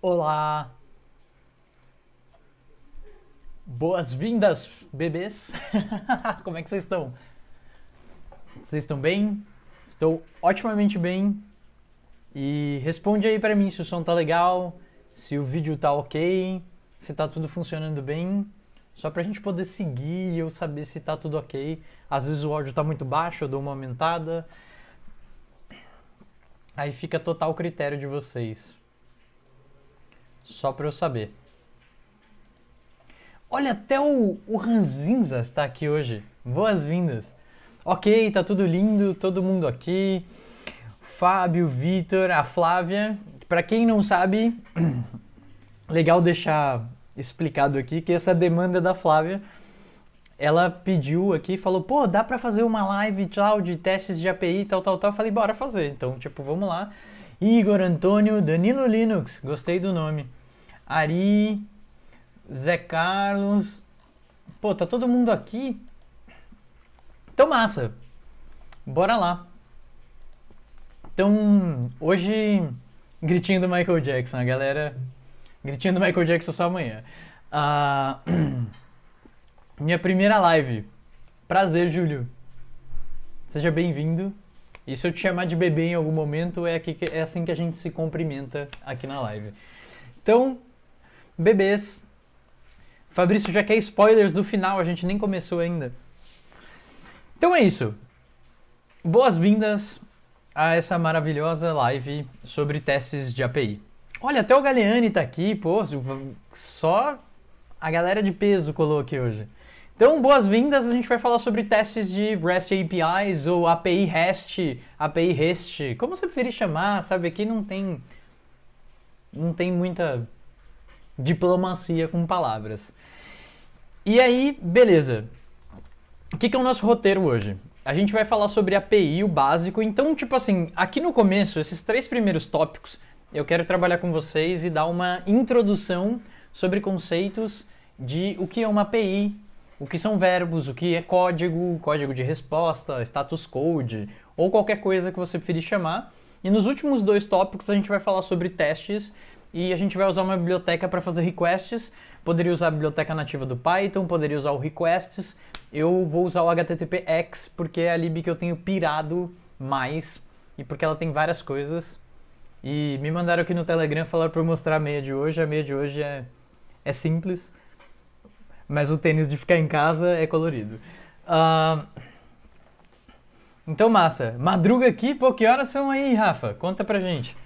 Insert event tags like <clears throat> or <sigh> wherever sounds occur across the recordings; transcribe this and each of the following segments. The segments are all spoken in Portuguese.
Olá! Boas-vindas, bebês! <laughs> Como é que vocês estão? Vocês estão bem? Estou otimamente bem. E responde aí para mim se o som tá legal, se o vídeo tá ok, se tá tudo funcionando bem. Só pra gente poder seguir e eu saber se tá tudo ok. Às vezes o áudio tá muito baixo, eu dou uma aumentada. Aí fica total critério de vocês. Só para eu saber. Olha, até o, o Ranzinza está aqui hoje. Boas-vindas. Ok, tá tudo lindo, todo mundo aqui. Fábio, Vitor, a Flávia. Para quem não sabe, <clears throat> legal deixar explicado aqui que essa demanda da Flávia, ela pediu aqui, falou, pô, dá para fazer uma live tal de testes de API, tal, tal, tal. Eu falei, bora fazer. Então, tipo, vamos lá. Igor Antônio Danilo Linux, gostei do nome. Ari, Zé Carlos. Pô, tá todo mundo aqui? Então, massa. Bora lá. Então, hoje, gritinho do Michael Jackson, a galera. Gritinho do Michael Jackson só amanhã. Uh, <clears throat> minha primeira live. Prazer, Júlio. Seja bem-vindo. E se eu te chamar de bebê em algum momento, é, aqui, é assim que a gente se cumprimenta aqui na live. Então, bebês. Fabrício já quer spoilers do final, a gente nem começou ainda. Então é isso. Boas-vindas a essa maravilhosa live sobre testes de API. Olha, até o Galeani tá aqui, pô, só a galera de peso colou aqui hoje. Então, boas-vindas! A gente vai falar sobre testes de REST APIs ou API REST, API REST, como você preferir chamar, sabe? Aqui não tem não tem muita diplomacia com palavras. E aí, beleza. O que, que é o nosso roteiro hoje? A gente vai falar sobre API, o básico. Então, tipo assim, aqui no começo, esses três primeiros tópicos, eu quero trabalhar com vocês e dar uma introdução sobre conceitos de o que é uma API, o que são verbos, o que é código, código de resposta, status code ou qualquer coisa que você preferir chamar. E nos últimos dois tópicos a gente vai falar sobre testes e a gente vai usar uma biblioteca para fazer requests. Poderia usar a biblioteca nativa do Python, poderia usar o requests. Eu vou usar o HTTPX porque é a lib que eu tenho pirado mais e porque ela tem várias coisas. E me mandaram aqui no Telegram falar para eu mostrar a meia de hoje. A meia de hoje é, é simples mas o tênis de ficar em casa é colorido. Uh, então, massa. Madruga aqui, pô, que horas são aí, Rafa? Conta pra gente.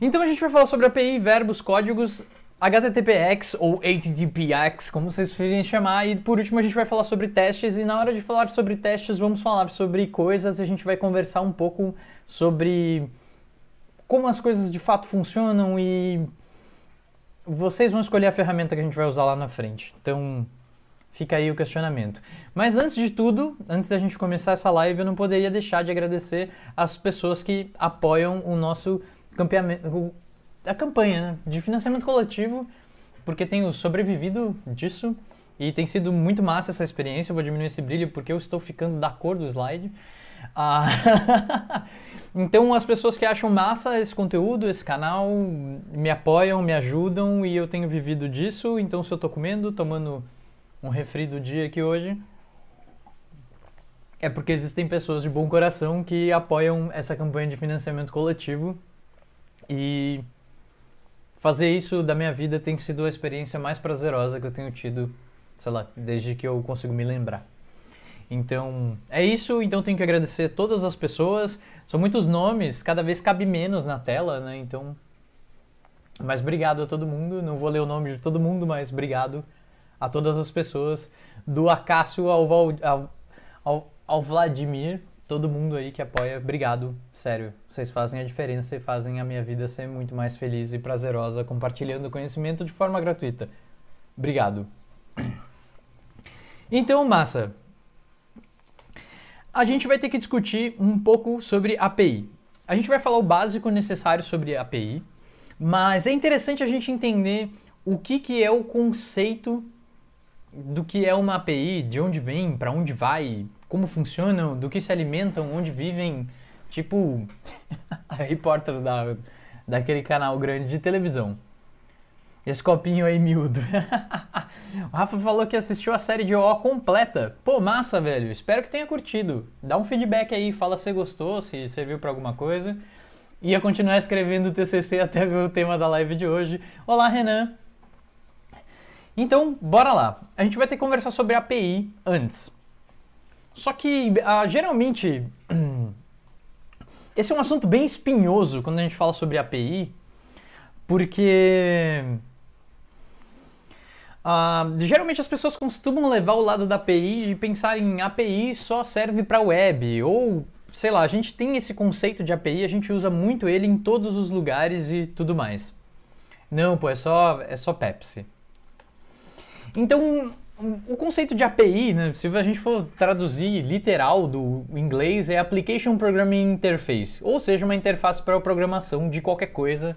Então a gente vai falar sobre API, verbos, códigos, HTTPX ou HTTPX, como vocês preferirem chamar, e por último a gente vai falar sobre testes, e na hora de falar sobre testes vamos falar sobre coisas, e a gente vai conversar um pouco sobre como as coisas de fato funcionam e vocês vão escolher a ferramenta que a gente vai usar lá na frente. Então, fica aí o questionamento. Mas antes de tudo, antes da gente começar essa live, eu não poderia deixar de agradecer as pessoas que apoiam o nosso campeamento, a campanha né, de financiamento coletivo, porque tenho sobrevivido disso e tem sido muito massa essa experiência. Eu vou diminuir esse brilho porque eu estou ficando da cor do slide. Ah, <laughs> Então, as pessoas que acham massa esse conteúdo, esse canal, me apoiam, me ajudam e eu tenho vivido disso. Então, se eu tô comendo, tomando um refri do dia aqui hoje, é porque existem pessoas de bom coração que apoiam essa campanha de financiamento coletivo e fazer isso da minha vida tem sido a experiência mais prazerosa que eu tenho tido, sei lá, desde que eu consigo me lembrar. Então, é isso. Então, tenho que agradecer todas as pessoas. São muitos nomes, cada vez cabe menos na tela, né? Então. Mas obrigado a todo mundo. Não vou ler o nome de todo mundo, mas obrigado a todas as pessoas. Do Acácio ao, Val, ao, ao, ao Vladimir, todo mundo aí que apoia, obrigado. Sério, vocês fazem a diferença e fazem a minha vida ser muito mais feliz e prazerosa compartilhando conhecimento de forma gratuita. Obrigado. Então, massa a gente vai ter que discutir um pouco sobre API. A gente vai falar o básico necessário sobre API, mas é interessante a gente entender o que, que é o conceito do que é uma API, de onde vem, para onde vai, como funcionam, do que se alimentam, onde vivem. Tipo, <laughs> a repórter da, daquele canal grande de televisão. Esse copinho aí miúdo. <laughs> o Rafa falou que assistiu a série de OO completa. Pô, massa, velho. Espero que tenha curtido. Dá um feedback aí, fala se gostou, se serviu para alguma coisa. Ia continuar escrevendo o TCC até ver o tema da live de hoje. Olá, Renan. Então, bora lá. A gente vai ter que conversar sobre API antes. Só que, geralmente, <clears throat> esse é um assunto bem espinhoso quando a gente fala sobre API, porque Uh, geralmente as pessoas costumam levar o lado da API e pensar em API só serve para web ou sei lá, a gente tem esse conceito de API, a gente usa muito ele em todos os lugares e tudo mais. Não, pô, é só é só Pepsi. Então, o conceito de API, né, se a gente for traduzir literal do inglês, é Application Programming Interface, ou seja, uma interface para programação de qualquer coisa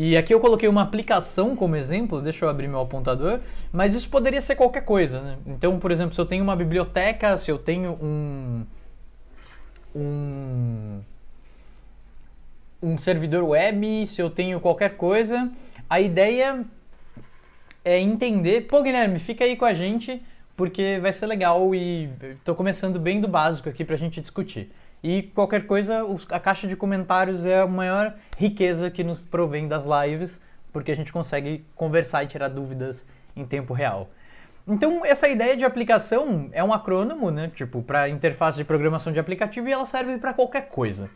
e aqui eu coloquei uma aplicação como exemplo, deixa eu abrir meu apontador, mas isso poderia ser qualquer coisa, né? Então, por exemplo, se eu tenho uma biblioteca, se eu tenho um um um servidor web, se eu tenho qualquer coisa, a ideia é entender, pô, Guilherme, fica aí com a gente porque vai ser legal e estou começando bem do básico aqui para a gente discutir. E qualquer coisa, a caixa de comentários é a maior riqueza que nos provém das lives, porque a gente consegue conversar e tirar dúvidas em tempo real. Então, essa ideia de aplicação é um acrônomo, né? Tipo, para interface de programação de aplicativo e ela serve para qualquer coisa.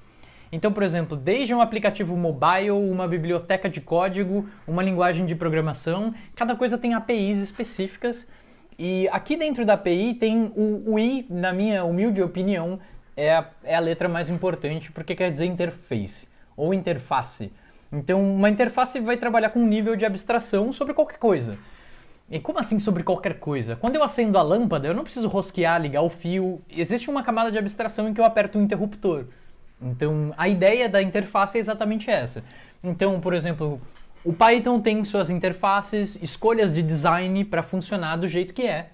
Então, por exemplo, desde um aplicativo mobile, uma biblioteca de código, uma linguagem de programação, cada coisa tem APIs específicas. E aqui dentro da API tem o, o I, na minha humilde opinião, é a, é a letra mais importante porque quer dizer interface ou interface. Então, uma interface vai trabalhar com um nível de abstração sobre qualquer coisa. E como assim sobre qualquer coisa? Quando eu acendo a lâmpada, eu não preciso rosquear, ligar o fio. Existe uma camada de abstração em que eu aperto um interruptor. Então, a ideia da interface é exatamente essa. Então, por exemplo, o Python tem suas interfaces, escolhas de design para funcionar do jeito que é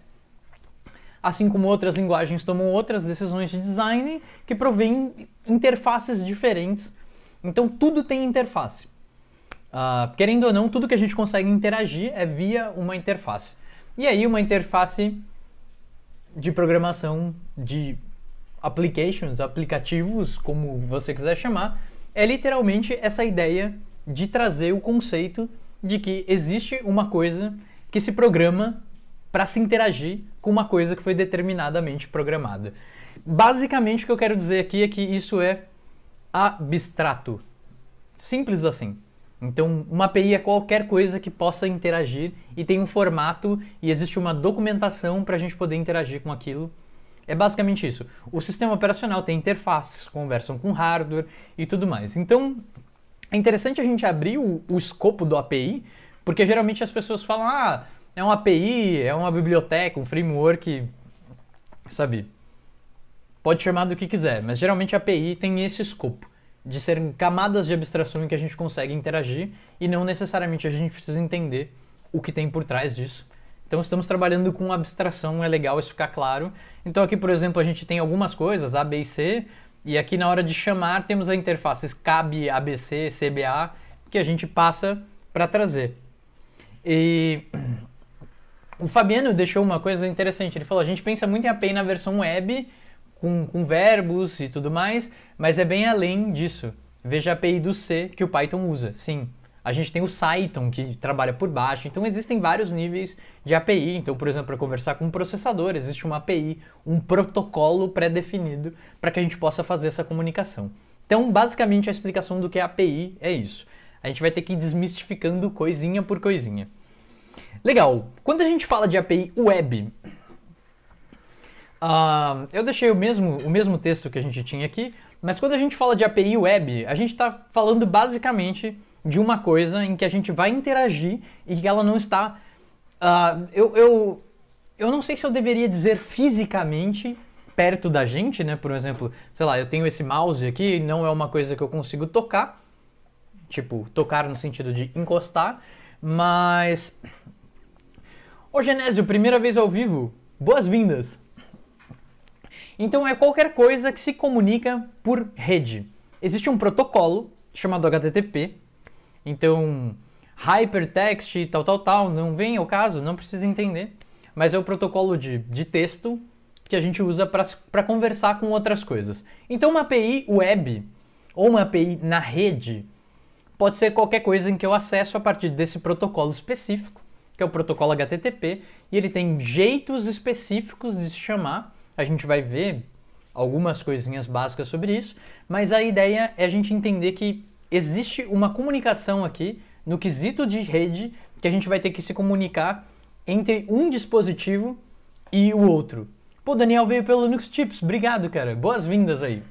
assim como outras linguagens tomam outras decisões de design que provêm interfaces diferentes. Então tudo tem interface. Uh, querendo ou não, tudo que a gente consegue interagir é via uma interface. E aí uma interface de programação de applications, aplicativos, como você quiser chamar, é literalmente essa ideia de trazer o conceito de que existe uma coisa que se programa para se interagir com uma coisa que foi determinadamente programada. Basicamente, o que eu quero dizer aqui é que isso é abstrato. Simples assim. Então, uma API é qualquer coisa que possa interagir e tem um formato e existe uma documentação para a gente poder interagir com aquilo. É basicamente isso. O sistema operacional tem interfaces, conversam com hardware e tudo mais. Então, é interessante a gente abrir o, o escopo do API, porque geralmente as pessoas falam, ah, é uma API, é uma biblioteca, um framework, sabe? Pode chamar do que quiser, mas geralmente a API tem esse escopo de ser camadas de abstração em que a gente consegue interagir e não necessariamente a gente precisa entender o que tem por trás disso. Então estamos trabalhando com abstração, é legal isso ficar claro. Então aqui, por exemplo, a gente tem algumas coisas, A, B e C, e aqui na hora de chamar temos a interface CAB, ABC, CBA, que a gente passa para trazer. E o Fabiano deixou uma coisa interessante. Ele falou: a gente pensa muito em API na versão web, com, com verbos e tudo mais, mas é bem além disso. Veja a API do C que o Python usa. Sim, a gente tem o Cython, que trabalha por baixo. Então, existem vários níveis de API. Então, por exemplo, para conversar com um processador, existe uma API, um protocolo pré-definido para que a gente possa fazer essa comunicação. Então, basicamente, a explicação do que é API é isso. A gente vai ter que ir desmistificando coisinha por coisinha. Legal. Quando a gente fala de API web, uh, eu deixei o mesmo, o mesmo texto que a gente tinha aqui, mas quando a gente fala de API web, a gente está falando basicamente de uma coisa em que a gente vai interagir e que ela não está. Uh, eu, eu, eu não sei se eu deveria dizer fisicamente perto da gente, né? Por exemplo, sei lá, eu tenho esse mouse aqui, não é uma coisa que eu consigo tocar, tipo, tocar no sentido de encostar, mas Ô Genésio, primeira vez ao vivo, boas-vindas! Então é qualquer coisa que se comunica por rede. Existe um protocolo chamado HTTP, então hypertext e tal, tal, tal, não vem ao caso, não precisa entender, mas é o protocolo de, de texto que a gente usa para conversar com outras coisas. Então uma API web ou uma API na rede pode ser qualquer coisa em que eu acesso a partir desse protocolo específico que é o protocolo HTTP, e ele tem jeitos específicos de se chamar. A gente vai ver algumas coisinhas básicas sobre isso, mas a ideia é a gente entender que existe uma comunicação aqui no quesito de rede que a gente vai ter que se comunicar entre um dispositivo e o outro. Pô, Daniel veio pelo Linux Tips, obrigado, cara. Boas-vindas aí.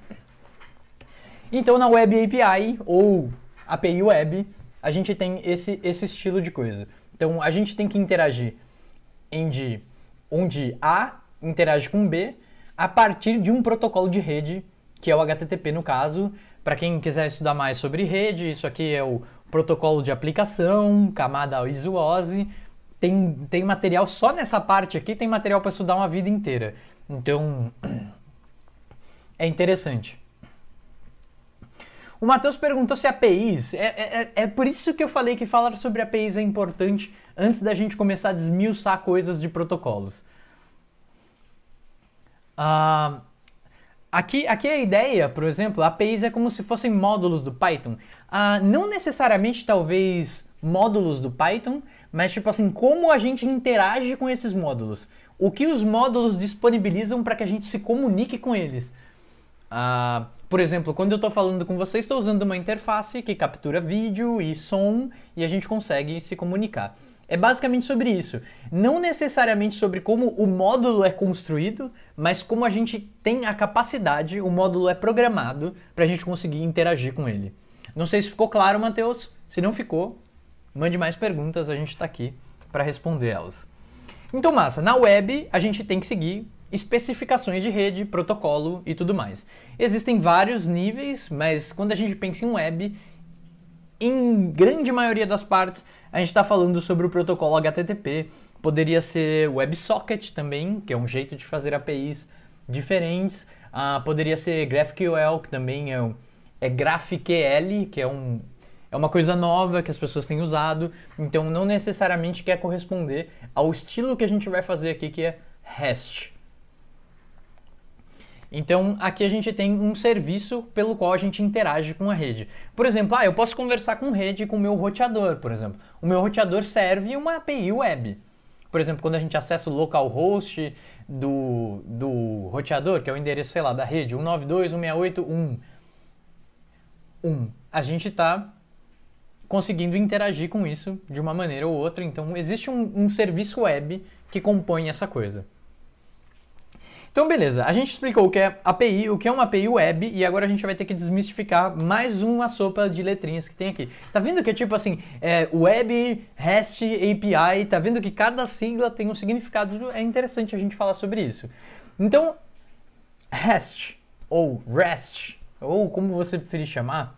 Então, na Web API ou API Web, a gente tem esse, esse estilo de coisa. Então a gente tem que interagir em de onde A interage com B a partir de um protocolo de rede, que é o HTTP no caso. Para quem quiser estudar mais sobre rede, isso aqui é o protocolo de aplicação, camada ISO-OSI. Tem, tem material só nessa parte aqui, tem material para estudar uma vida inteira. Então, <clears throat> é interessante. O Matheus perguntou se APIs. É, é, é, é por isso que eu falei que falar sobre APIs é importante antes da gente começar a desmiuçar coisas de protocolos. Uh, aqui, aqui é a ideia, por exemplo, APIs é como se fossem módulos do Python. Uh, não necessariamente, talvez, módulos do Python, mas tipo assim, como a gente interage com esses módulos. O que os módulos disponibilizam para que a gente se comunique com eles. Uh, por exemplo, quando eu estou falando com você, estou usando uma interface que captura vídeo e som e a gente consegue se comunicar. É basicamente sobre isso. Não necessariamente sobre como o módulo é construído, mas como a gente tem a capacidade, o módulo é programado para a gente conseguir interagir com ele. Não sei se ficou claro, Matheus. Se não ficou, mande mais perguntas, a gente está aqui para responder elas. Então, massa, na web a gente tem que seguir especificações de rede, protocolo e tudo mais. Existem vários níveis, mas quando a gente pensa em web, em grande maioria das partes, a gente está falando sobre o protocolo HTTP. Poderia ser WebSocket também, que é um jeito de fazer APIs diferentes. Ah, poderia ser GraphQL, que também é, um, é GraphQL, que é, um, é uma coisa nova que as pessoas têm usado. Então, não necessariamente quer corresponder ao estilo que a gente vai fazer aqui, que é REST. Então, aqui a gente tem um serviço pelo qual a gente interage com a rede. Por exemplo, ah, eu posso conversar com rede com o meu roteador, por exemplo. O meu roteador serve uma API web. Por exemplo, quando a gente acessa o localhost do, do roteador, que é o endereço, sei lá, da rede, 192.168.1.1, a gente está conseguindo interagir com isso de uma maneira ou outra. Então, existe um, um serviço web que compõe essa coisa. Então, beleza, a gente explicou o que é API, o que é uma API web, e agora a gente vai ter que desmistificar mais uma sopa de letrinhas que tem aqui. Tá vendo que é tipo assim, é web, REST, API, tá vendo que cada sigla tem um significado, é interessante a gente falar sobre isso. Então, REST, ou REST, ou como você preferir chamar,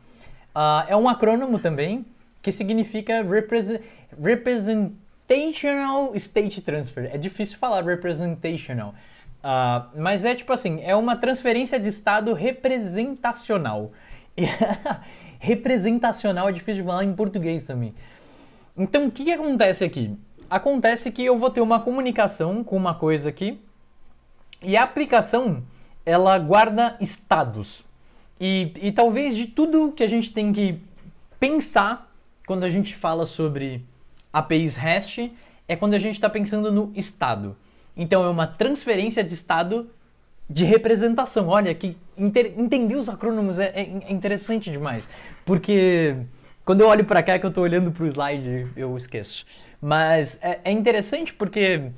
uh, é um acrônomo também, que significa represent, representational state transfer. É difícil falar representational. Uh, mas é tipo assim, é uma transferência de estado representacional. <laughs> representacional é difícil de falar em português também. Então o que, que acontece aqui? Acontece que eu vou ter uma comunicação com uma coisa aqui e a aplicação ela guarda estados. E, e talvez de tudo que a gente tem que pensar quando a gente fala sobre APIs REST é quando a gente está pensando no estado. Então é uma transferência de estado de representação. Olha, que inter... entender os acrônomos é, é, é, interessante demais. Porque quando eu olho para cá, que eu estou olhando para o slide, eu esqueço. Mas é, é, interessante porque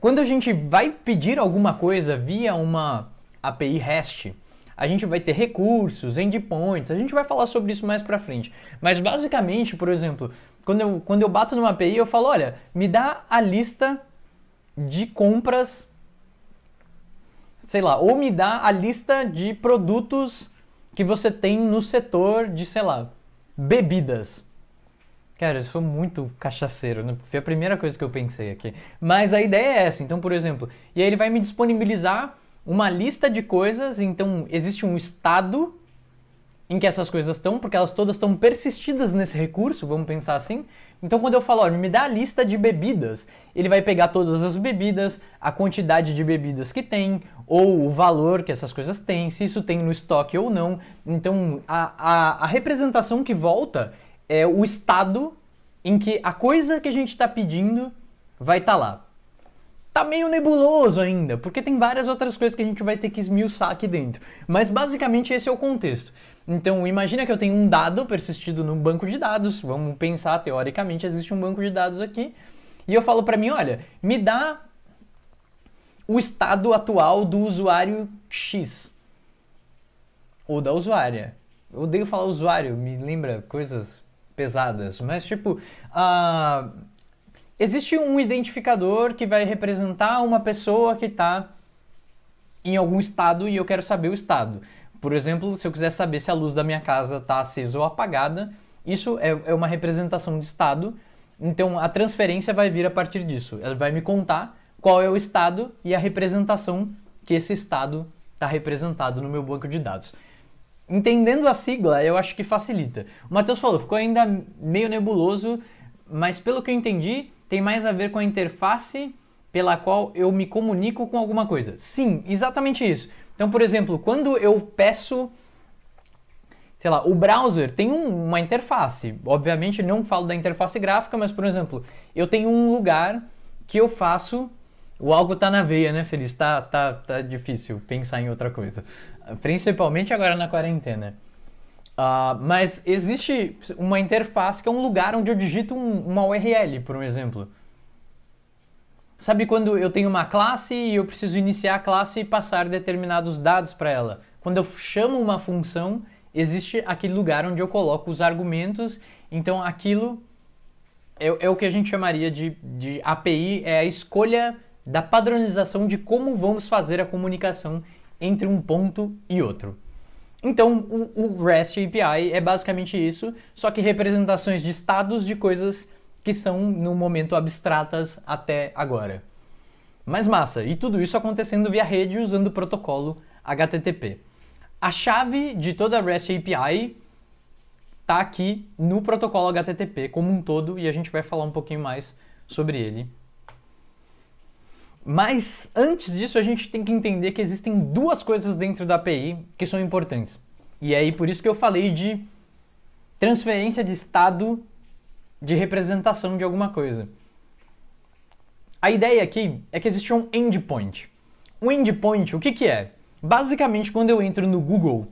quando a gente vai pedir alguma coisa via uma API REST, a gente vai ter recursos, endpoints, a gente vai falar sobre isso mais para frente. Mas basicamente, por exemplo, quando eu, quando eu bato numa API, eu falo, olha, me dá a lista de compras, sei lá, ou me dá a lista de produtos que você tem no setor de, sei lá, bebidas. Cara, eu sou muito cachaceiro, né? foi a primeira coisa que eu pensei aqui. Mas a ideia é essa, então, por exemplo, e aí ele vai me disponibilizar uma lista de coisas, então existe um estado em que essas coisas estão, porque elas todas estão persistidas nesse recurso, vamos pensar assim. Então, quando eu falo, ó, me dá a lista de bebidas, ele vai pegar todas as bebidas, a quantidade de bebidas que tem, ou o valor que essas coisas têm, se isso tem no estoque ou não. Então, a, a, a representação que volta é o estado em que a coisa que a gente está pedindo vai estar tá lá. Tá meio nebuloso ainda, porque tem várias outras coisas que a gente vai ter que esmiuçar aqui dentro. Mas basicamente esse é o contexto. Então, imagina que eu tenho um dado persistido num banco de dados. Vamos pensar, teoricamente, existe um banco de dados aqui. E eu falo para mim, olha, me dá o estado atual do usuário X. Ou da usuária. Eu odeio falar usuário, me lembra coisas pesadas. Mas, tipo, uh, existe um identificador que vai representar uma pessoa que está em algum estado e eu quero saber o estado. Por exemplo, se eu quiser saber se a luz da minha casa está acesa ou apagada, isso é, é, uma representação de estado. Então a transferência vai vir a partir disso. Ela vai me contar qual é o estado e a representação que esse estado está representado no meu banco de dados. Entendendo a sigla, eu acho que facilita. O Matheus falou, ficou ainda meio nebuloso, mas pelo que eu entendi, tem mais a ver com a interface pela qual eu me comunico com alguma coisa. Sim, exatamente isso. Então, por exemplo, quando eu peço sei lá, o browser tem um, uma interface. Obviamente não falo da interface gráfica, mas por exemplo, eu tenho um lugar que eu faço. O algo tá na veia, né, Feliz? Tá, tá, tá difícil pensar em outra coisa. Principalmente agora na quarentena. Uh, mas existe uma interface que é um lugar onde eu digito um, uma URL, por um exemplo. Sabe quando eu tenho uma classe e eu preciso iniciar a classe e passar determinados dados para ela? Quando eu chamo uma função, existe aquele lugar onde eu coloco os argumentos, então aquilo é, é o que a gente chamaria de, de API, é a escolha da padronização de como vamos fazer a comunicação entre um ponto e outro. Então, o, o REST API é basicamente isso, só que representações de estados de coisas que são no momento abstratas até agora. Mas massa, e tudo isso acontecendo via rede usando o protocolo HTTP. A chave de toda a REST API está aqui no protocolo HTTP como um todo e a gente vai falar um pouquinho mais sobre ele. Mas antes disso, a gente tem que entender que existem duas coisas dentro da API que são importantes. E é aí, por isso que eu falei de transferência de estado de representação de alguma coisa. A ideia aqui é que existe um endpoint. Um endpoint, o que, que é? Basicamente, quando eu entro no Google,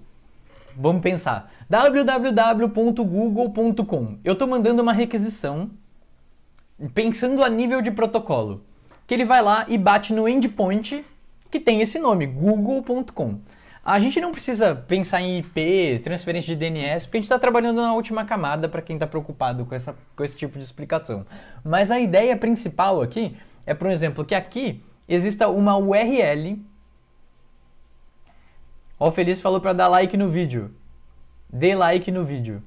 vamos pensar, www.google.com, eu estou mandando uma requisição, pensando a nível de protocolo, que ele vai lá e bate no endpoint que tem esse nome, google.com. A gente não precisa pensar em IP, transferência de DNS, porque a gente está trabalhando na última camada para quem está preocupado com, essa, com esse tipo de explicação. Mas a ideia principal aqui é, por exemplo, que aqui exista uma URL. O Feliz falou para dar like no vídeo. Dê like no vídeo.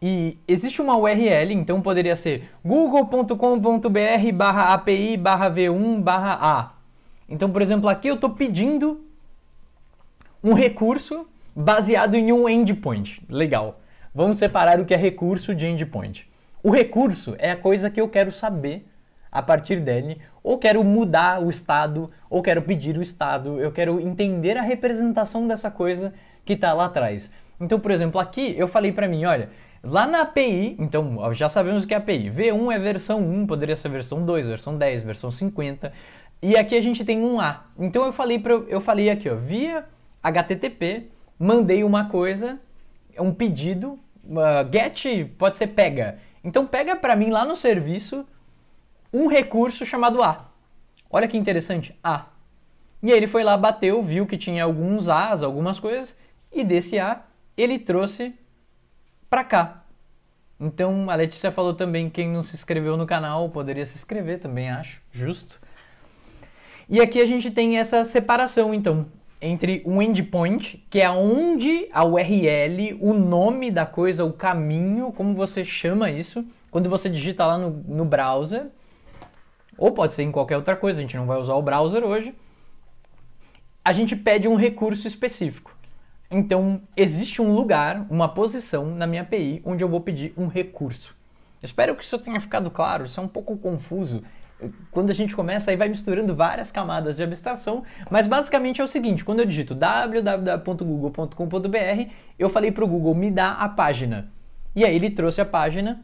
E existe uma URL, então poderia ser google.com.br barra API barra V1 barra A. Então, por exemplo, aqui eu estou pedindo um recurso baseado em um endpoint. Legal. Vamos separar o que é recurso de endpoint. O recurso é a coisa que eu quero saber a partir dele, ou quero mudar o estado, ou quero pedir o estado, eu quero entender a representação dessa coisa que está lá atrás. Então, por exemplo, aqui eu falei para mim, olha, lá na API, então já sabemos o que é API. V1 é versão 1, poderia ser versão 2, versão 10, versão 50. E aqui a gente tem um A. Então eu falei, pra, eu falei aqui, ó, via HTTP, mandei uma coisa, um pedido, uh, get pode ser pega. Então pega para mim lá no serviço um recurso chamado A. Olha que interessante, A. E aí ele foi lá, bateu, viu que tinha alguns As, algumas coisas, e desse A ele trouxe para cá. Então a Letícia falou também, quem não se inscreveu no canal poderia se inscrever também, acho, justo. E aqui a gente tem essa separação, então, entre um endpoint, que é onde a URL, o nome da coisa, o caminho, como você chama isso, quando você digita lá no, no browser, ou pode ser em qualquer outra coisa, a gente não vai usar o browser hoje, a gente pede um recurso específico. Então, existe um lugar, uma posição na minha API onde eu vou pedir um recurso. Espero que isso tenha ficado claro, isso é um pouco confuso, quando a gente começa, aí vai misturando várias camadas de abstração, mas basicamente é o seguinte, quando eu digito www.google.com.br, eu falei para o Google, me dá a página. E aí ele trouxe a página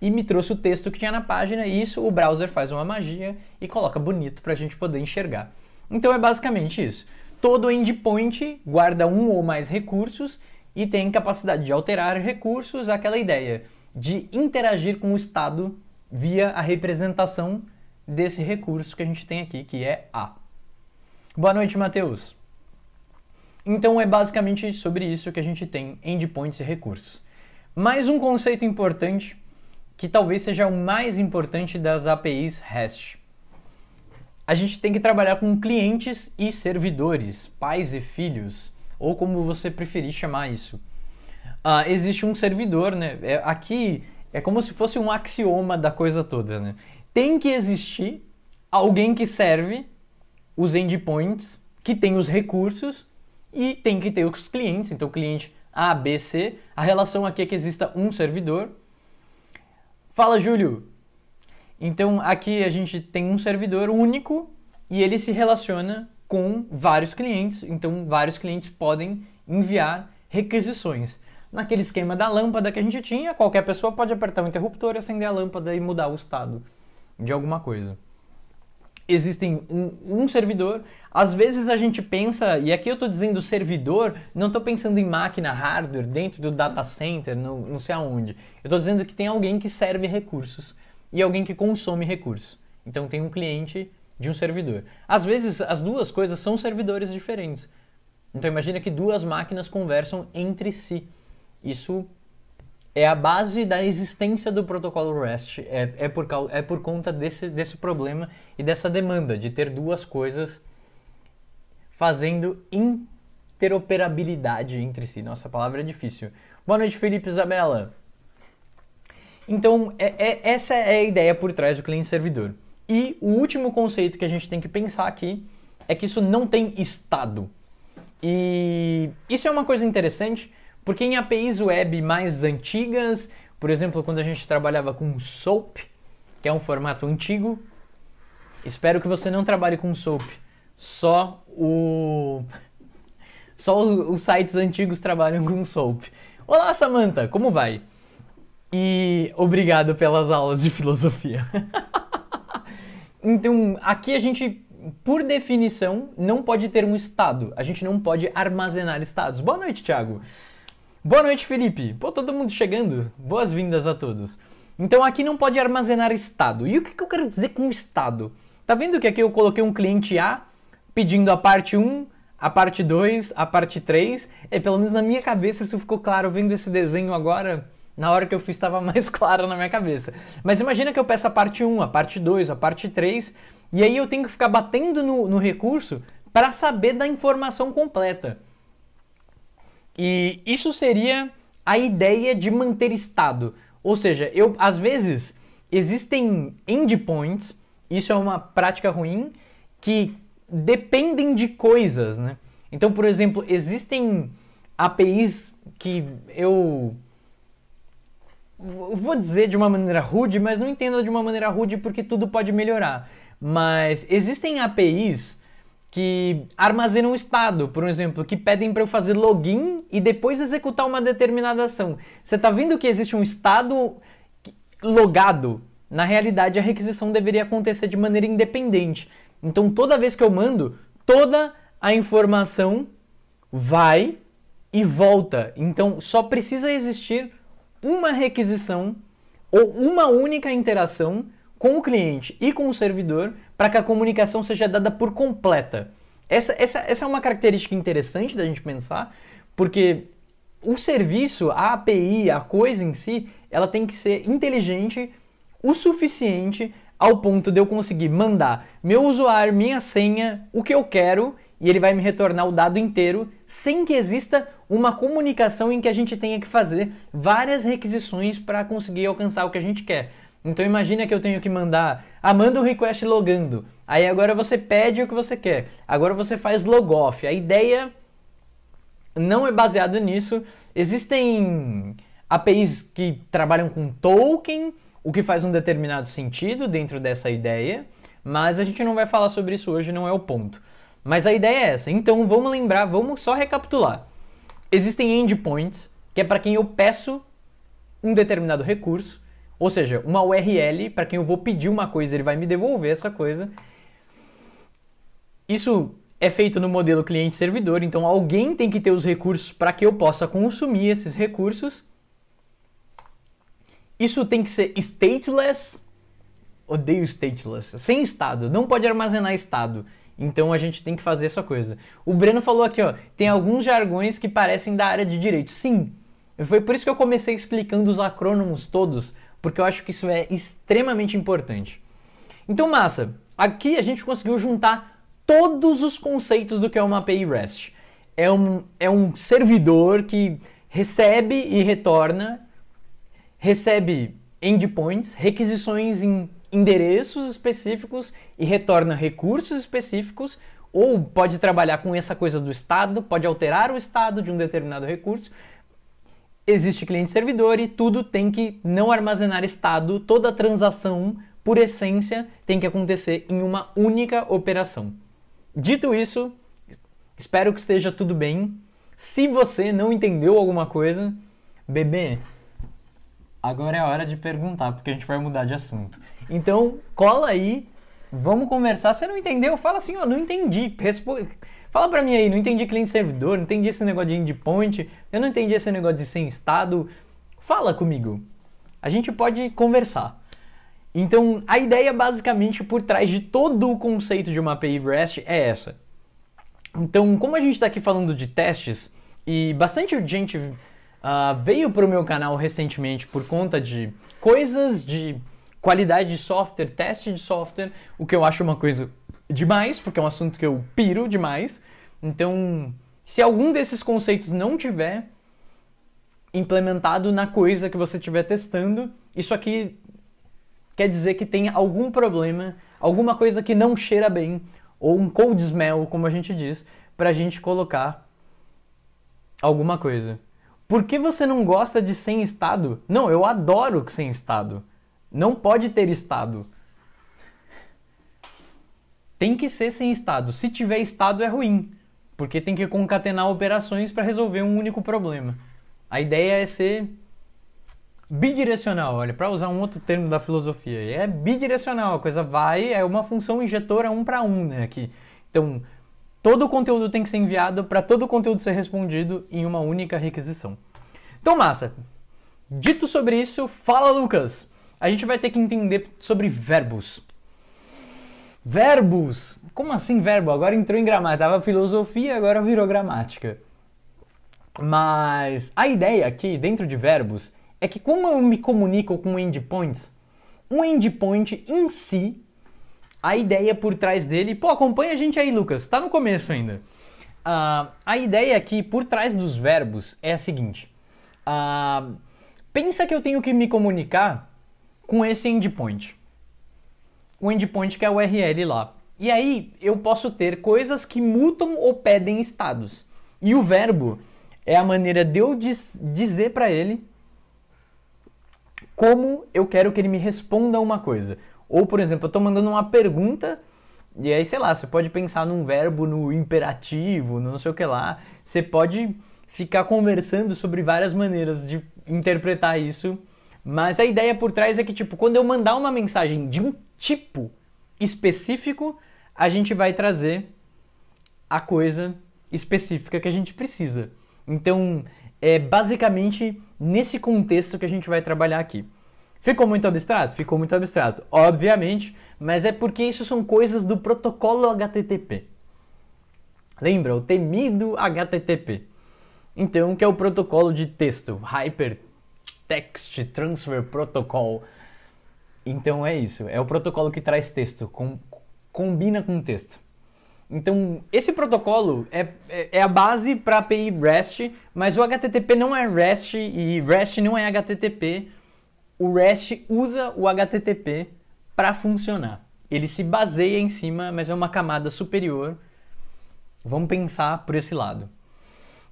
e me trouxe o texto que tinha na página, e isso o browser faz uma magia e coloca bonito para a gente poder enxergar. Então é basicamente isso. Todo endpoint guarda um ou mais recursos e tem capacidade de alterar recursos, aquela ideia de interagir com o estado via a representação desse recurso que a gente tem aqui, que é A. Boa noite, Matheus. Então é basicamente sobre isso que a gente tem endpoints e recursos. Mais um conceito importante, que talvez seja o mais importante das APIs REST. A gente tem que trabalhar com clientes e servidores, pais e filhos, ou como você preferir chamar isso. Ah, existe um servidor, né? É, aqui é como se fosse um axioma da coisa toda, né? tem que existir alguém que serve os endpoints, que tem os recursos e tem que ter os clientes. Então, cliente A, B, C. A relação aqui é que exista um servidor. Fala, Júlio! Então, aqui a gente tem um servidor único e ele se relaciona com vários clientes. Então, vários clientes podem enviar requisições. Naquele esquema da lâmpada que a gente tinha, qualquer pessoa pode apertar o interruptor, acender a lâmpada e mudar o estado de alguma coisa. Existem um, um servidor, às vezes a gente pensa, e aqui eu estou dizendo servidor, não estou pensando em máquina hardware dentro do data center, no, não sei aonde. Eu estou dizendo que tem alguém que serve recursos e alguém que consome recursos. Então tem um cliente de um servidor. Às vezes as duas coisas são servidores diferentes. Então imagina que duas máquinas conversam entre si. Isso é a base da existência do protocolo REST. É, é, por, causa, é por conta desse, desse problema e dessa demanda de ter duas coisas fazendo interoperabilidade entre si. Nossa, palavra é difícil. Boa noite, Felipe Isabela. Então, é, é, essa é a ideia por trás do cliente-servidor. E o último conceito que a gente tem que pensar aqui é que isso não tem estado. E isso é uma coisa interessante porque em APIs web mais antigas, por exemplo, quando a gente trabalhava com SOAP, que é um formato antigo, espero que você não trabalhe com SOAP. Só o <laughs> só os sites antigos trabalham com SOAP. Olá, Samantha, como vai? E obrigado pelas aulas de filosofia. <laughs> então, aqui a gente, por definição, não pode ter um estado. A gente não pode armazenar estados. Boa noite, Thiago. Boa noite, Felipe. Pô, todo mundo chegando. Boas-vindas a todos. Então aqui não pode armazenar estado. E o que eu quero dizer com estado? Tá vendo que aqui eu coloquei um cliente A pedindo a parte 1, a parte 2, a parte 3? É, pelo menos na minha cabeça isso ficou claro vendo esse desenho agora. Na hora que eu fiz estava <laughs> mais claro na minha cabeça. Mas imagina que eu peço a parte 1, a parte 2, a parte 3, e aí eu tenho que ficar batendo no, no recurso para saber da informação completa. E isso seria a ideia de manter estado. Ou seja, eu às vezes existem endpoints, isso é uma prática ruim que dependem de coisas, né? Então, por exemplo, existem APIs que eu vou dizer de uma maneira rude, mas não entenda de uma maneira rude porque tudo pode melhorar. Mas existem APIs que armazenam um estado, por exemplo, que pedem para eu fazer login e depois executar uma determinada ação. Você está vendo que existe um estado logado? Na realidade, a requisição deveria acontecer de maneira independente. Então, toda vez que eu mando, toda a informação vai e volta. Então, só precisa existir uma requisição ou uma única interação com o cliente e com o servidor para que a comunicação seja dada por completa. Essa, essa, essa é uma característica interessante da gente pensar, porque o serviço, a API, a coisa em si, ela tem que ser inteligente o suficiente ao ponto de eu conseguir mandar meu usuário, minha senha, o que eu quero e ele vai me retornar o dado inteiro sem que exista uma comunicação em que a gente tenha que fazer várias requisições para conseguir alcançar o que a gente quer. Então imagina que eu tenho que mandar, ah, manda um request logando. Aí agora você pede o que você quer. Agora você faz off. A ideia não é baseada nisso. Existem APIs que trabalham com token, o que faz um determinado sentido dentro dessa ideia, mas a gente não vai falar sobre isso hoje, não é o ponto. Mas a ideia é essa. Então vamos lembrar, vamos só recapitular. Existem endpoints, que é para quem eu peço um determinado recurso ou seja, uma URL para quem eu vou pedir uma coisa, ele vai me devolver essa coisa. Isso é feito no modelo cliente-servidor, então alguém tem que ter os recursos para que eu possa consumir esses recursos. Isso tem que ser stateless. Odeio stateless. Sem estado. Não pode armazenar estado. Então a gente tem que fazer essa coisa. O Breno falou aqui, ó, tem alguns jargões que parecem da área de direito. Sim. Foi por isso que eu comecei explicando os acrônomos todos, porque eu acho que isso é extremamente importante. Então, massa, aqui a gente conseguiu juntar todos os conceitos do que é uma API REST. É um, é um servidor que recebe e retorna, recebe endpoints, requisições em endereços específicos e retorna recursos específicos, ou pode trabalhar com essa coisa do estado, pode alterar o estado de um determinado recurso, existe cliente-servidor e tudo tem que não armazenar estado, toda transação, por essência, tem que acontecer em uma única operação. Dito isso, espero que esteja tudo bem. Se você não entendeu alguma coisa, bebê, agora é a hora de perguntar, porque a gente vai mudar de assunto. Então, cola aí, vamos conversar. Você não entendeu? Fala assim, ó, não entendi. Responde Fala pra mim aí, não entendi cliente servidor, não entendi esse negócio de endpoint, eu não entendi esse negócio de sem estado. Fala comigo. A gente pode conversar. Então, a ideia basicamente por trás de todo o conceito de uma API REST é essa. Então, como a gente está aqui falando de testes, e bastante gente uh, veio para o meu canal recentemente por conta de coisas de qualidade de software, teste de software, o que eu acho uma coisa demais, porque é um assunto que eu piro demais. Então, se algum desses conceitos não tiver implementado na coisa que você estiver testando, isso aqui quer dizer que tem algum problema, alguma coisa que não cheira bem, ou um cold smell, como a gente diz, pra gente colocar alguma coisa. Por que você não gosta de sem estado? Não, eu adoro sem estado. Não pode ter estado. Tem que ser sem estado. Se tiver estado, é ruim, porque tem que concatenar operações para resolver um único problema. A ideia é ser bidirecional, olha, para usar um outro termo da filosofia. É bidirecional, a coisa vai, é uma função injetora um para um, né? Aqui. Então, todo o conteúdo tem que ser enviado para todo o conteúdo ser respondido em uma única requisição. Então, massa. Dito sobre isso, fala Lucas. A gente vai ter que entender sobre verbos. Verbos. Como assim verbo? Agora entrou em gramática. Tava filosofia, agora virou gramática. Mas a ideia aqui, dentro de verbos, é que como eu me comunico com endpoints, um endpoint em si, a ideia por trás dele. Pô, acompanha a gente aí, Lucas. Tá no começo ainda. Uh, a ideia aqui por trás dos verbos é a seguinte. Uh, pensa que eu tenho que me comunicar com esse endpoint o endpoint que é a URL lá. E aí eu posso ter coisas que mutam ou pedem estados. E o verbo é a maneira de eu diz, dizer para ele como eu quero que ele me responda uma coisa. Ou, por exemplo, eu estou mandando uma pergunta e aí, sei lá, você pode pensar num verbo no imperativo, no não sei o que lá. Você pode ficar conversando sobre várias maneiras de interpretar isso. Mas a ideia por trás é que, tipo, quando eu mandar uma mensagem de um tipo específico, a gente vai trazer a coisa específica que a gente precisa. Então, é basicamente nesse contexto que a gente vai trabalhar aqui. Ficou muito abstrato? Ficou muito abstrato, obviamente, mas é porque isso são coisas do protocolo HTTP. Lembra o temido HTTP? Então, que é o protocolo de texto, Hypertext Transfer Protocol. Então é isso, é o protocolo que traz texto, com, combina com texto. Então, esse protocolo é, é, é a base para a API REST, mas o HTTP não é REST e REST não é HTTP. O REST usa o HTTP para funcionar. Ele se baseia em cima, mas é uma camada superior. Vamos pensar por esse lado.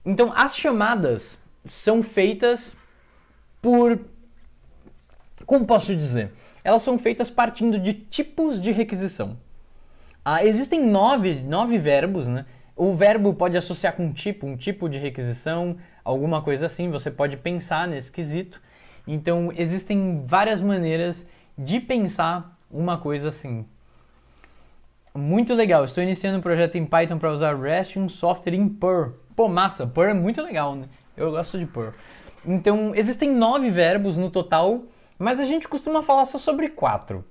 Então, as chamadas são feitas por. Como posso dizer? elas são feitas partindo de tipos de requisição. Ah, existem nove, nove verbos, né? O verbo pode associar com um tipo, um tipo de requisição, alguma coisa assim, você pode pensar nesse quesito. Então, existem várias maneiras de pensar uma coisa assim. Muito legal, estou iniciando um projeto em Python para usar REST e um software em PUR. Pô, massa, PUR é muito legal, né? Eu gosto de PUR. Então, existem nove verbos no total mas a gente costuma falar só sobre quatro.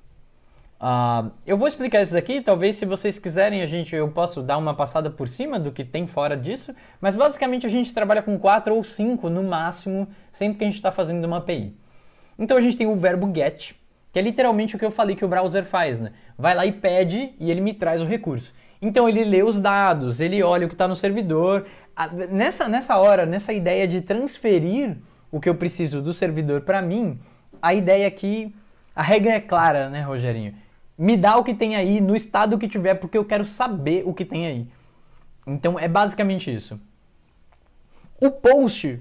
Uh, eu vou explicar isso aqui, talvez se vocês quiserem a gente eu posso dar uma passada por cima do que tem fora disso, mas basicamente a gente trabalha com quatro ou cinco no máximo sempre que a gente está fazendo uma API. Então a gente tem o verbo get, que é literalmente o que eu falei que o browser faz, né? Vai lá e pede e ele me traz o recurso. Então ele lê os dados, ele olha o que está no servidor. Nessa, nessa hora, nessa ideia de transferir o que eu preciso do servidor para mim, a ideia aqui, a regra é clara, né, Rogerinho? Me dá o que tem aí, no estado que tiver, porque eu quero saber o que tem aí. Então é basicamente isso. O post,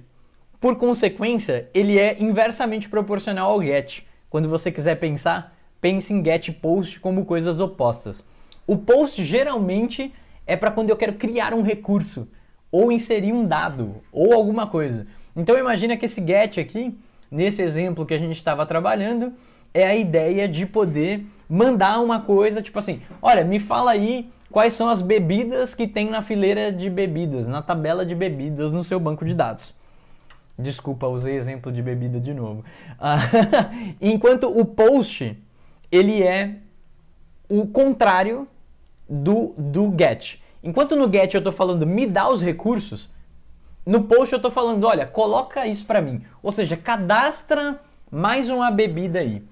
por consequência, ele é inversamente proporcional ao get. Quando você quiser pensar, pense em get e post como coisas opostas. O post geralmente é para quando eu quero criar um recurso ou inserir um dado ou alguma coisa. Então imagina que esse get aqui nesse exemplo que a gente estava trabalhando, é a ideia de poder mandar uma coisa, tipo assim, olha, me fala aí quais são as bebidas que tem na fileira de bebidas, na tabela de bebidas no seu banco de dados. Desculpa, usei exemplo de bebida de novo. Ah, <laughs> enquanto o post, ele é o contrário do, do get. Enquanto no get eu estou falando me dá os recursos, no post eu tô falando, olha, coloca isso para mim. Ou seja, cadastra mais uma bebida aí.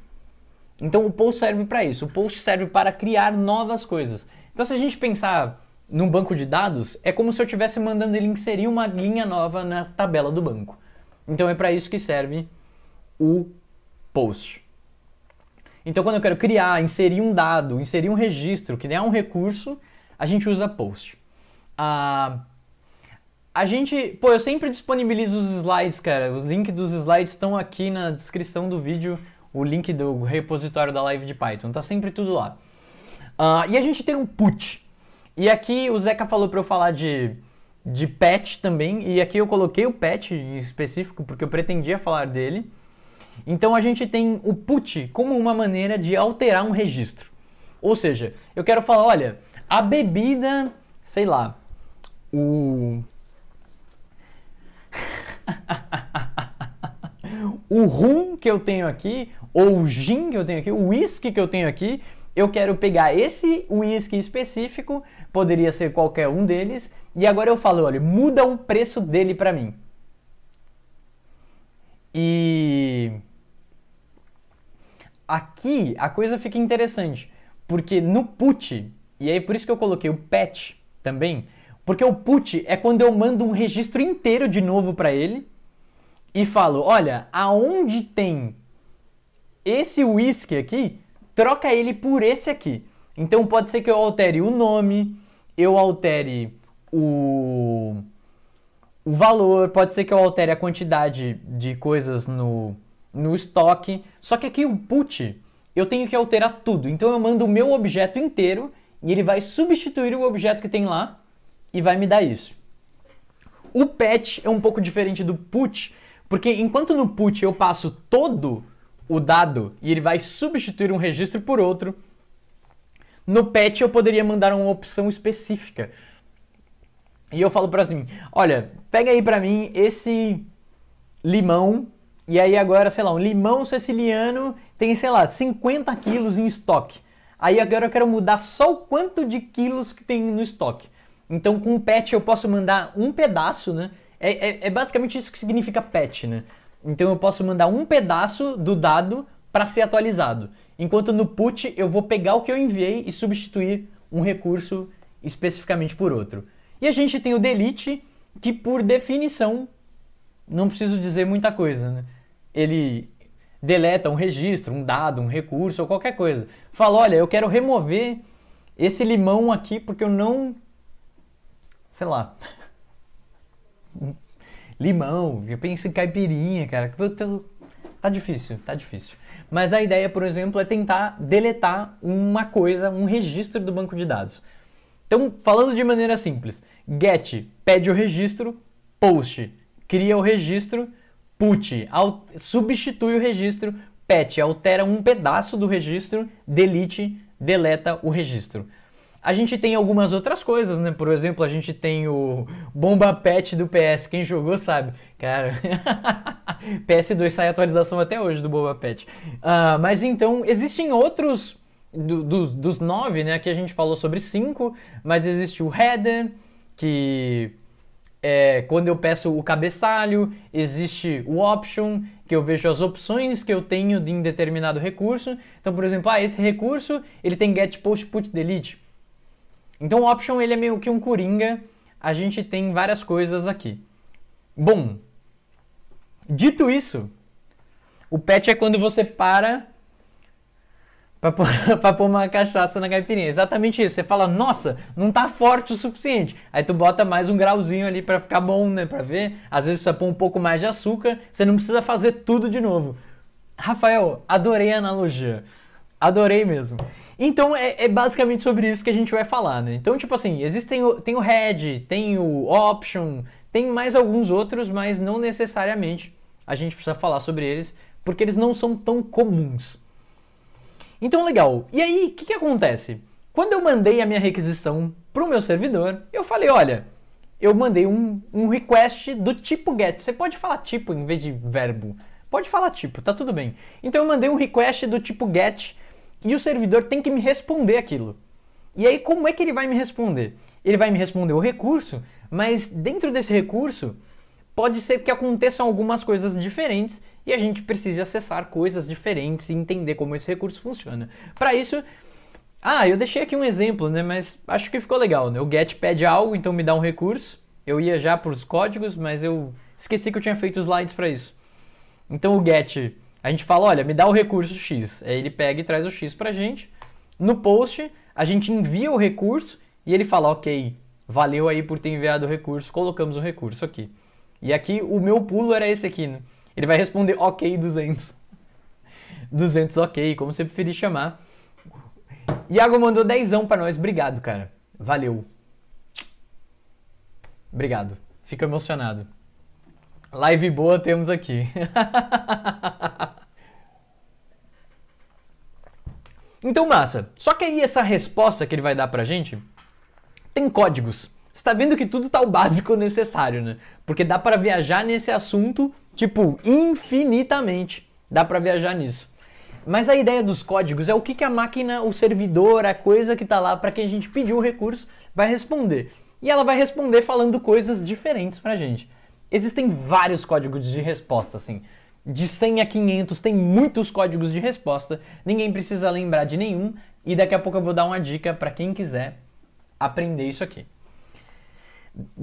Então o post serve para isso. O post serve para criar novas coisas. Então se a gente pensar num banco de dados, é como se eu estivesse mandando ele inserir uma linha nova na tabela do banco. Então é para isso que serve o post. Então quando eu quero criar, inserir um dado, inserir um registro, criar um recurso, a gente usa post. Ah, a gente, pô, eu sempre disponibilizo os slides, cara. Os links dos slides estão aqui na descrição do vídeo, o link do repositório da live de Python, tá sempre tudo lá. Uh, e a gente tem um put. E aqui o Zeca falou para eu falar de, de patch também, e aqui eu coloquei o patch em específico porque eu pretendia falar dele. Então a gente tem o put como uma maneira de alterar um registro. Ou seja, eu quero falar, olha, a bebida, sei lá, o <laughs> o rum que eu tenho aqui, ou o gin que eu tenho aqui, o whisky que eu tenho aqui, eu quero pegar esse whisky específico, poderia ser qualquer um deles, e agora eu falo, olha, muda o preço dele para mim. E aqui a coisa fica interessante, porque no put, e aí é por isso que eu coloquei o pet também, porque o put é quando eu mando um registro inteiro de novo para ele e falo: olha, aonde tem esse whisky aqui, troca ele por esse aqui. Então pode ser que eu altere o nome, eu altere o, o valor, pode ser que eu altere a quantidade de coisas no, no estoque. Só que aqui o put eu tenho que alterar tudo. Então eu mando o meu objeto inteiro e ele vai substituir o objeto que tem lá e vai me dar isso. O patch é um pouco diferente do put, porque enquanto no put eu passo todo o dado e ele vai substituir um registro por outro, no patch eu poderia mandar uma opção específica. E eu falo para mim, olha, pega aí para mim esse limão e aí agora, sei lá, um limão siciliano tem, sei lá, 50 quilos em estoque. Aí agora eu quero mudar só o quanto de quilos que tem no estoque. Então com o patch eu posso mandar um pedaço, né? É, é, é basicamente isso que significa patch, né? Então eu posso mandar um pedaço do dado para ser atualizado. Enquanto no put eu vou pegar o que eu enviei e substituir um recurso especificamente por outro. E a gente tem o delete, que por definição, não preciso dizer muita coisa, né? Ele deleta um registro, um dado, um recurso ou qualquer coisa. Fala, olha, eu quero remover esse limão aqui porque eu não sei lá, limão, eu penso em caipirinha, cara. Tá difícil, tá difícil. Mas a ideia, por exemplo, é tentar deletar uma coisa, um registro do banco de dados. Então, falando de maneira simples, get pede o registro, post cria o registro, put substitui o registro, pet altera um pedaço do registro, delete deleta o registro. A gente tem algumas outras coisas, né? Por exemplo, a gente tem o Bomba Pet do PS. Quem jogou sabe. Cara, <laughs> PS2 sai atualização até hoje do Bomba Pet. Uh, mas então, existem outros do, do, dos nove, né? Aqui a gente falou sobre cinco, mas existe o Header, que é quando eu peço o cabeçalho, existe o Option, que eu vejo as opções que eu tenho de um determinado recurso. Então, por exemplo, ah, esse recurso ele tem Get, Post, Put, Delete. Então o option ele é meio que um coringa, a gente tem várias coisas aqui. Bom, dito isso, o patch é quando você para pra pôr, <laughs> pôr uma cachaça na caipirinha. Exatamente isso. Você fala, nossa, não tá forte o suficiente. Aí tu bota mais um grauzinho ali para ficar bom, né? Pra ver. Às vezes você põe um pouco mais de açúcar. Você não precisa fazer tudo de novo. Rafael, adorei a analogia. Adorei mesmo. Então é, é, basicamente sobre isso que a gente vai falar, né? Então, tipo assim, existem o, tem o head, tem o option, tem mais alguns outros, mas não necessariamente a gente precisa falar sobre eles, porque eles não são tão comuns. Então, legal. E aí, o que, que acontece? Quando eu mandei a minha requisição para o meu servidor, eu falei, olha, eu mandei um, um request do tipo get. Você pode falar tipo em vez de verbo. Pode falar tipo, tá tudo bem. Então eu mandei um request do tipo get e o servidor tem que me responder aquilo. E aí, como é que ele vai me responder? Ele vai me responder o recurso, mas dentro desse recurso pode ser que aconteçam algumas coisas diferentes e a gente precise acessar coisas diferentes e entender como esse recurso funciona. Para isso, ah, eu deixei aqui um exemplo, né? Mas acho que ficou legal, né? O get pede algo, então me dá um recurso. Eu ia já para os códigos, mas eu esqueci que eu tinha feito slides para isso. Então o get a gente fala, olha, me dá o recurso X. Aí ele pega e traz o X pra gente. No post, a gente envia o recurso e ele fala, ok, valeu aí por ter enviado o recurso, colocamos o um recurso aqui. E aqui o meu pulo era esse aqui, né? Ele vai responder ok 200. 200 <laughs> ok, como você preferir chamar. Iago mandou dezão para nós, obrigado, cara. Valeu. Obrigado. Fico emocionado. Live boa temos aqui. <laughs> então, massa. Só que aí essa resposta que ele vai dar pra gente tem códigos. Você tá vendo que tudo tá o básico necessário, né? Porque dá para viajar nesse assunto, tipo, infinitamente. Dá para viajar nisso. Mas a ideia dos códigos é o que, que a máquina, o servidor, a coisa que tá lá para quem a gente pediu o recurso vai responder. E ela vai responder falando coisas diferentes pra gente. Existem vários códigos de resposta, assim. De 100 a 500 tem muitos códigos de resposta, ninguém precisa lembrar de nenhum, e daqui a pouco eu vou dar uma dica para quem quiser aprender isso aqui.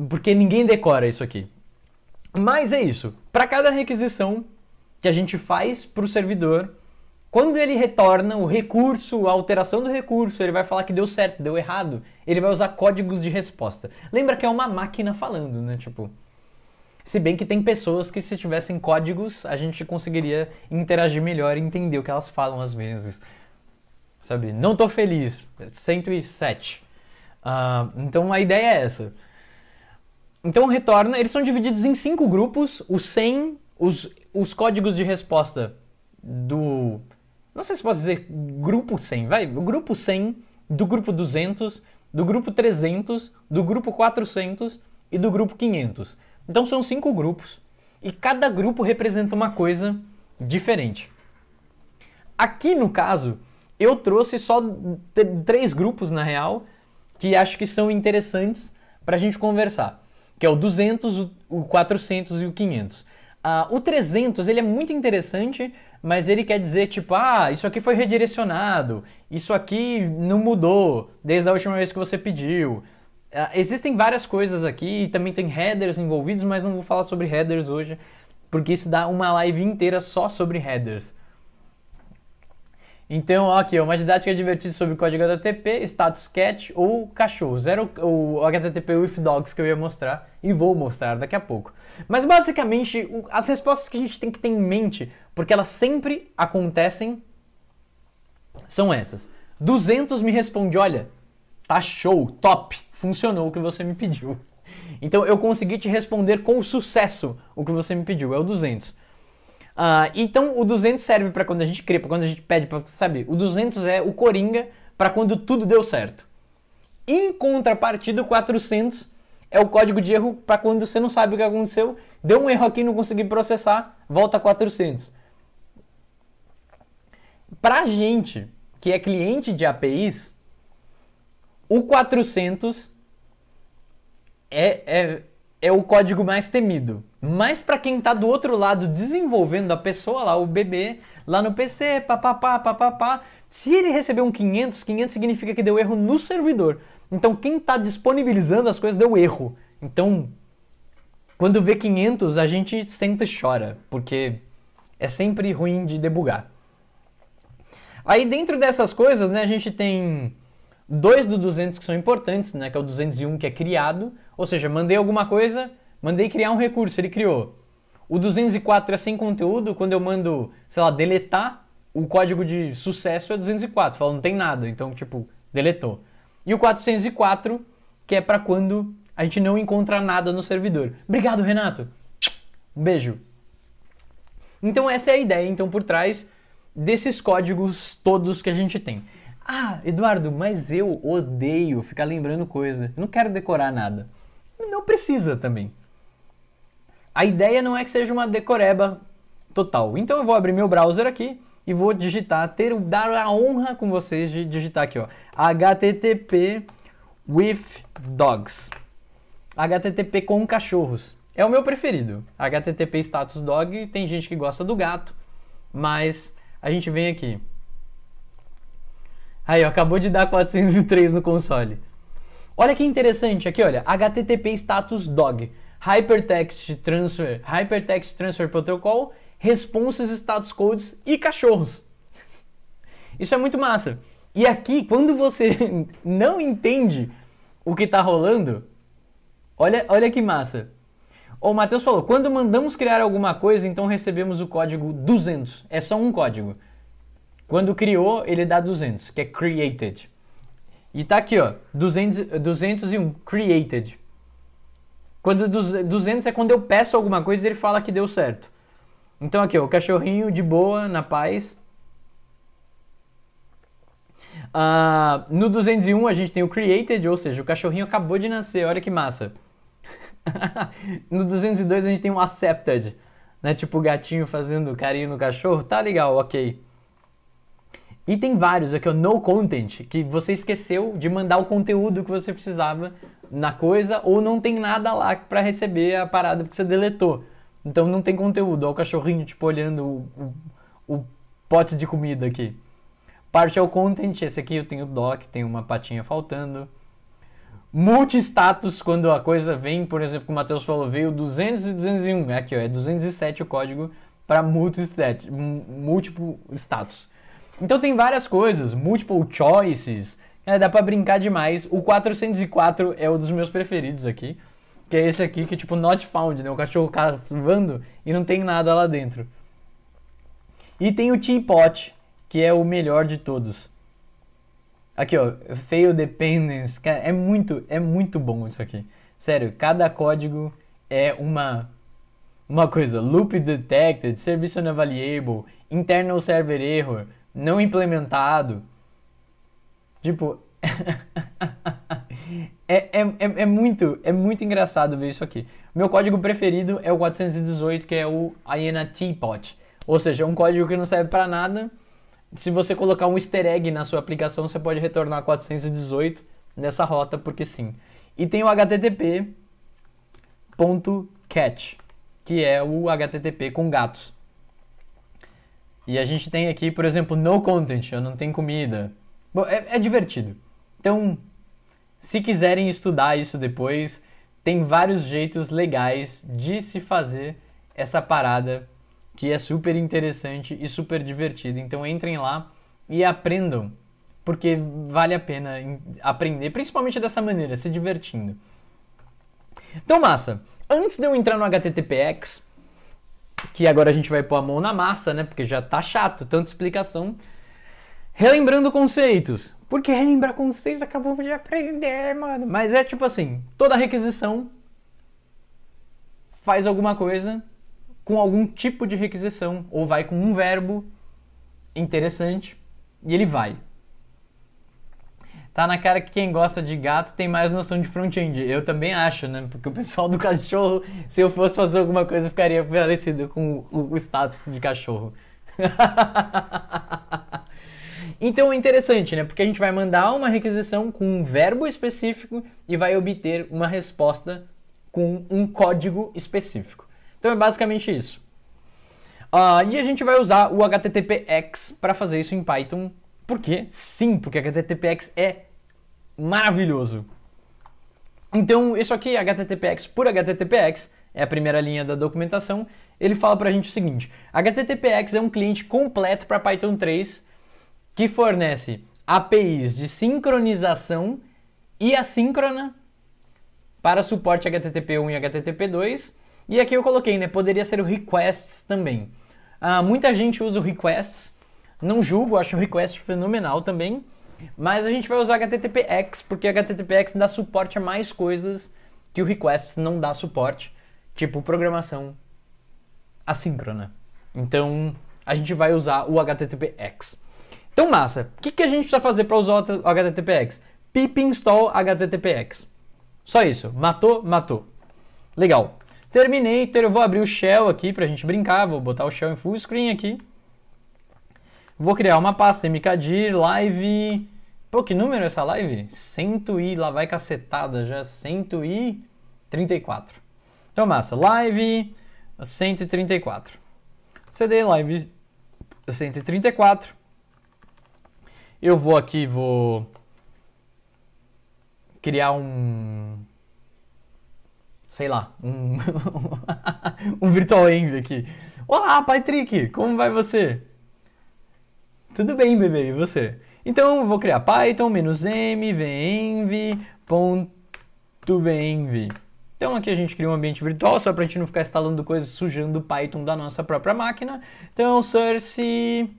Porque ninguém decora isso aqui. Mas é isso. Para cada requisição que a gente faz para o servidor, quando ele retorna o recurso, a alteração do recurso, ele vai falar que deu certo, deu errado, ele vai usar códigos de resposta. Lembra que é uma máquina falando, né? Tipo, se bem que tem pessoas que, se tivessem códigos, a gente conseguiria interagir melhor e entender o que elas falam às vezes. Sabe? Não tô feliz. 107. Uh, ah, então a ideia é essa. Então retorna. Eles são divididos em cinco grupos: os 100, os, os códigos de resposta do. Não sei se posso dizer grupo 100, vai. O grupo 100, do grupo 200, do grupo 300, do grupo 400 e do grupo 500. Então são cinco grupos e cada grupo representa uma coisa diferente. Aqui no caso, eu trouxe só três grupos na real que acho que são interessantes para a gente conversar, que é o 200, o 400 e o 500. Uh, ah, o 300 ele é muito interessante, mas ele quer dizer tipo, ah, isso aqui foi redirecionado, isso aqui não mudou desde a última vez que você pediu. Ah, existem várias coisas aqui, e também tem headers envolvidos, mas não vou falar sobre headers hoje, porque isso dá uma live inteira só sobre headers. Então, aqui, uma didática divertida sobre código HTTP, status cat ou cachorro. Era o, o HTTP with dogs que eu ia mostrar e vou mostrar daqui a pouco. Mas basicamente, as respostas que a gente tem que ter em mente, porque elas sempre acontecem, são essas. 200 me responde, olha, tá show, top funcionou o que você me pediu. Então eu consegui te responder com sucesso o que você me pediu, é o 200. Uh, ah, então o 200 serve para quando a gente cria, para quando a gente pede para saber. O 200 é o coringa para quando tudo deu certo. Em contrapartida, o 400 é o código de erro para quando você não sabe o que aconteceu, deu um erro aqui, não consegui processar, volta 400. para gente que é cliente de APIs, o 400 é, é, é o código mais temido. Mas para quem está do outro lado desenvolvendo a pessoa lá, o bebê, lá no PC, papapá, papapá, se ele receber um 500, 500 significa que deu erro no servidor. Então quem está disponibilizando as coisas deu erro. Então, quando vê 500, a gente senta e chora, porque é sempre ruim de debugar. Aí dentro dessas coisas, né, a gente tem dois do 200 que são importantes, né, que é o 201 que é criado, ou seja, mandei alguma coisa, mandei criar um recurso, ele criou. O 204 é sem conteúdo, quando eu mando, sei lá, deletar, o código de sucesso é 204, fala não tem nada, então tipo, deletou. E o 404, que é para quando a gente não encontra nada no servidor. Obrigado, Renato. Um beijo. Então essa é a ideia então por trás desses códigos todos que a gente tem. Ah, Eduardo, mas eu odeio ficar lembrando coisa. Eu não quero decorar nada. Não precisa também. A ideia não é que seja uma decoreba total. Então eu vou abrir meu browser aqui e vou digitar, ter dar a honra com vocês de digitar aqui, ó, http with dogs. HTTP com cachorros. É o meu preferido. HTTP status dog, tem gente que gosta do gato, mas a gente vem aqui Aí, ó, acabou de dar 403 no console. Olha que interessante aqui, olha, HTTP status dog, Hypertext Transfer, Hypertext Transfer Protocol, responses status codes e cachorros. Isso é muito massa. E aqui, quando você <laughs> não entende o que está rolando, olha, olha que massa. O Matheus falou: quando mandamos criar alguma coisa, então recebemos o código 200. É só um código. Quando criou, ele dá 200, que é created. E tá aqui, ó, 200, 201, created. Quando 200 é quando eu peço alguma coisa, e ele fala que deu certo. Então aqui, ó, o cachorrinho de boa, na paz. Uh, no 201 a gente tem o created, ou seja, o cachorrinho acabou de nascer, olha que massa. <laughs> no 202 a gente tem o accepted, né? Tipo o gatinho fazendo carinho no cachorro, tá legal, ok. E tem vários aqui, o no content, que você esqueceu de mandar o conteúdo que você precisava na coisa ou não tem nada lá para receber a parada porque você deletou. Então não tem conteúdo, ó o cachorrinho tipo olhando o, o, o pote de comida aqui. Partial é content, esse aqui eu tenho doc, tem uma patinha faltando. Multistatus, quando a coisa vem, por exemplo, que o Matheus falou, veio 200 e 201, é aqui ó, é 207 o código para múltiplo status. Então tem várias coisas, multiple choices, é, dá pra brincar demais. O 404 é um dos meus preferidos aqui, que é esse aqui que é tipo not found, né? O cachorro cavando e não tem nada lá dentro. E tem o teapot, que é o melhor de todos. Aqui, ó, fail dependence, cara, é muito, é muito bom isso aqui. Sério, cada código é uma uma coisa, loop detected, service unavailable, internal server error, não implementado. Tipo. <laughs> É, é, é, é, muito, é muito engraçado ver isso aqui. Meu código preferido é o 418, que é o INATPOT. Ou seja, é um código que não serve para nada. Se você colocar um easter egg na sua aplicação, você pode retornar 418 nessa rota, porque sim. E tem o http.catch, que é o http com gatos. E a gente tem aqui, por exemplo, no content, eu não tenho comida. Bom, é, é divertido. Então, se quiserem estudar isso depois, tem vários jeitos legais de se fazer essa parada que é super interessante e super divertido. Então entrem lá e aprendam, porque vale a pena aprender, principalmente dessa maneira, se divertindo. Então massa, antes de eu entrar no HTTPX, que agora a gente vai pôr a mão na massa, né? Porque já tá chato, tanta explicação. Relembrando conceitos. Porque relembrar conceitos acabamos de aprender, mano. Mas é tipo assim, toda requisição faz alguma coisa com algum tipo de requisição ou vai com um verbo interessante e ele vai tá na cara que quem gosta de gato tem mais noção de front-end. Eu também acho, né? Porque o pessoal do cachorro, se eu fosse fazer alguma coisa, ficaria parecido com o, status de cachorro. <laughs> então é interessante, né? Porque a gente vai mandar uma requisição com um verbo específico e vai obter uma resposta com um código específico. Então é basicamente isso. Uh, e a gente vai usar o HTTPX para fazer isso em Python quê? sim, porque HTTPX é maravilhoso. Então, isso aqui, é HTTPX por HTTPX, é a primeira linha da documentação, ele fala para a gente o seguinte: HTTPX é um cliente completo para Python 3 que fornece APIs de sincronização e assíncrona para suporte HTTP 1 e HTTP 2. E aqui eu coloquei, né? Poderia ser o requests também. Ah, muita gente usa o requests, não julgo, acho o request fenomenal também. Mas a gente vai usar HTTPX, porque HTTPX dá suporte a mais coisas que o requests não dá suporte, tipo programação assíncrona. Então, a gente vai usar o HTTPX. Então, massa, o que, que a gente precisa fazer para usar o HTTPX? pip install HTTPX. Só isso. Matou, matou. Legal. Terminator, então eu vou abrir o shell aqui para a gente brincar, vou botar o shell em full screen aqui. Vou criar uma pasta mkdir live. Pô, que número é essa live? 100 e lá vai cacetada já, 134. Então massa, live 134. CD live 134. Eu vou aqui, vou criar um sei lá, um <laughs> um virtual Envy aqui. Olá, Patrick, como vai você? Tudo bem, bebê, e você? Então, vou criar python -m venv.venv. Então aqui a gente cria um ambiente virtual, só para a gente não ficar instalando coisas sujando o Python da nossa própria máquina. Então, source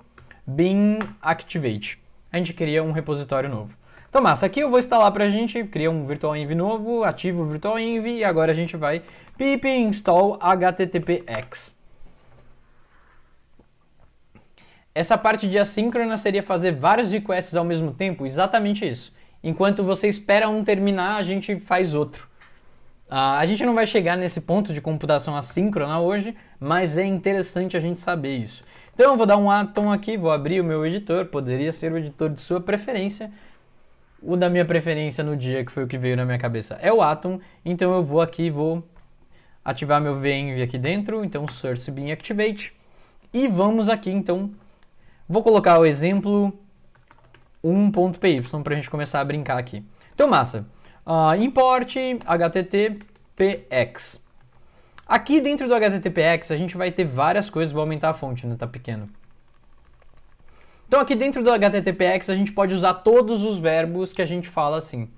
bin activate. A gente cria um repositório novo. Então, massa, aqui eu vou instalar para a gente, cria um virtualenv novo, ativo o virtualenv e agora a gente vai pip install httpx. Essa parte de assíncrona seria fazer vários requests ao mesmo tempo, exatamente isso. Enquanto você espera um terminar, a gente faz outro. Uh, a gente não vai chegar nesse ponto de computação assíncrona hoje, mas é interessante a gente saber isso. Então eu vou dar um atom aqui, vou abrir o meu editor, poderia ser o editor de sua preferência. O da minha preferência no dia, que foi o que veio na minha cabeça, é o Atom. Então eu vou aqui, vou ativar meu venv aqui dentro, então source bin activate. E vamos aqui então Vou colocar o exemplo 1.py para a gente começar a brincar aqui. Então, massa. Uh, import httpx. Aqui dentro do httpx a gente vai ter várias coisas. Vou aumentar a fonte, ainda né? está tá pequeno. Então, aqui dentro do httpx a gente pode usar todos os verbos que a gente fala assim.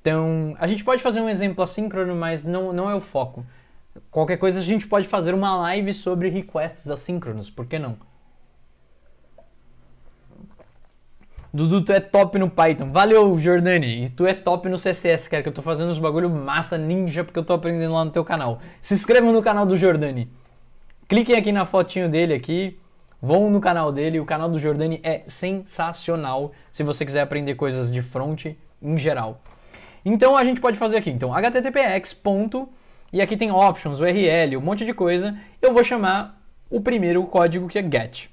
Então, a gente pode fazer um exemplo assíncrono, mas não, não é o foco. Qualquer coisa a gente pode fazer uma live sobre requests assíncronos, por que não? Dudu, tu é top no Python. Valeu, Jordani. E tu é top no CSS, cara, que eu tô fazendo uns bagulho massa ninja porque eu tô aprendendo lá no teu canal. Se inscrevam no canal do Jordani. Cliquem aqui na fotinho dele aqui. Vão no canal dele. O canal do Jordani é sensacional se você quiser aprender coisas de front em geral. Então a gente pode fazer aqui. Então, httpx. E aqui tem options, URL, um monte de coisa. Eu vou chamar o primeiro código que é get.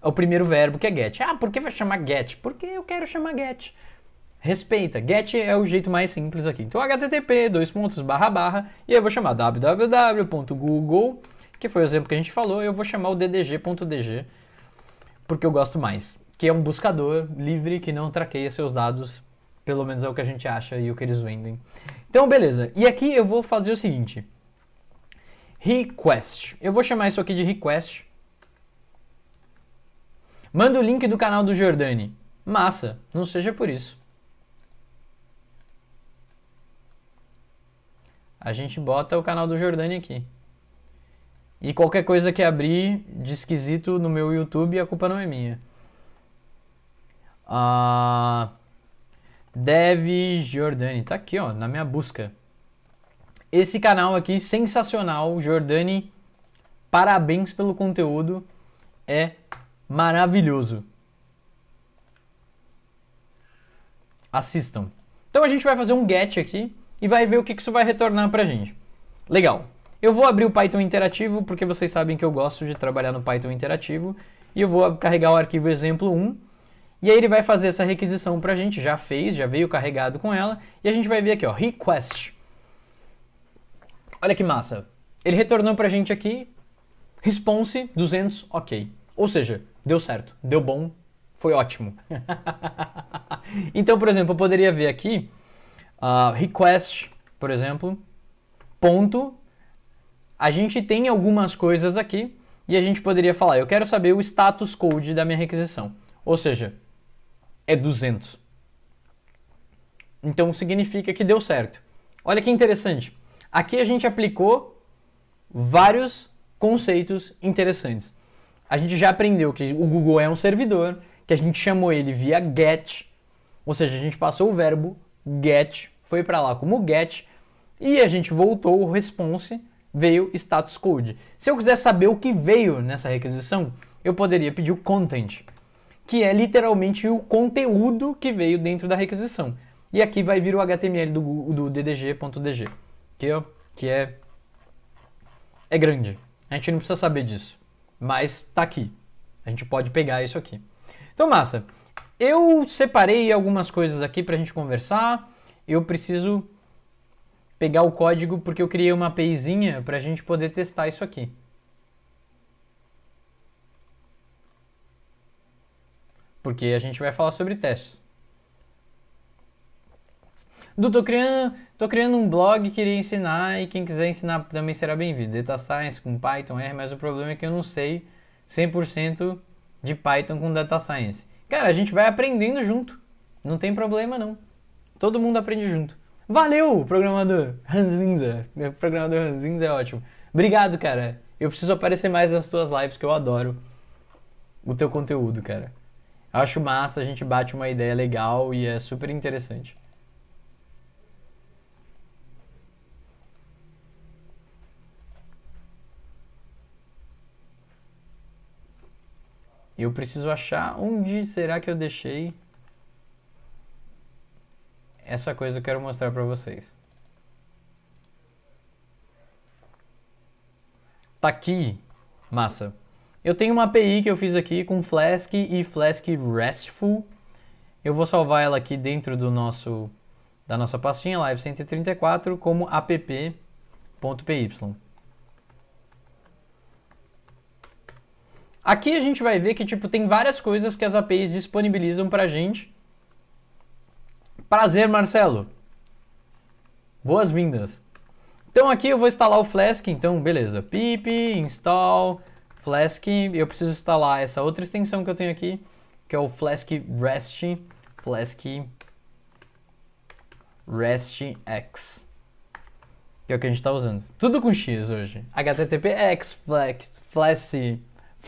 É o primeiro verbo, que é get. Ah, por que vai chamar get? Porque eu quero chamar get. Respeita, get é o jeito mais simples aqui. Então, http, dois pontos, barra, barra, e eu vou chamar www.google, que foi o exemplo que a gente falou, eu vou chamar o ddg.dg, porque eu gosto mais. Que é um buscador livre que não traqueia seus dados, pelo menos é o que a gente acha e o que eles vendem. Então, beleza. E aqui eu vou fazer o seguinte. Request. Eu vou chamar isso aqui de request, Manda o link do canal do Jordani. Massa, não seja por isso. A gente bota o canal do Jordani aqui. E qualquer coisa que abrir de esquisito no meu YouTube, a culpa não é minha. Ah, Dev Jordani, tá aqui ó, na minha busca. Esse canal aqui, sensacional, Jordani, parabéns pelo conteúdo. É maravilhoso. Assistam. Então a gente vai fazer um get aqui e vai ver o que, isso vai retornar pra gente. Legal. Eu vou abrir o Python interativo porque vocês sabem que eu gosto de trabalhar no Python interativo. E eu vou carregar o arquivo exemplo 1 e aí ele vai fazer essa requisição pra gente, já fez, já veio carregado com ela, e a gente vai ver aqui, ó, request. Olha que massa. Ele retornou pra gente aqui, response 200, ok. Ou seja, deu certo, deu bom, foi ótimo. <laughs> então, por exemplo, eu poderia ver aqui uh, request, por exemplo, ponto. A gente tem algumas coisas aqui e a gente poderia falar, eu quero saber o status code da minha requisição. Ou seja, é 200. Então significa que deu certo. Olha que interessante. Aqui a gente aplicou vários conceitos interessantes a gente já aprendeu que o Google é um servidor, que a gente chamou ele via get, ou seja, a gente passou o verbo get, foi para lá como get, e a gente voltou o response, veio status code. Se eu quiser saber o que veio nessa requisição, eu poderia pedir o content, que é literalmente o conteúdo que veio dentro da requisição. E aqui vai vir o HTML do, do ddg.dg, que, ó, é, que é, é grande. A gente não precisa saber disso mas tá aqui. A gente pode pegar isso aqui. Então, massa, eu separei algumas coisas aqui para a gente conversar. Eu preciso pegar o código porque eu criei uma APIzinha para a gente poder testar isso aqui. Porque a gente vai falar sobre testes. Doutor Crian, Tô criando um blog, queria ensinar e quem quiser ensinar também será bem-vindo. Data Science com Python, R, mas o problema é que eu não sei 100% de Python com Data Science. Cara, a gente vai aprendendo junto. Não tem problema não. Todo mundo aprende junto. Valeu, programador Hanzinza. Meu programador Hanzinza é ótimo. Obrigado, cara. Eu preciso aparecer mais nas tuas lives que eu adoro o teu conteúdo, cara. Eu Acho massa, a gente bate uma ideia legal e é super interessante. Eu preciso achar onde será que eu deixei essa coisa que eu quero mostrar para vocês. Tá aqui. Massa. Eu tenho uma API que eu fiz aqui com Flask e Flask RESTful. Eu vou salvar ela aqui dentro do nosso da nossa pastinha live 134 como app.py. Aqui a gente vai ver que tipo tem várias coisas que as APIs disponibilizam para gente. Prazer, Marcelo. Boas-vindas. Então aqui eu vou instalar o Flask, então beleza. pip install Flask, eu preciso instalar essa outra extensão que eu tenho aqui, que é o Flask REST, Flask Rest X. que é o que a gente está usando. Tudo com X hoje. HTTPX, Flex, Flask,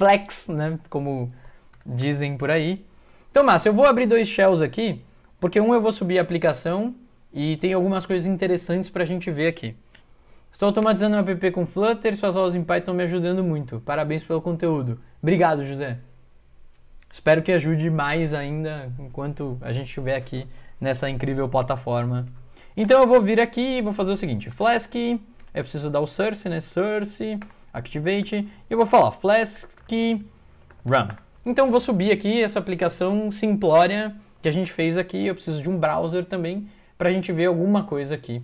flex, né? Como dizem por aí. Então, Márcio, eu vou abrir dois shells aqui, porque um eu vou subir a aplicação e tem algumas coisas interessantes para a gente ver aqui. Estou automatizando um app com Flutter, suas aulas em Python me ajudando muito. Parabéns pelo conteúdo. Obrigado, José. Espero que ajude mais ainda enquanto a gente estiver aqui nessa incrível plataforma. Então eu vou vir aqui e vou fazer o seguinte, Flask, eu preciso dar o source, né? Source, Activate, e eu vou falar Flask Run. Então vou subir aqui essa aplicação simplória que a gente fez aqui, eu preciso de um browser também para a gente ver alguma coisa aqui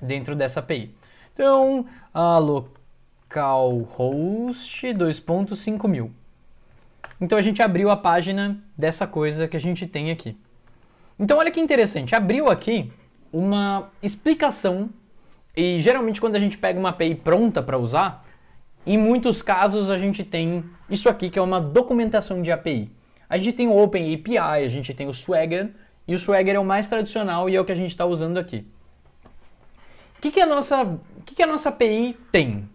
dentro dessa API. Então, a localhost 2.5000. Então a gente abriu a página dessa coisa que a gente tem aqui. Então olha que interessante, abriu aqui uma explicação e geralmente quando a gente pega uma API pronta para usar, em muitos casos a gente tem isso aqui que é uma documentação de API. A gente tem o Open API, a gente tem o Swagger, e o Swagger é o mais tradicional e é o que a gente está usando aqui. O que, que, a nossa, que, que a nossa API tem,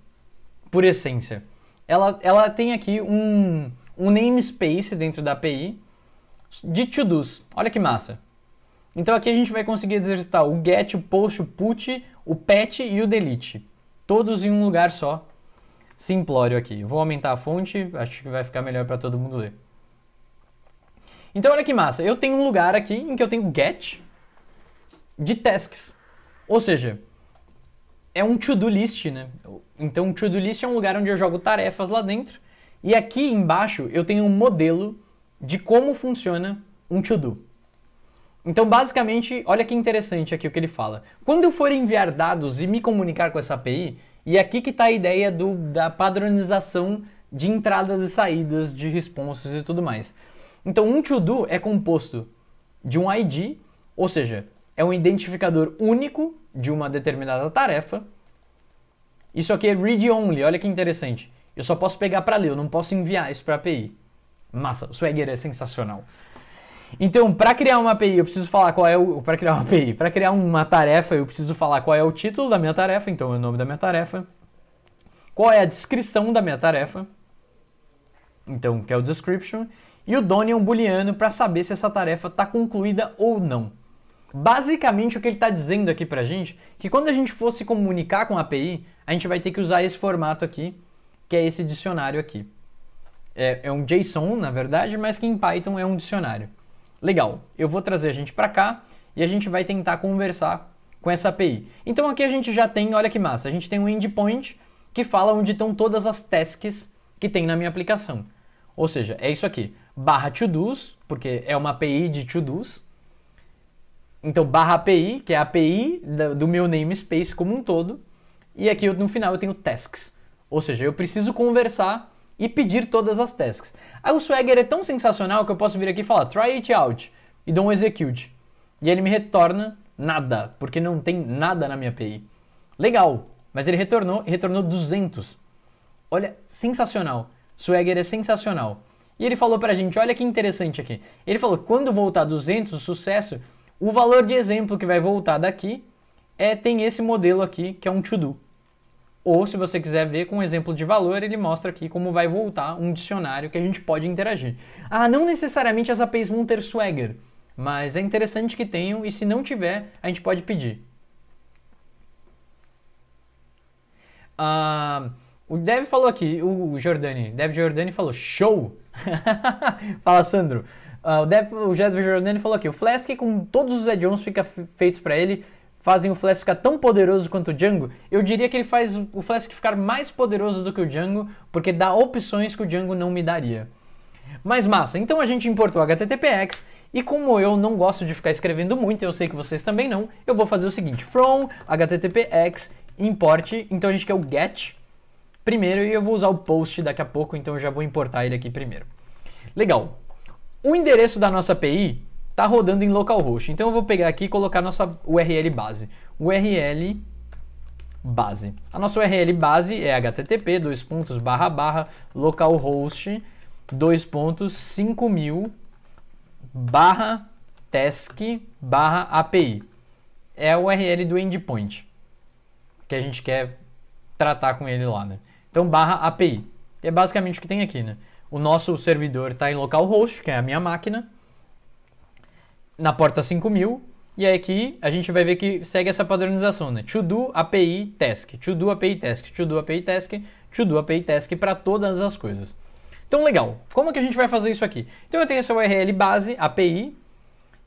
por essência? Ela, ela tem aqui um, um namespace dentro da API de to-dos. Olha que massa. Então aqui a gente vai conseguir exercitar o get, o post, o put, o pet e o delete. Todos em um lugar só. Simplório aqui. Vou aumentar a fonte, acho que vai ficar melhor para todo mundo ler. Então olha que massa, eu tenho um lugar aqui em que eu tenho get de tasks. Ou seja, é um to-do list, né? Então um to-do list é um lugar onde eu jogo tarefas lá dentro. E aqui embaixo eu tenho um modelo de como funciona um to-do. Então, basicamente, olha que interessante aqui o que ele fala. Quando eu for enviar dados e me comunicar com essa API, e é aqui que está a ideia do, da padronização de entradas e saídas, de responses e tudo mais. Então, um to-do é composto de um ID, ou seja, é um identificador único de uma determinada tarefa. Isso aqui é read-only, olha que interessante. Eu só posso pegar para ler, eu não posso enviar isso para a API. Massa, o Swagger é sensacional. Então, para criar uma API, eu preciso falar qual é o para criar uma API, para criar uma tarefa, eu preciso falar qual é o título da minha tarefa, então é o nome da minha tarefa. Qual é a descrição da minha tarefa? Então, que é o description, e o done é um booleano para saber se essa tarefa está concluída ou não. Basicamente o que ele está dizendo aqui para a gente, que quando a gente for se comunicar com a API, a gente vai ter que usar esse formato aqui, que é esse dicionário aqui. É, é um JSON, na verdade, mas que em Python é um dicionário. Legal, eu vou trazer a gente para cá e a gente vai tentar conversar com essa API. Então aqui a gente já tem, olha que massa, a gente tem um endpoint que fala onde estão todas as tasks que tem na minha aplicação. Ou seja, é isso aqui, barra todos, porque é uma API de to-dos. Então barra API, que é a API do meu namespace como um todo. E aqui no final eu tenho tasks, ou seja, eu preciso conversar e pedir todas as tasks. Aí o Swagger é tão sensacional que eu posso vir aqui e falar try it out e dou um execute. E ele me retorna nada, porque não tem nada na minha API. Legal, mas ele retornou e retornou 200. Olha, sensacional. Swagger é sensacional. E ele falou pra gente, olha que interessante aqui. Ele falou, quando voltar 200, o sucesso, o valor de exemplo que vai voltar daqui é tem esse modelo aqui, que é um to-do. Ou se você quiser ver com um exemplo de valor, ele mostra aqui como vai voltar um dicionário que a gente pode interagir. Ah, não necessariamente as APIs vão ter swagger, mas é interessante que tenham e se não tiver, a gente pode pedir. Ah, o Dev falou aqui, o Jordani, Dev Jordani falou, show! <laughs> Fala, Sandro. Uh, o, Dev, o Jordani falou aqui, o Flask com todos os add-ons fica feitos para ele fazem o Flask ficar tão poderoso quanto o Django, eu diria que ele faz o Flask ficar mais poderoso do que o Django, porque dá opções que o Django não me daria. Mas massa, então a gente importou HTTPX e como eu não gosto de ficar escrevendo muito, eu sei que vocês também não, eu vou fazer o seguinte, from HTTPX import, então a gente quer o get primeiro e eu vou usar o post daqui a pouco, então eu já vou importar ele aqui primeiro. Legal. O endereço da nossa API está rodando em localhost. Então eu vou pegar aqui e colocar nossa URL base. URL base. A nossa URL base é http dois pontos barra barra localhost dois pontos cinco mil barra task barra API. É a URL do endpoint que a gente quer tratar com ele lá, né? Então barra API. É basicamente o que tem aqui, né? O nosso servidor está em localhost, que é a minha máquina na porta 5000. E aí aqui a gente vai ver que segue essa padronização, né? To do API task, to do API task, to do API task, to do API task para todas as coisas. Então legal. Como que a gente vai fazer isso aqui? Então eu tenho essa URL base API.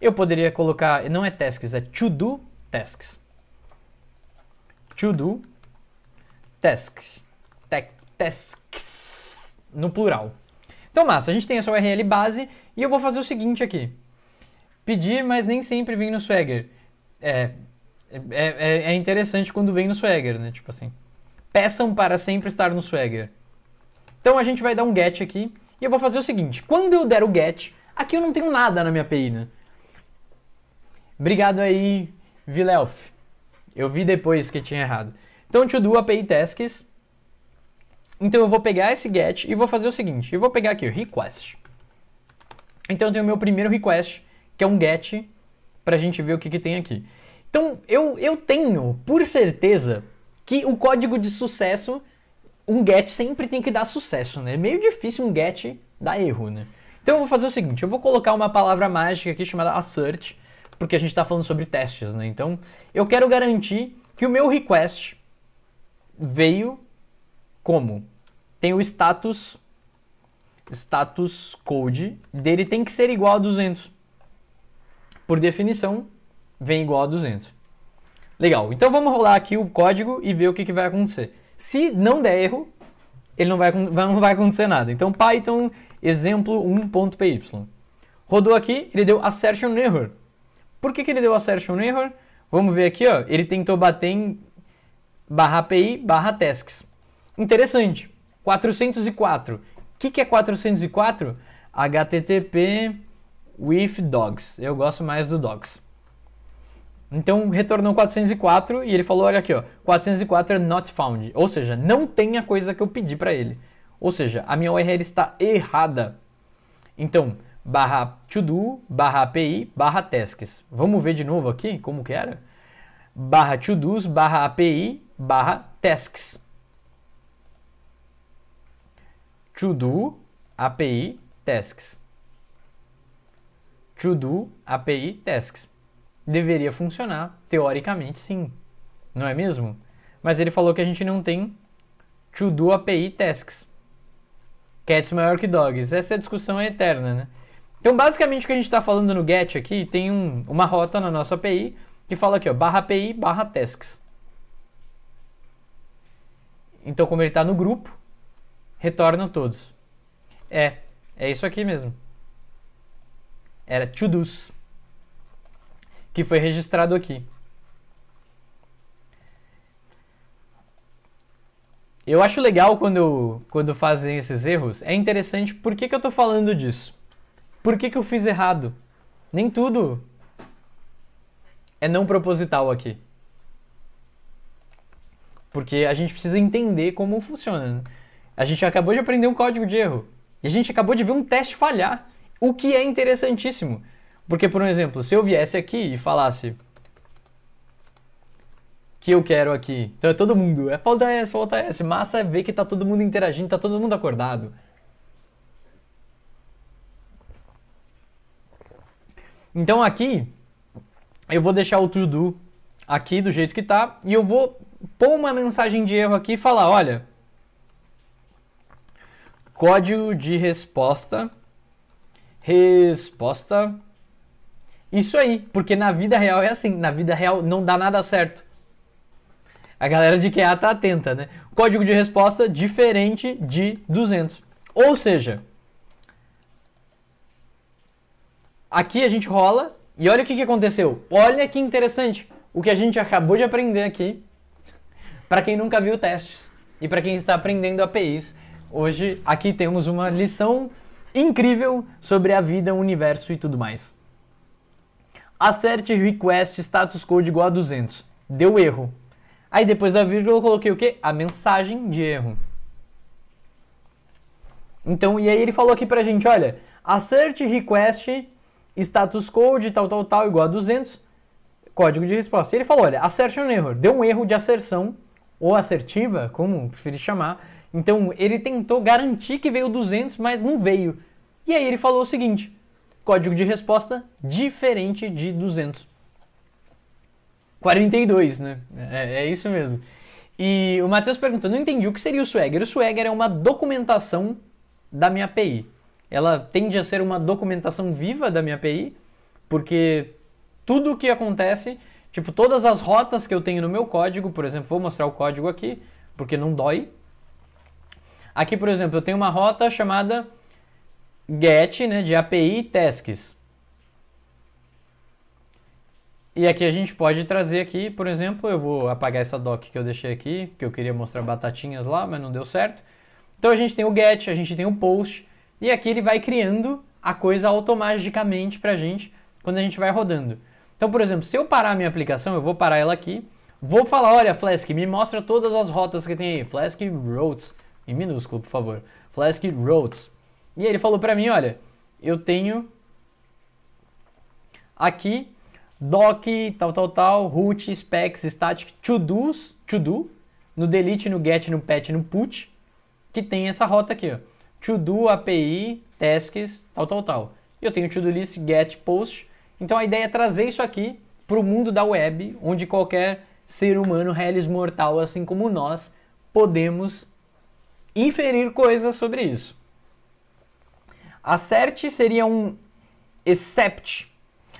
Eu poderia colocar, não é tasks, é to do tasks. To do tasks. Te tasks no plural. Então massa, a gente tem essa URL base e eu vou fazer o seguinte aqui. Pedir, mas nem sempre vem no Swagger. É, é, é, é interessante quando vem no Swagger, né? Tipo assim, peçam para sempre estar no Swagger. Então a gente vai dar um get aqui e eu vou fazer o seguinte. Quando eu der o get, aqui eu não tenho nada na minha API, né? Obrigado aí, Vilelf. Eu vi depois que tinha errado. Então, to do API tasks. Então eu vou pegar esse get e vou fazer o seguinte. Eu vou pegar aqui o request. Então eu tenho o meu primeiro request, que é um get, para a gente ver o que, que tem aqui. Então, eu, eu tenho por certeza que o código de sucesso, um get sempre tem que dar sucesso, né? É meio difícil um get dar erro, né? Então eu vou fazer o seguinte, eu vou colocar uma palavra mágica aqui chamada assert, porque a gente está falando sobre testes, né? Então eu quero garantir que o meu request veio como? Tem o status status code dele tem que ser igual a 200 por definição, vem igual a 200. Legal, então vamos rolar aqui o código e ver o que, que vai acontecer. Se não der erro, ele não vai, não vai acontecer nada. Então Python exemplo 1.py. Rodou aqui, ele deu assertion error. Por que, que ele deu assertion error? Vamos ver aqui, ó. ele tentou bater em barra API barra tasks. Interessante, 404. O que, que é 404? HTTP with dogs. Eu gosto mais do dogs. Então retornou 404 e ele falou, olha aqui, ó, 404 é not found, ou seja, não tem a coisa que eu pedi para ele. Ou seja, a minha URL está errada. Então, barra to do, barra API, barra tasks. Vamos ver de novo aqui como que era? Barra to dos, barra API, barra tasks. To do, API, tasks. To-do API Tasks. Deveria funcionar, teoricamente sim, não é mesmo? Mas ele falou que a gente não tem To-do API Tasks. Cats maior que dogs. Essa discussão é eterna, né? Então, basicamente, o que a gente está falando no get aqui, tem um, uma rota na nossa API que fala aqui, ó, barra API, barra tasks. Então, como ele está no grupo, retornam todos. É, é isso aqui mesmo era to do's, que foi registrado aqui. Eu acho legal quando, quando fazem esses erros. É interessante por que, que eu estou falando disso. Por que, que eu fiz errado? Nem tudo é não proposital aqui. Porque a gente precisa entender como funciona. Né? A gente acabou de aprender um código de erro. E a gente acabou de ver um teste falhar. O que é interessantíssimo. Porque, por um exemplo, se eu viesse aqui e falasse que eu quero aqui, então é todo mundo, é falta S, falta S. Massa é ver que tá todo mundo interagindo, tá todo mundo acordado. Então aqui, eu vou deixar o to-do aqui do jeito que tá e eu vou pôr uma mensagem de erro aqui e falar, olha, código de resposta Resposta. Isso aí, porque na vida real é assim, na vida real não dá nada certo. A galera de QA tá atenta, né? Código de resposta diferente de 200. Ou seja, aqui a gente rola e olha o que, que aconteceu. Olha que interessante o que a gente acabou de aprender aqui. Para quem nunca viu testes e para quem está aprendendo APIs, hoje aqui temos uma lição incrível sobre a vida, o universo e tudo mais. Acerte request status code igual a 200. Deu erro. Aí depois da vírgula eu coloquei o quê? A mensagem de erro. Então, e aí ele falou aqui pra gente, olha, assert request status code tal tal tal igual a 200, código de resposta. E ele falou, olha, assertion error, deu um erro de asserção ou assertiva, como preferir chamar, então ele tentou garantir que veio 200, mas não veio. E aí ele falou o seguinte: código de resposta diferente de 200. 42, né? É, é, é isso mesmo. E o Matheus perguntou: não entendi o que seria o Swagger. O Swagger é uma documentação da minha API. Ela tende a ser uma documentação viva da minha API, porque tudo o que acontece, tipo todas as rotas que eu tenho no meu código, por exemplo, vou mostrar o código aqui, porque não dói, Aqui, por exemplo, eu tenho uma rota chamada get, né, de API tasks. E aqui a gente pode trazer aqui, por exemplo, eu vou apagar essa doc que eu deixei aqui, que eu queria mostrar batatinhas lá, mas não deu certo. Então a gente tem o get, a gente tem o post, e aqui ele vai criando a coisa automaticamente pra gente quando a gente vai rodando. Então, por exemplo, se eu parar a minha aplicação, eu vou parar ela aqui, vou falar, olha Flask, me mostra todas as rotas que tem aí, Flask Routes em minúsculo, por favor. Flask Roads. E aí ele falou para mim, olha, eu tenho aqui doc, tal, tal, tal, root, specs, static, to do's, to do, no delete, no get, no patch no put, que tem essa rota aqui, ó. To do, API, tasks, tal, tal, tal. Eu tenho to do list, get, post. Então a ideia é trazer isso aqui para o mundo da web, onde qualquer ser humano, reles mortal, assim como nós, podemos inferir coisas sobre isso. Assert seria um except.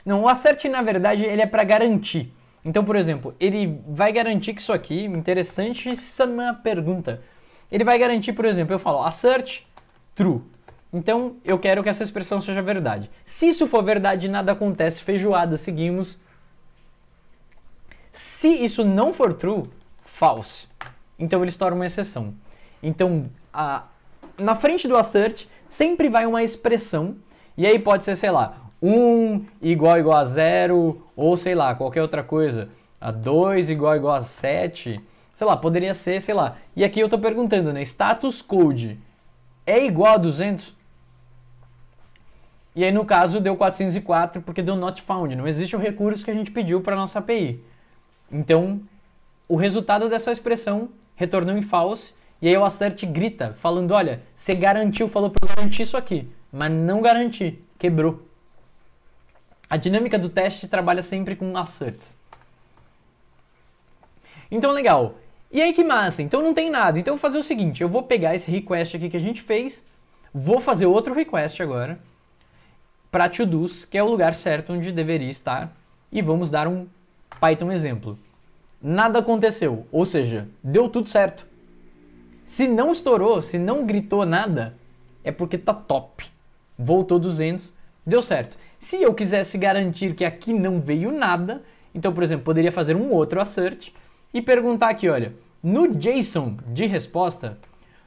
Não, o assert na verdade ele é para garantir. Então, por exemplo, ele vai garantir que isso aqui, interessante, interessantíssima pergunta. Ele vai garantir, por exemplo, eu falo assert true. Então, eu quero que essa expressão seja verdade. Se isso for verdade, nada acontece, feijoada, seguimos. Se isso não for true, false. Então ele estoura uma exceção. Então, a, na frente do assert sempre vai uma expressão, e aí pode ser, sei lá, 1 igual igual a 0, ou sei lá, qualquer outra coisa, a 2 igual igual a 7, sei lá, poderia ser, sei lá. E aqui eu estou perguntando, né, status code é igual a 200? E aí no caso deu 404 porque deu not found, não existe o recurso que a gente pediu para nossa API. Então, o resultado dessa expressão retornou em false e aí o Assert grita, falando: olha, você garantiu, falou para eu garantir isso aqui, mas não garanti, quebrou. A dinâmica do teste trabalha sempre com assert. Então, legal. E aí que massa, então não tem nada. Então eu vou fazer o seguinte, eu vou pegar esse request aqui que a gente fez, vou fazer outro request agora para to-dos, que é o lugar certo onde deveria estar, e vamos dar um Python exemplo. Nada aconteceu, ou seja, deu tudo certo. Se não estourou, se não gritou nada, é porque tá top. Voltou 200, deu certo. Se eu quisesse garantir que aqui não veio nada, então, por exemplo, poderia fazer um outro assert e perguntar aqui, olha, no JSON de resposta,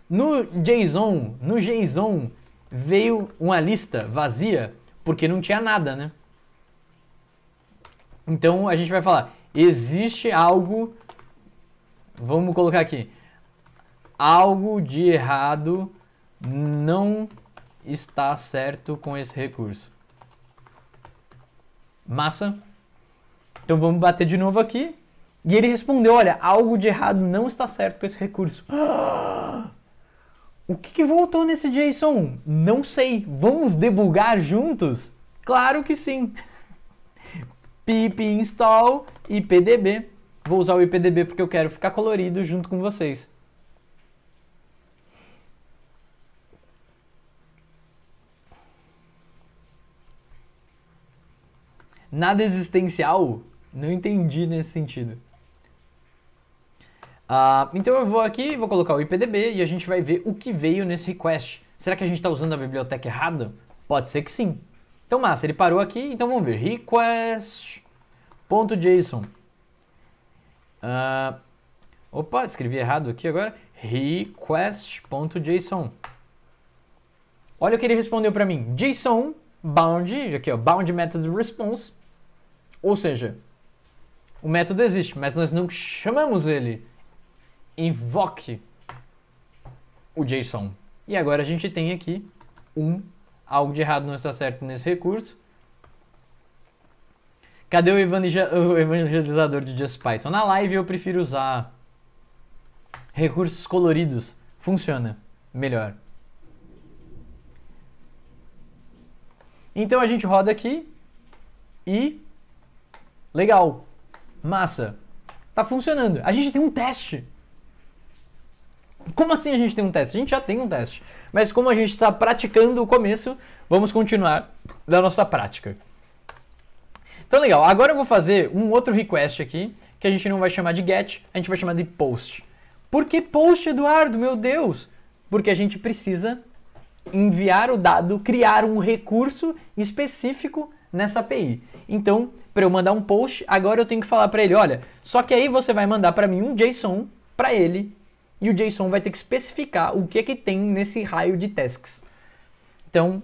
no JSON, no JSON veio uma lista vazia porque não tinha nada, né? Então a gente vai falar, existe algo, vamos colocar aqui, algo de errado não está certo com esse recurso. Massa. Então vamos bater de novo aqui. E ele respondeu: Olha, algo de errado não está certo com esse recurso. <gasps> O que, que, voltou nesse JSON? Não sei. Vamos debugar juntos? Claro que sim. <laughs> pip install ipdb. Vou usar o ipdb porque eu quero ficar colorido junto com vocês. Nada existencial? Não entendi nesse sentido. Uh, então eu vou aqui, vou colocar o IPDB e a gente vai ver o que veio nesse request. Será que a gente está usando a biblioteca errada? Pode ser que sim. Então massa, ele parou aqui, então vamos ver. Request.json uh, Opa, escrevi errado aqui agora. Request.json Olha o que ele respondeu para mim. JSON bound, aqui ó, bound method response ou seja, o método existe, mas nós não chamamos ele. Invoque o JSON. E agora a gente tem aqui um. Algo de errado não está certo nesse recurso. Cadê o, evangelizador de Just Python? Na live eu prefiro usar recursos coloridos. Funciona melhor. Então a gente roda aqui e Legal. Massa. Tá funcionando. A gente tem um teste. Como assim a gente tem um teste? A gente já tem um teste. Mas como a gente está praticando o começo, vamos continuar da nossa prática. Então, legal. Agora eu vou fazer um outro request aqui, que a gente não vai chamar de get, a gente vai chamar de post. Por que post, Eduardo? Meu Deus! Porque a gente precisa enviar o dado, criar um recurso específico nessa API. Então, para eu mandar um post, agora eu tenho que falar para ele, olha, só que aí você vai mandar para mim um JSON para ele e o JSON vai ter que especificar o que é que tem nesse raio de tasks. Então,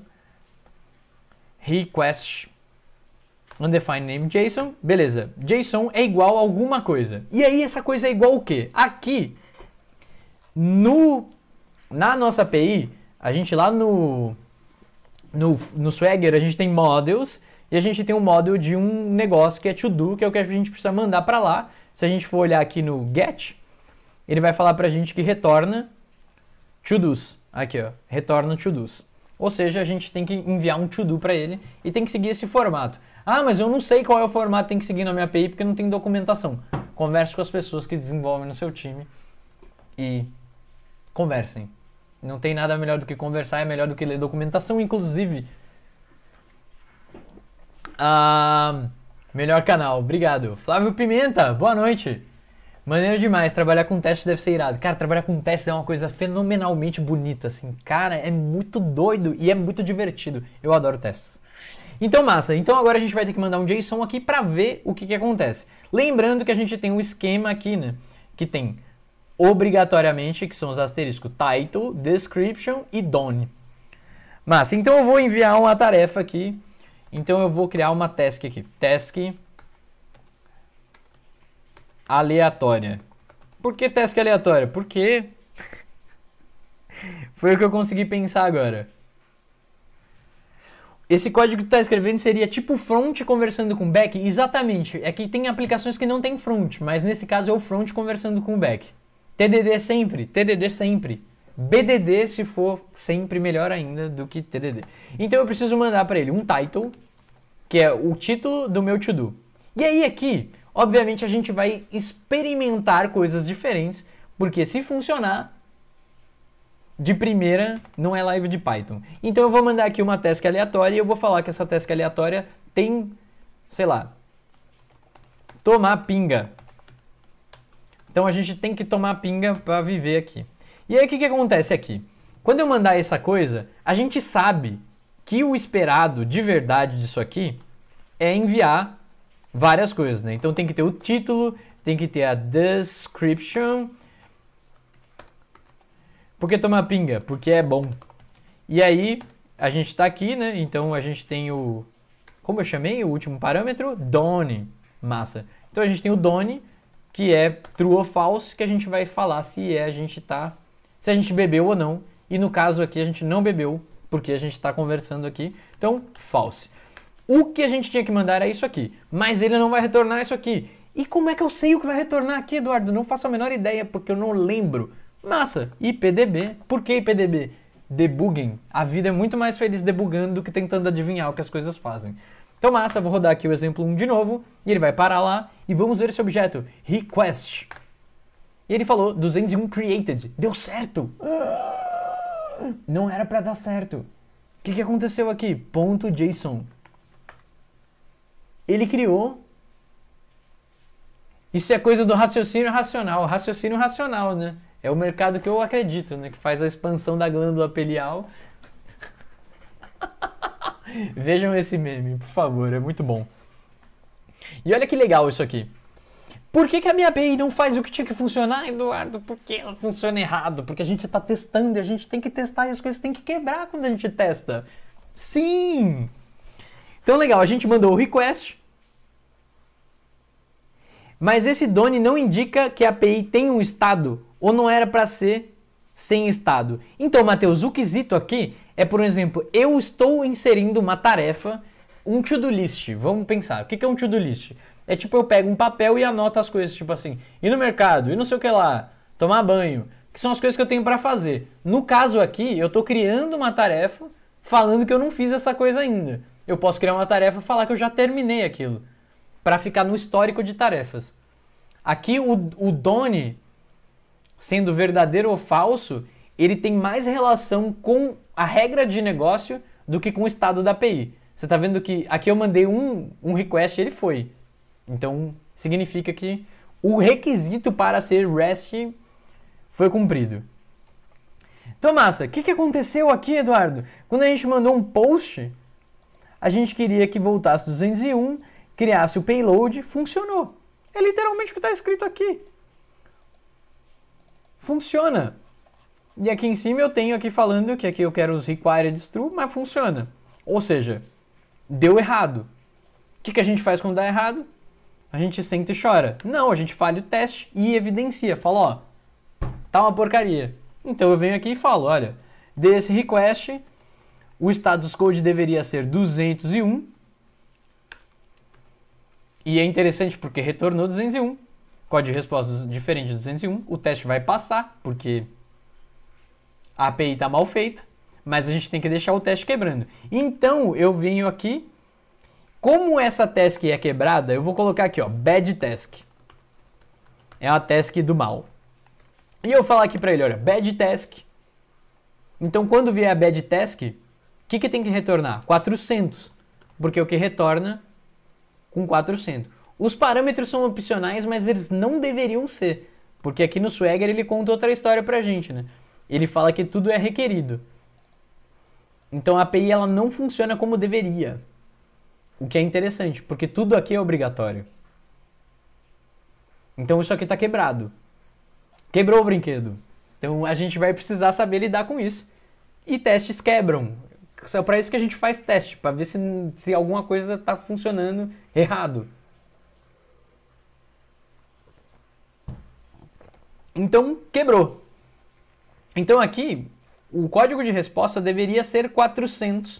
request undefined name JSON, beleza. JSON é igual a alguma coisa. E aí essa coisa é igual o quê? Aqui no na nossa API, a gente lá no no, no Swagger, a gente tem models e a gente tem um model de um negócio que é to do, que é o que a gente precisa mandar para lá. Se a gente for olhar aqui no get, ele vai falar para a gente que retorna to do's. Aqui, ó, retorna to do's. Ou seja, a gente tem que enviar um to do para ele e tem que seguir esse formato. Ah, mas eu não sei qual é o formato que tem que seguir na minha API porque não tem documentação. Converse com as pessoas que desenvolvem no seu time e conversem. Não tem nada melhor do que conversar, é melhor do que ler documentação, inclusive ah, melhor canal, obrigado. Flávio Pimenta, boa noite. Maneiro demais, trabalhar com teste deve ser irado. Cara, trabalhar com teste é uma coisa fenomenalmente bonita, assim. Cara, é muito doido e é muito divertido. Eu adoro testes. Então, massa. Então agora a gente vai ter que mandar um JSON aqui para ver o que, que acontece. Lembrando que a gente tem um esquema aqui, né? Que tem obrigatoriamente, que são os asteriscos title, description e done. Massa. Então eu vou enviar uma tarefa aqui então eu vou criar uma task aqui. Task aleatória. Por que task aleatória? Porque <laughs> foi o que eu consegui pensar agora. Esse código que tu tá escrevendo seria tipo front conversando com back? Exatamente. É que tem aplicações que não tem front, mas nesse caso é o front conversando com o back. TDD sempre, TDD sempre. BDD, se for sempre melhor ainda do que TDD. Então eu preciso mandar para ele um title, que é o título do meu to-do. E aí aqui, obviamente a gente vai experimentar coisas diferentes, porque se funcionar, de primeira não é live de Python. Então eu vou mandar aqui uma task aleatória e eu vou falar que essa task aleatória tem, sei lá, tomar pinga. Então a gente tem que tomar pinga para viver aqui. E aí o que, que acontece aqui? Quando eu mandar essa coisa, a gente sabe que o esperado de verdade disso aqui é enviar várias coisas, né? Então tem que ter o título, tem que ter a description. Por que tomar pinga? Porque é bom. E aí, a gente está aqui, né? Então a gente tem o. Como eu chamei o último parâmetro? Done. Massa. Então a gente tem o done, que é true ou false, que a gente vai falar se é, a gente está se a gente bebeu ou não. E no caso aqui a gente não bebeu, porque a gente está conversando aqui. Então, false. O que a gente tinha que mandar era é isso aqui, mas ele não vai retornar isso aqui. E como é que eu sei o que vai retornar aqui, Eduardo? Não faço a menor ideia, porque eu não lembro. Massa, IPDB. Por que IPDB? Debugging. A vida é muito mais feliz debugando do que tentando adivinhar o que as coisas fazem. Então, massa, vou rodar aqui o exemplo 1 de novo, e ele vai parar lá, e vamos ver esse objeto, request. E ele falou 201 created. Deu certo! Não era para dar certo. O que, que aconteceu aqui? Ponto .json. Ele criou. Isso é coisa do raciocínio racional. Raciocínio racional, né? É o mercado que eu acredito, né? Que faz a expansão da glândula pelial. <laughs> Vejam esse meme, por favor, é muito bom. E olha que legal isso aqui. Por que, que a minha API não faz o que tinha que funcionar, Eduardo? Porque ela funciona errado, porque a gente está testando e a gente tem que testar e as coisas tem que quebrar quando a gente testa. Sim! Então, legal, a gente mandou o request. Mas esse done não indica que a API tem um estado ou não era para ser sem estado. Então, Matheus, o quesito aqui é, por exemplo, eu estou inserindo uma tarefa, um to-do list. Vamos pensar, o que é um to-do list? É tipo, eu pego um papel e anoto as coisas, tipo assim, ir no mercado, ir não sei o que lá, tomar banho, que são as coisas que eu tenho para fazer. No caso aqui, eu tô criando uma tarefa falando que eu não fiz essa coisa ainda. Eu posso criar uma tarefa e falar que eu já terminei aquilo, para ficar no histórico de tarefas. Aqui, o, o Doni, sendo verdadeiro ou falso, ele tem mais relação com a regra de negócio do que com o estado da API. Você está vendo que aqui eu mandei um, um request ele foi. Então, significa que o requisito para ser REST foi cumprido. Então, massa, o que, que aconteceu aqui, Eduardo? Quando a gente mandou um post, a gente queria que voltasse 201, criasse o payload, funcionou. É literalmente o que está escrito aqui. Funciona. E aqui em cima eu tenho aqui falando que aqui eu quero os required true, mas funciona. Ou seja, deu errado. O que, que a gente faz quando dá errado? a gente senta e chora. Não, a gente falha o teste e evidencia. Fala, ó, tá uma porcaria. Então eu venho aqui e falo, olha, desse request, o status code deveria ser 201. E é interessante porque retornou 201. Código de resposta diferente de 201. O teste vai passar, porque a API está mal feita. Mas a gente tem que deixar o teste quebrando. Então eu venho aqui como essa task é quebrada, eu vou colocar aqui, ó, bad task. É a task do mal. E eu falar aqui para ele, olha, bad task. Então quando vier a bad task, o que, que tem que retornar? 400. Porque é o que retorna com 400. Os parâmetros são opcionais, mas eles não deveriam ser. Porque aqui no Swagger ele conta outra história pra gente, né? Ele fala que tudo é requerido. Então a API ela não funciona como deveria. O que é interessante, porque tudo aqui é obrigatório. Então isso aqui está quebrado. Quebrou o brinquedo. Então a gente vai precisar saber lidar com isso. E testes quebram. É para isso que a gente faz teste, para ver se, se alguma coisa está funcionando errado. Então, quebrou. Então aqui, o código de resposta deveria ser 400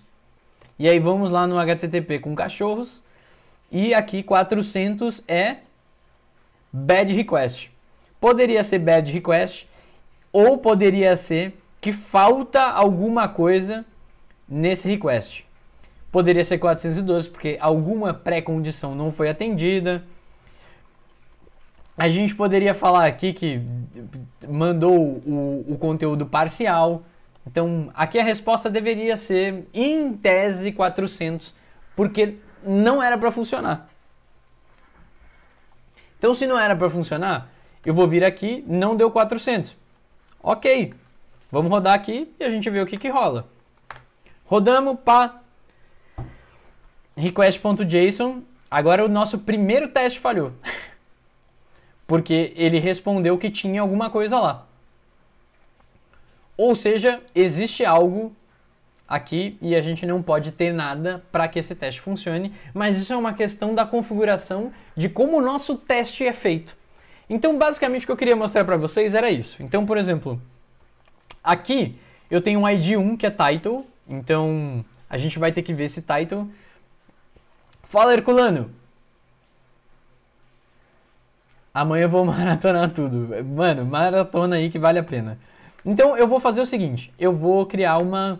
e aí vamos lá no HTTP com cachorros. E aqui 400 é bad request. Poderia ser bad request ou poderia ser que falta alguma coisa nesse request. Poderia ser 412 porque alguma pré-condição não foi atendida. A gente poderia falar aqui que mandou o, o conteúdo parcial, então, aqui a resposta deveria ser, em tese, 400, porque não era para funcionar. Então, se não era para funcionar, eu vou vir aqui, não deu 400. Ok, vamos rodar aqui e a gente vê o que, que rola. Rodamos, pá. Request.json. Agora o nosso primeiro teste falhou. <laughs> porque ele respondeu que tinha alguma coisa lá. Ou seja, existe algo aqui e a gente não pode ter nada para que esse teste funcione, mas isso é uma questão da configuração de como o nosso teste é feito. Então, basicamente, o que eu queria mostrar para vocês era isso. Então, por exemplo, aqui eu tenho um ID1 que é title, então a gente vai ter que ver esse title. Fala, Herculano! Amanhã eu vou <laughs> maratonar tudo. Mano, maratona aí que vale a pena. Então eu vou fazer o seguinte, eu vou criar uma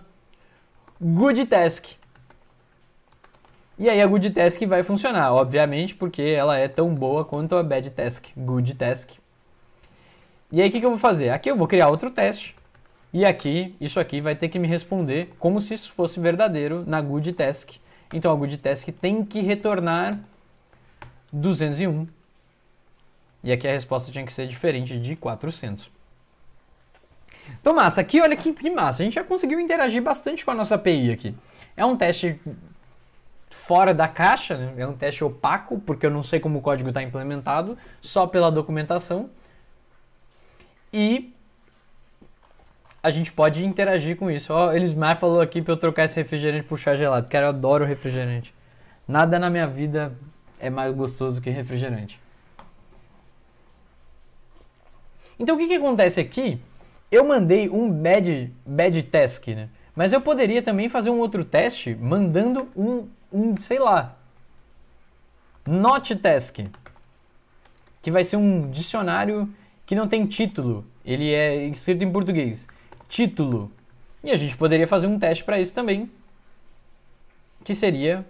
good task. E aí a good task vai funcionar, obviamente, porque ela é tão boa quanto a bad task, good task. E aí o que, que eu vou fazer? Aqui eu vou criar outro teste. E aqui, isso aqui vai ter que me responder como se isso fosse verdadeiro na good task. Então a good task tem que retornar 201. E aqui a resposta tinha que ser diferente de 400. Então, massa, aqui olha que, massa, a gente já conseguiu interagir bastante com a nossa API aqui. É um teste fora da caixa, né? é um teste opaco, porque eu não sei como o código está implementado, só pela documentação. E a gente pode interagir com isso. Ó, oh, Elismar falou aqui para eu trocar esse refrigerante por chá gelado. Cara, eu adoro refrigerante. Nada na minha vida é mais gostoso que refrigerante. Então o que, que acontece aqui eu mandei um bad, bad task, né? Mas eu poderia também fazer um outro teste mandando um, um sei lá, not task, que vai ser um dicionário que não tem título, ele é escrito em português. Título. E a gente poderia fazer um teste para isso também, que seria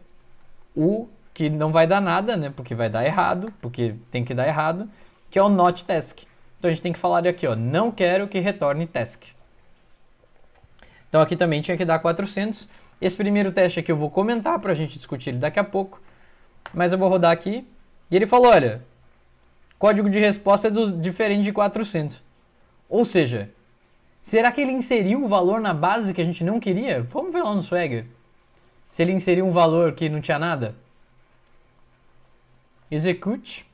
o que não vai dar nada, né? Porque vai dar errado, porque tem que dar errado, que é o not task. Então a gente tem que falar aqui, ó, não quero que retorne task. Então aqui também tinha que dar 400. Esse primeiro teste aqui eu vou comentar para a gente discutir ele daqui a pouco. Mas eu vou rodar aqui. E ele falou, olha, código de resposta é do, diferente de 400. Ou seja, será que ele inseriu o valor na base que a gente não queria? Vamos ver lá no Swagger. Se ele inseriu um valor que não tinha nada. Execute.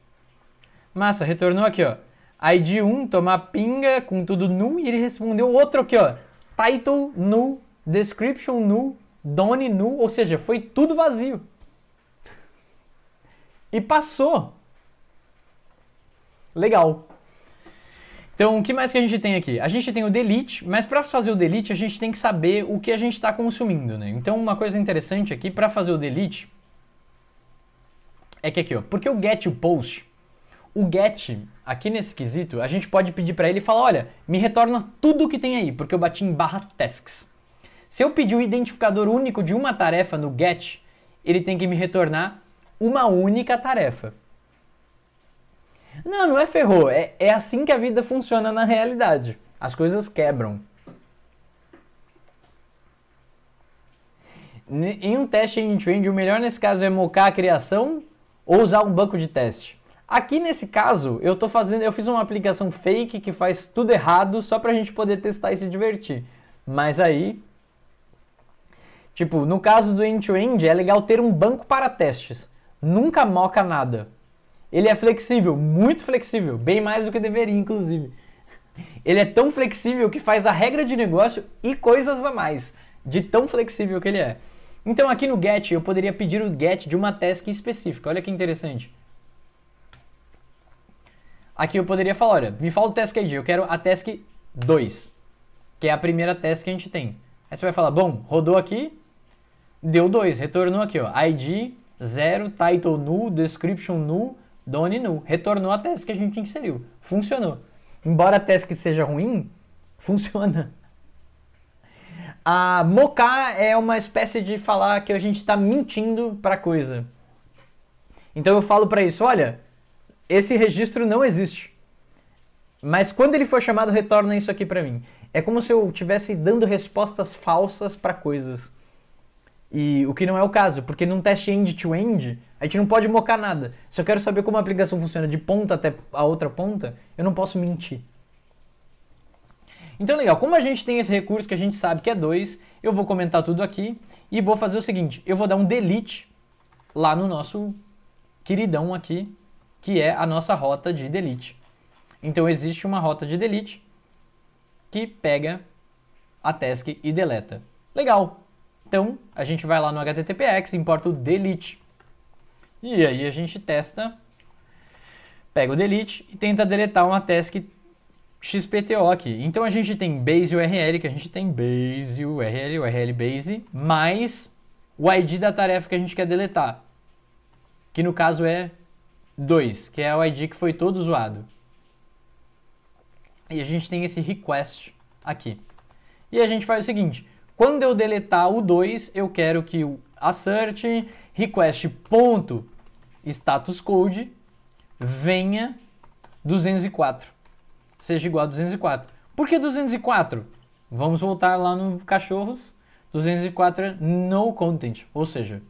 Massa, retornou aqui, ó. Aí de um tomar pinga com tudo nu e ele respondeu outro aqui, ó. Title nu, description nu, done nu, ou seja, foi tudo vazio. E passou. Legal. Então, o que mais que a gente tem aqui? A gente tem o delete, mas para fazer o delete a gente tem que saber o que a gente está consumindo, né? Então, uma coisa interessante aqui para fazer o delete é que aqui, ó, porque o get o post o get, aqui nesse quesito, a gente pode pedir para ele e falar, olha, me retorna tudo o que tem aí, porque eu bati em barra tasks. Se eu pedir o identificador único de uma tarefa no get, ele tem que me retornar uma única tarefa. Não, não é ferrou. É, é assim que a vida funciona na realidade. As coisas quebram. Em um teste end-to-end, o melhor nesse caso é mocar a criação ou usar um banco de teste. Aqui nesse caso, eu tô fazendo, eu fiz uma aplicação fake que faz tudo errado só pra gente poder testar e se divertir. Mas aí tipo, no caso do end-to-end, -end, é legal ter um banco para testes. Nunca moca nada. Ele é flexível, muito flexível, bem mais do que deveria, inclusive. Ele é tão flexível que faz a regra de negócio e coisas a mais, de tão flexível que ele é. Então aqui no get eu poderia pedir o get de uma task específica. Olha que interessante. Aqui eu poderia falar, olha, me fala o task ID, eu quero a task 2, que é a primeira task que a gente tem. Aí você vai falar, bom, rodou aqui, deu 2, retornou aqui, ó, ID 0, title null, description null, done null. Retornou a task que a gente inseriu. Funcionou. Embora a task seja ruim, <laughs> funciona. A mocar é uma espécie de falar que a gente está mentindo para coisa. Então eu falo para isso, olha, esse registro não existe. Mas quando ele for chamado, retorna isso aqui para mim. É como se eu estivesse dando respostas falsas para coisas. E o que não é o caso, porque num teste end-to-end, -end, a gente não pode mocar nada. Se eu quero saber como a aplicação funciona de ponta até a outra ponta, eu não posso mentir. Então, legal, como a gente tem esse recurso que a gente sabe que é 2, eu vou comentar tudo aqui e vou fazer o seguinte: eu vou dar um delete lá no nosso queridão aqui, que é a nossa rota de delete. Então existe uma rota de delete que pega a task e deleta. Legal! Então a gente vai lá no HTTPX, importa o delete. E aí a gente testa, pega o delete e tenta deletar uma task XPTO aqui. Então a gente tem base URL, que a gente tem base URL, URL base, mais o ID da tarefa que a gente quer deletar. Que no caso é 2, que é o ID que foi todo zoado. E a gente tem esse request aqui. E a gente faz o seguinte, quando eu deletar o 2, eu quero que o assert request.statusCode venha 204, seja igual a 204. Por que 204? Vamos voltar lá no cachorros, 204 é no content, ou seja,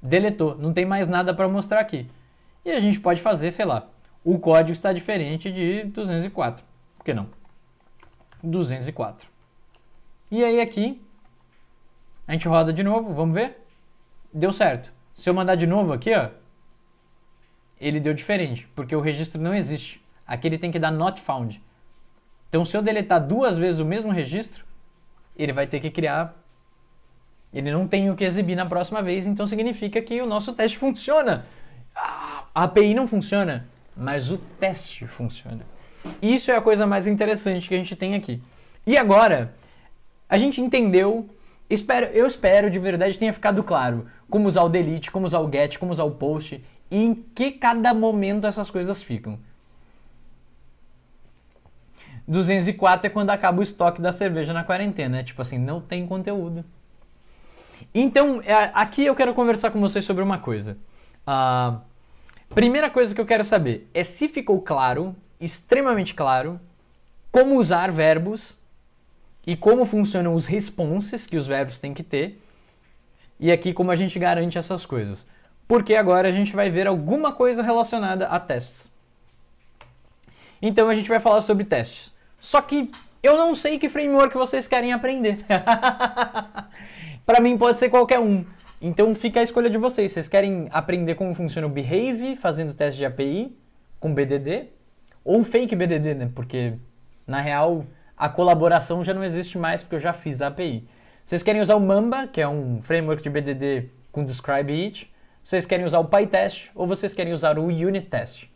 deletou, não tem mais nada para mostrar aqui. E a gente pode fazer, sei lá, o código está diferente de 204. Por que não? 204. E aí aqui, a gente roda de novo, vamos ver? Deu certo. Se eu mandar de novo aqui, ó, ele deu diferente, porque o registro não existe. Aqui ele tem que dar not found. Então se eu deletar duas vezes o mesmo registro, ele vai ter que criar. Ele não tem o que exibir na próxima vez, então significa que o nosso teste funciona. Ah! A API não funciona, mas o teste funciona. Isso é a coisa mais interessante que a gente tem aqui. E agora, a gente entendeu. Espero, eu espero de verdade tenha ficado claro como usar o delete, como usar o get, como usar o post e em que cada momento essas coisas ficam. 204 é quando acaba o estoque da cerveja na quarentena, É Tipo assim, não tem conteúdo. Então, é, aqui eu quero conversar com vocês sobre uma coisa. Uh, Primeira coisa que eu quero saber é se ficou claro, extremamente claro, como usar verbos e como funcionam os responses que os verbos têm que ter e aqui como a gente garante essas coisas. Porque agora a gente vai ver alguma coisa relacionada a testes. Então a gente vai falar sobre testes. Só que eu não sei que framework vocês querem aprender. <laughs> Para mim pode ser qualquer um. Então fica a escolha de vocês. Vocês querem aprender como funciona o Behave fazendo teste de API com BDD? Ou fake BDD, né? Porque, na real, a colaboração já não existe mais porque eu já fiz a API. Vocês querem usar o Mamba, que é um framework de BDD com Describe It. Vocês querem usar o PyTest ou vocês querem usar o Unit Test.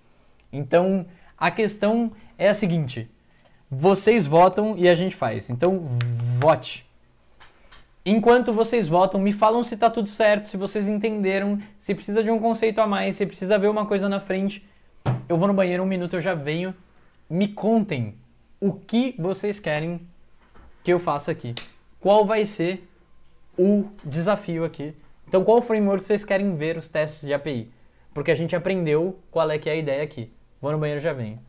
Então, a questão é a seguinte. Vocês votam e a gente faz. Então, vote. Enquanto vocês votam, me falam se tá tudo certo, se vocês entenderam, se precisa de um conceito a mais, se precisa ver uma coisa na frente. Eu vou no banheiro, um minuto eu já venho. Me contem o que vocês querem que eu faça aqui. Qual vai ser o desafio aqui? Então, qual framework vocês querem ver os testes de API? Porque a gente aprendeu qual é que é a ideia aqui. Vou no banheiro, já venho.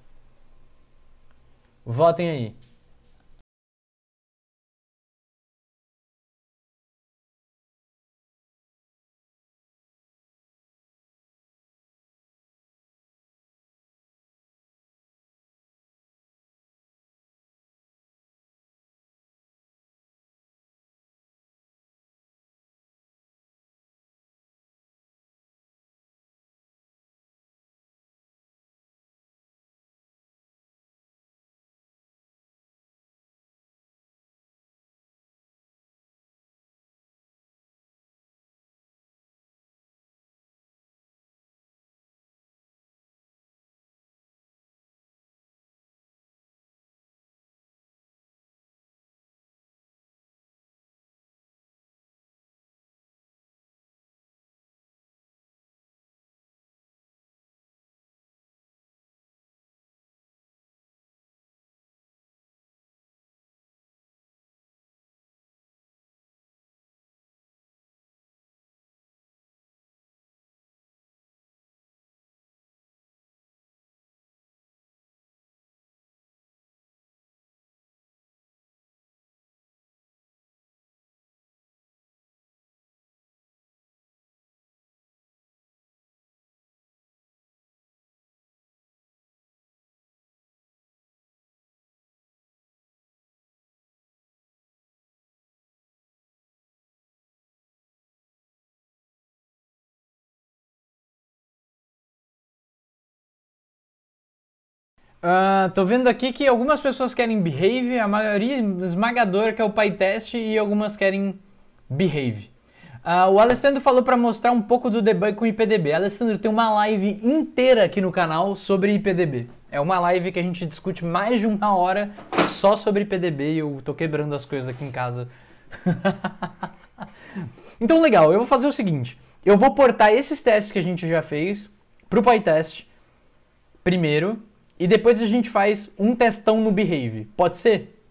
Votem aí. Uh, tô vendo aqui que algumas pessoas querem behave, a maioria esmagadora que é o PyTest e algumas querem behave. Uh, o Alessandro falou para mostrar um pouco do debug com IPDB. Alessandro, tem uma live inteira aqui no canal sobre IPDB. É uma live que a gente discute mais de uma hora só sobre IPDB e eu tô quebrando as coisas aqui em casa. <laughs> então, legal, eu vou fazer o seguinte. Eu vou portar esses testes que a gente já fez pro PyTest primeiro e depois a gente faz um testão no Behave. Pode ser?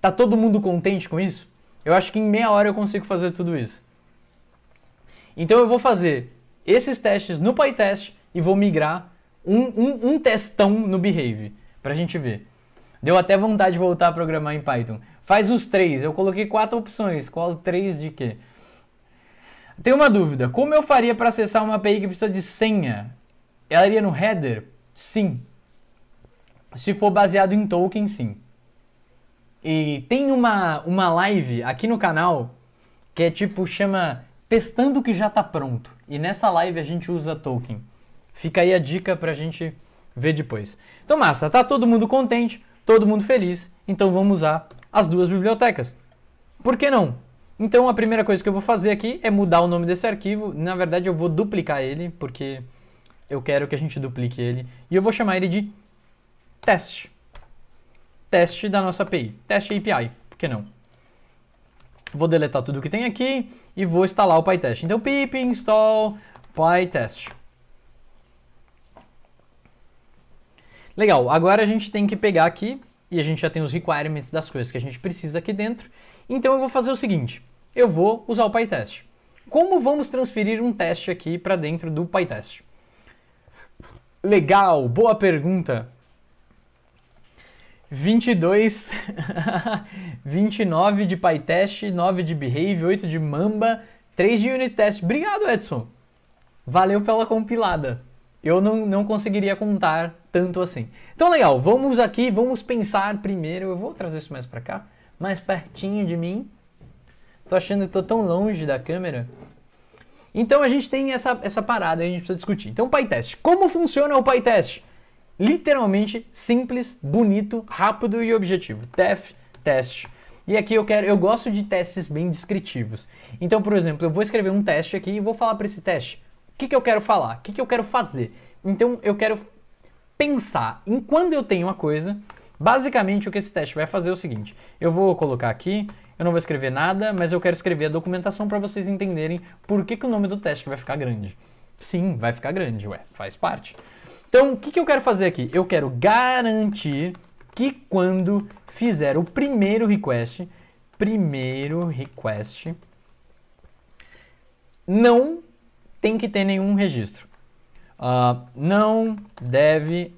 Tá todo mundo contente com isso? Eu acho que em meia hora eu consigo fazer tudo isso. Então eu vou fazer esses testes no PyTest e vou migrar um, um, um testão no Behave pra gente ver. Deu até vontade de voltar a programar em Python. Faz os três. Eu coloquei quatro opções. Qual três de quê? Tem uma dúvida. Como eu faria para acessar uma API que precisa de senha? Ela iria no header? Sim. Se for baseado em token, sim. E tem uma, uma live aqui no canal que é tipo, chama Testando o que já tá pronto. E nessa live a gente usa token. Fica aí a dica pra gente ver depois. Então, massa, tá todo mundo contente, todo mundo feliz, então vamos usar as duas bibliotecas. Por que não? Então, a primeira coisa que eu vou fazer aqui é mudar o nome desse arquivo. Na verdade, eu vou duplicar ele, porque eu quero que a gente duplique ele. E eu vou chamar ele de teste. Teste da nossa API, teste API, por que não? Vou deletar tudo que tem aqui e vou instalar o PyTest. Então, pip install PyTest. Legal, agora a gente tem que pegar aqui e a gente já tem os requirements das coisas que a gente precisa aqui dentro. Então eu vou fazer o seguinte, eu vou usar o PyTest. Como vamos transferir um teste aqui para dentro do PyTest? Legal, boa pergunta. 22, 29 <laughs> de PyTest, 9 de Behave, 8 de Mamba, 3 de Unit Test. Obrigado, Edson! Valeu pela compilada. Eu não, não conseguiria contar tanto assim. Então, legal, vamos aqui, vamos pensar primeiro. Eu vou trazer isso mais para cá, mais pertinho de mim. Tô achando que tô tão longe da câmera. Então, a gente tem essa, essa parada a gente precisa discutir. Então, PyTest. Como funciona o PyTest? Literalmente simples, bonito, rápido e objetivo. Def, teste. E aqui eu quero, eu gosto de testes bem descritivos. Então, por exemplo, eu vou escrever um teste aqui e vou falar para esse teste o que, que eu quero falar, o que, que eu quero fazer. Então, eu quero pensar em quando eu tenho uma coisa. Basicamente, o que esse teste vai fazer é o seguinte: eu vou colocar aqui, eu não vou escrever nada, mas eu quero escrever a documentação para vocês entenderem por que, que o nome do teste vai ficar grande. Sim, vai ficar grande, ué, faz parte. Então, o que, que eu quero fazer aqui? Eu quero garantir que quando fizer o primeiro request, primeiro request, não tem que ter nenhum registro. Uh, não deve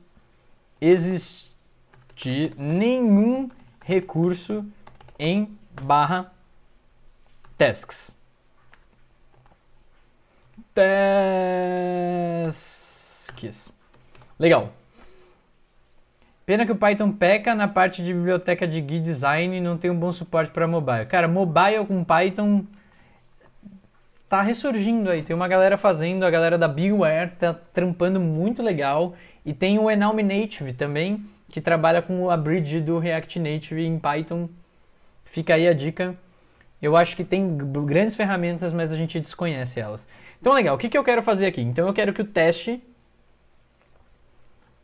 existir nenhum recurso em barra tasks. Tasks. Legal. Pena que o Python peca na parte de biblioteca de GUI design e não tem um bom suporte para mobile. Cara, mobile com Python tá ressurgindo aí. Tem uma galera fazendo, a galera da Beware tá trampando muito legal. E tem o Enalm Native também, que trabalha com a bridge do React Native em Python. Fica aí a dica. Eu acho que tem grandes ferramentas, mas a gente desconhece elas. Então, legal. O que, que eu quero fazer aqui? Então, eu quero que o teste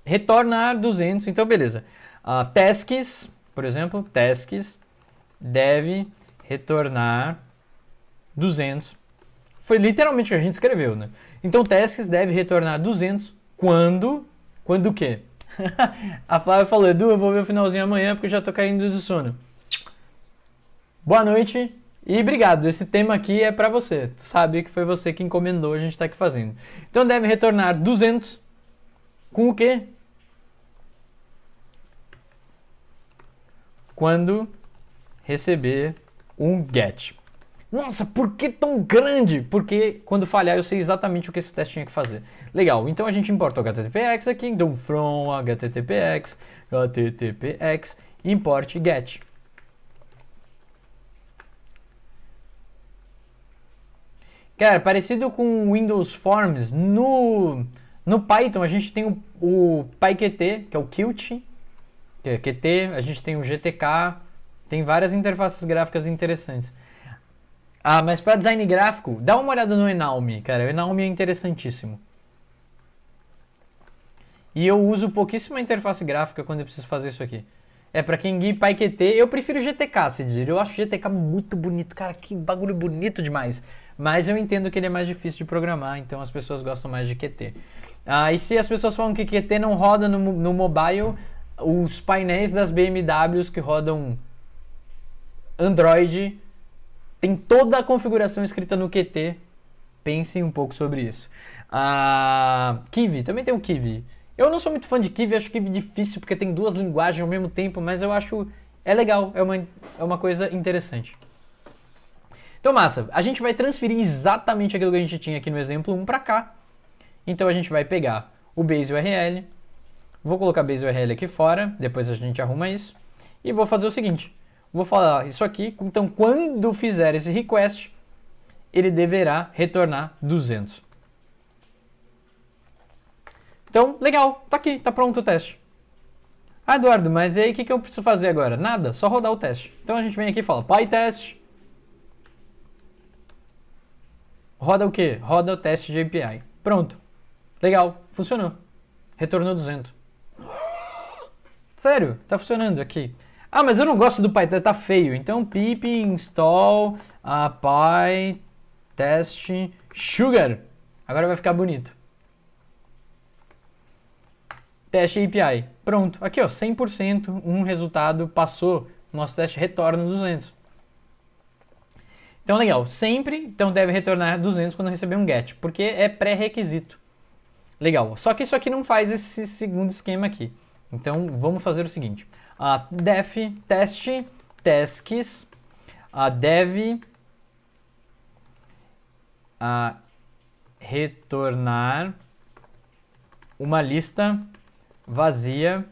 retornar 200, então beleza. Uh, tasks, por exemplo, tasks deve retornar 200. Foi literalmente o que a gente escreveu, né? Então tasks deve retornar 200 quando, quando o quê? <laughs> a Flávia falou, Edu, eu vou ver o finalzinho amanhã porque já tô caindo de sono. Boa noite e obrigado. Esse tema aqui é para você. Sabe que foi você que encomendou, a gente tá aqui fazendo. Então deve retornar 200 com o quê? quando receber um get. Nossa, por que tão grande? Porque quando falhar eu sei exatamente o que esse teste tinha que fazer. Legal, então a gente importa o HTTPX aqui, então from HTTPX, HTTPX, import get. Cara, parecido com Windows Forms, no, no Python a gente tem o, o PyQt, que é o Qt, que é QT, a gente tem o GTK, tem várias interfaces gráficas interessantes. Ah, mas para design gráfico, dá uma olhada no Enalme, cara. O Enalme é interessantíssimo. E eu uso pouquíssima interface gráfica quando eu preciso fazer isso aqui. É, pra quem guia PyQt, eu prefiro GTK, se dizer. Eu acho GTK muito bonito, cara, que bagulho bonito demais. Mas eu entendo que ele é mais difícil de programar, então as pessoas gostam mais de QT. Ah, e se as pessoas falam que QT não roda no, no mobile, os painéis das BMWs que rodam Android tem toda a configuração escrita no QT. Pensem um pouco sobre isso. A Kiwi, também tem o Kiwi. Eu não sou muito fã de Kiwi, acho Kiwi difícil porque tem duas linguagens ao mesmo tempo, mas eu acho é legal, é uma, é uma coisa interessante. Então, massa, a gente vai transferir exatamente aquilo que a gente tinha aqui no exemplo 1 para cá. Então, a gente vai pegar o base URL, Vou colocar base URL aqui fora, depois a gente arruma isso. E vou fazer o seguinte, vou falar isso aqui, então quando fizer esse request, ele deverá retornar 200. Então, legal, tá aqui, tá pronto o teste. Ah, Eduardo, mas e aí o que, que eu preciso fazer agora? Nada, só rodar o teste. Então a gente vem aqui e fala PyTest. Roda o quê? Roda o teste de API. Pronto. Legal, funcionou. Retornou 200. Sério, tá funcionando aqui. Ah, mas eu não gosto do PyTest, tá, tá feio. Então pip install a PyTest Sugar. Agora vai ficar bonito. Teste API. Pronto. Aqui, ó, 100%, um resultado passou. Nosso teste retorna 200. Então, legal. Sempre, então, deve retornar 200 quando receber um GET, porque é pré-requisito. Legal. Só que isso aqui não faz esse segundo esquema aqui. Então vamos fazer o seguinte: a def test tasks a dev a retornar uma lista vazia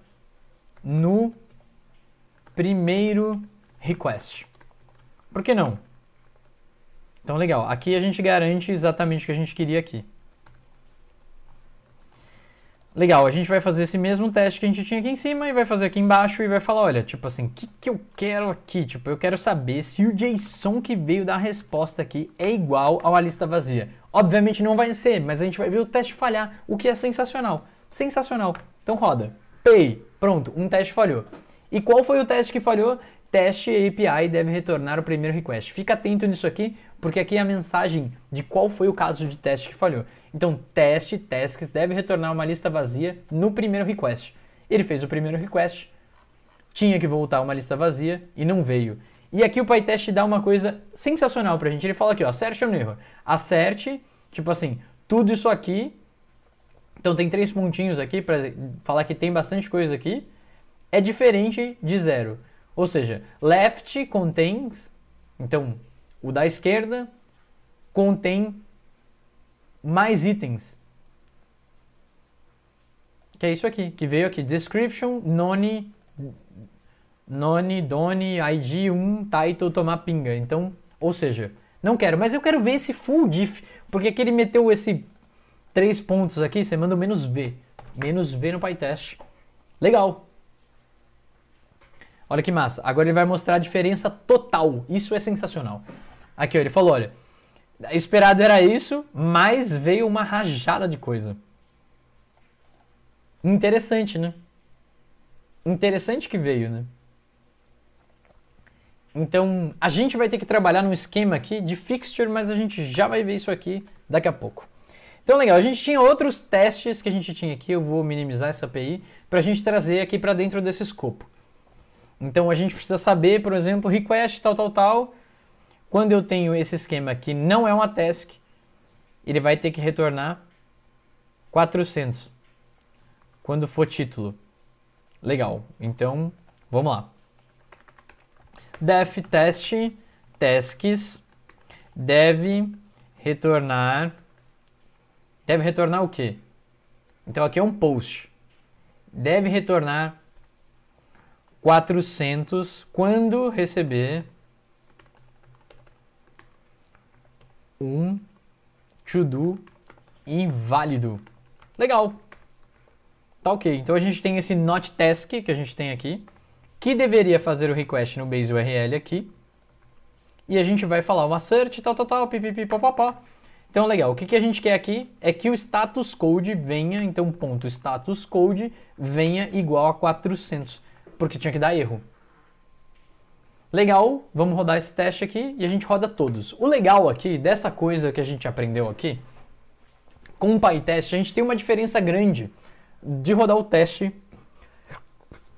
no primeiro request. Por que não? Então legal, aqui a gente garante exatamente o que a gente queria aqui. Legal, a gente vai fazer esse mesmo teste que a gente tinha aqui em cima e vai fazer aqui embaixo e vai falar, olha, tipo assim, o que, que eu quero aqui? Tipo, eu quero saber se o JSON que veio da resposta aqui é igual a uma lista vazia. Obviamente não vai ser, mas a gente vai ver o teste falhar, o que é sensacional. Sensacional. Então roda. Pay. Pronto, um teste falhou. E qual foi o teste que falhou? teste API deve retornar o primeiro request. Fica atento nisso aqui, porque aqui é a mensagem de qual foi o caso de teste que falhou. Então, teste tasks deve retornar uma lista vazia no primeiro request. Ele fez o primeiro request, tinha que voltar uma lista vazia e não veio. E aqui o PyTest dá uma coisa sensacional pra gente. Ele fala aqui, ó, acerte ou erro. Acerte, tipo assim, tudo isso aqui. Então tem três pontinhos aqui para falar que tem bastante coisa aqui. É diferente de zero. Ou seja, left contém, então o da esquerda contém mais itens. Que é isso aqui, que veio aqui, description, none, none, done, id, 1, title, tomar pinga. Então, ou seja, não quero, mas eu quero ver esse full diff, porque que ele meteu esse três pontos aqui, você manda o menos V. Menos V no PyTest. Legal, Olha que massa. Agora ele vai mostrar a diferença total. Isso é sensacional. Aqui, ó, ele falou, olha, esperado era isso, mas veio uma rajada de coisa. Interessante, né? Interessante que veio, né? Então, a gente vai ter que trabalhar num esquema aqui de fixture, mas a gente já vai ver isso aqui daqui a pouco. Então, legal, a gente tinha outros testes que a gente tinha aqui, eu vou minimizar essa API, para a gente trazer aqui para dentro desse escopo. Então a gente precisa saber, por exemplo, request tal, tal, tal. Quando eu tenho esse esquema que não é uma task, ele vai ter que retornar 400 quando for título. Legal. Então, vamos lá. Def test tasks deve retornar deve retornar o quê? Então aqui é um post. Deve retornar 400 quando receber um todo inválido. Legal. Tá ok. Então a gente tem esse not task que a gente tem aqui, que deveria fazer o request no base URL aqui. E a gente vai falar uma assert, tal, tal, tal, pipipi, papapá. Então, legal. O que, que a gente quer aqui é que o status code venha, então ponto status code venha igual a 400 porque tinha que dar erro. Legal, vamos rodar esse teste aqui e a gente roda todos. O legal aqui, dessa coisa que a gente aprendeu aqui, com o PyTest, a gente tem uma diferença grande de rodar o teste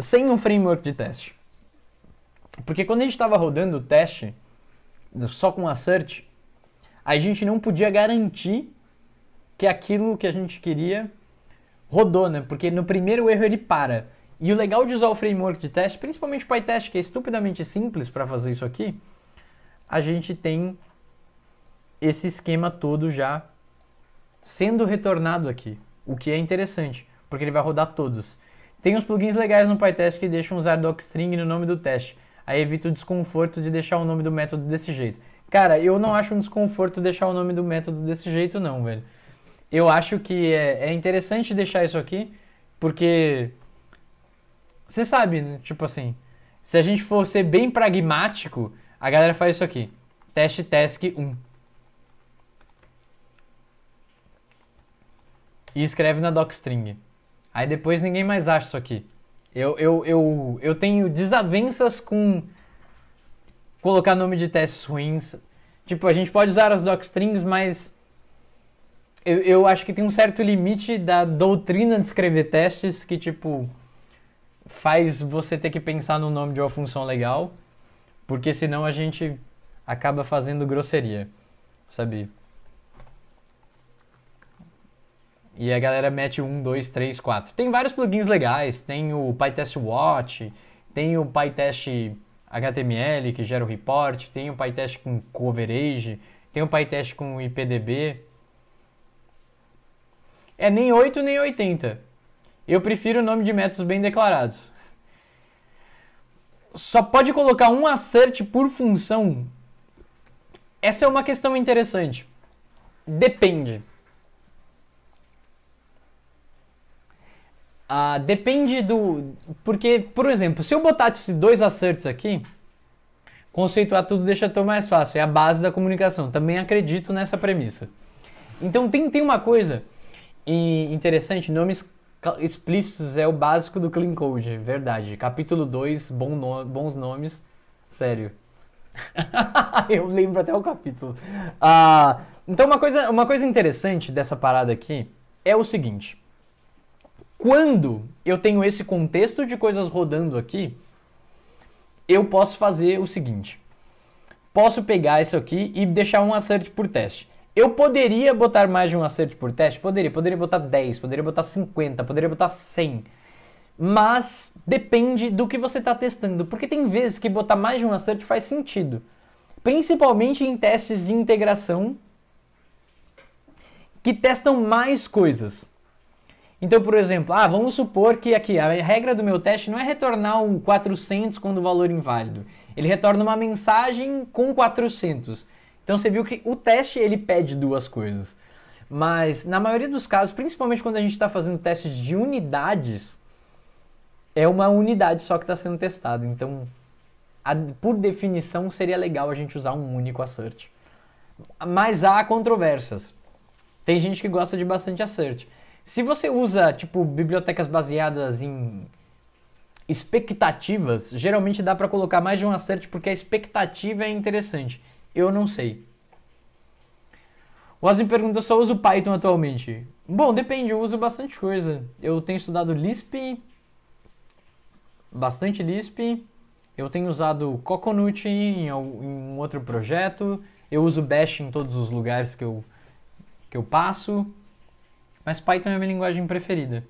sem um framework de teste. Porque quando a gente estava rodando o teste só com assert, a gente não podia garantir que aquilo que a gente queria rodou, né? Porque no primeiro erro ele para. E o legal de usar o framework de teste, principalmente o PyTest, que é estupidamente simples para fazer isso aqui, a gente tem esse esquema todo já sendo retornado aqui, o que é interessante, porque ele vai rodar todos. Tem uns plugins legais no PyTest que deixam usar docstring no nome do teste. Aí evita o desconforto de deixar o nome do método desse jeito. Cara, eu não acho um desconforto deixar o nome do método desse jeito não, velho. Eu acho que é, é interessante deixar isso aqui, porque você sabe, né? tipo assim, se a gente for ser bem pragmático, a galera faz isso aqui. Teste task 1. E escreve na docstring. Aí depois ninguém mais acha isso aqui. Eu, eu, eu, eu tenho desavenças com colocar nome de testes ruins. Tipo, a gente pode usar as docstrings, mas eu, eu acho que tem um certo limite da doutrina de escrever testes que, tipo, faz você ter que pensar no nome de uma função legal, porque senão a gente acaba fazendo grosseria, sabe? E a galera mete 1, 2, 3, 4. Tem vários plugins legais, tem o PyTest Watch, tem o PyTest HTML que gera o report, tem o PyTest com coverage, tem o PyTest com IPDB. É nem 8 nem 80. Eu prefiro o nome de métodos bem declarados. Só pode colocar um assert por função? Essa é uma questão interessante. Depende. Ah, depende do. Porque, por exemplo, se eu botasse dois asserts aqui, conceituar tudo deixa tudo mais fácil. É a base da comunicação. Também acredito nessa premissa. Então tem, tem uma coisa eh, interessante, nomes Explícitos é o básico do Clean Code, verdade. Capítulo 2, bom no... bons nomes, sério. <laughs> eu lembro até o capítulo. Ah, então, uma coisa, uma coisa interessante dessa parada aqui é o seguinte: quando eu tenho esse contexto de coisas rodando aqui, eu posso fazer o seguinte: posso pegar isso aqui e deixar um assert por teste. Eu poderia botar mais de um acerto por teste? Poderia. Poderia botar 10, poderia botar 50, poderia botar 100. Mas depende do que você está testando, porque tem vezes que botar mais de um acerto faz sentido. Principalmente em testes de integração que testam mais coisas. Então, por exemplo, ah, vamos supor que aqui a regra do meu teste não é retornar um 400 quando o valor inválido. Ele retorna uma mensagem com 400. Então você viu que o teste ele pede duas coisas. Mas na maioria dos casos, principalmente quando a gente está fazendo testes de unidades, é uma unidade só que está sendo testada. Então, a, por definição, seria legal a gente usar um único assert. Mas há controvérsias. Tem gente que gosta de bastante assert. Se você usa, tipo, bibliotecas baseadas em expectativas, geralmente dá para colocar mais de um assert porque a expectativa é interessante. Eu não sei. O Asim pergunta, eu só uso Python atualmente? Bom, depende, eu uso bastante coisa. Eu tenho estudado Lisp, bastante Lisp. Eu tenho usado Coconut em, um outro projeto. Eu uso Bash em todos os lugares que eu, que eu passo. Mas Python é a minha linguagem preferida.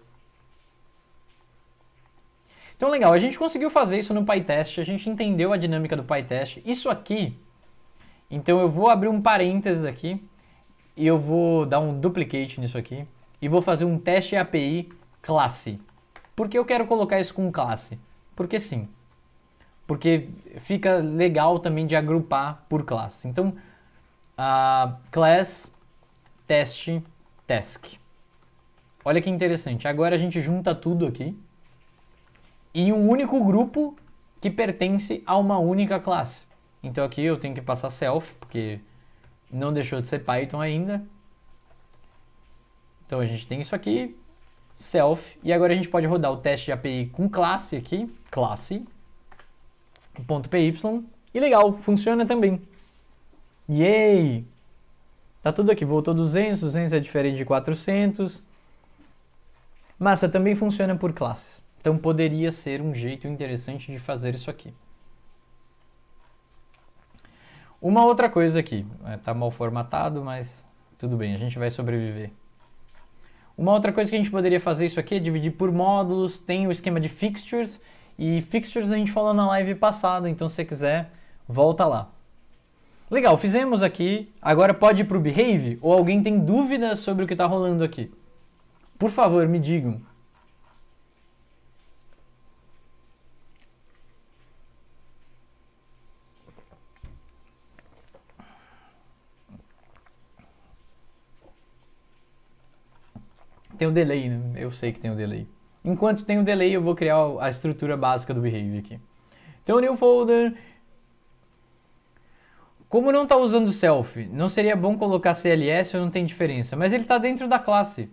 Então, legal, a gente conseguiu fazer isso no PyTest, a gente entendeu a dinâmica do PyTest. Isso aqui então eu vou abrir um parênteses aqui e eu vou dar um duplicate nisso aqui e vou fazer um teste API classe. Por que eu quero colocar isso com classe? Porque sim. Porque fica legal também de agrupar por classe. Então, a uh, class test task. Olha que interessante. Agora a gente junta tudo aqui em um único grupo que pertence a uma única classe. Então aqui eu tenho que passar self, porque não deixou de ser Python ainda. Então a gente tem isso aqui, self, e agora a gente pode rodar o teste de API com classe aqui, classe, ponto .py, e legal, funciona também. Yay! Tá tudo aqui, voltou 200, 200 é diferente de 400. Massa, também funciona por classes. Então poderia ser um jeito interessante de fazer isso aqui. Uma outra coisa aqui, está é, mal formatado, mas tudo bem, a gente vai sobreviver. Uma outra coisa que a gente poderia fazer isso aqui é dividir por módulos, tem o esquema de fixtures, e fixtures a gente falou na live passada, então se você quiser, volta lá. Legal, fizemos aqui, agora pode ir para o Behave, ou alguém tem dúvidas sobre o que está rolando aqui? Por favor, me digam. tem um delay, né? Eu sei que tem um delay. Enquanto tem um delay, eu vou criar a estrutura básica do behavior aqui. Então, new folder. Como não está usando self, não seria bom colocar CLS ou não tem diferença, mas ele está dentro da classe.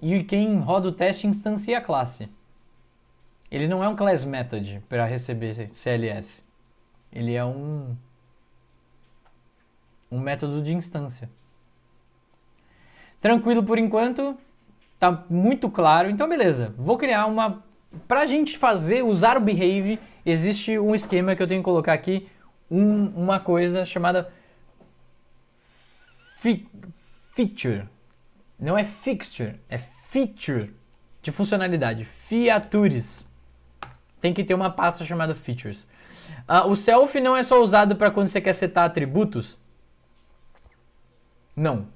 E quem roda o teste instancia a classe. Ele não é um class method para receber CLS. Ele é um um método de instância. Tranquilo por enquanto tá muito claro. Então, beleza, vou criar uma. Pra gente fazer, usar o behave, existe um esquema que eu tenho que colocar aqui, um, uma coisa chamada fi feature. Não é fixture, é feature de funcionalidade. Fiatures. Tem que ter uma pasta chamada features. Ah, o self não é só usado para quando você quer setar atributos? Não.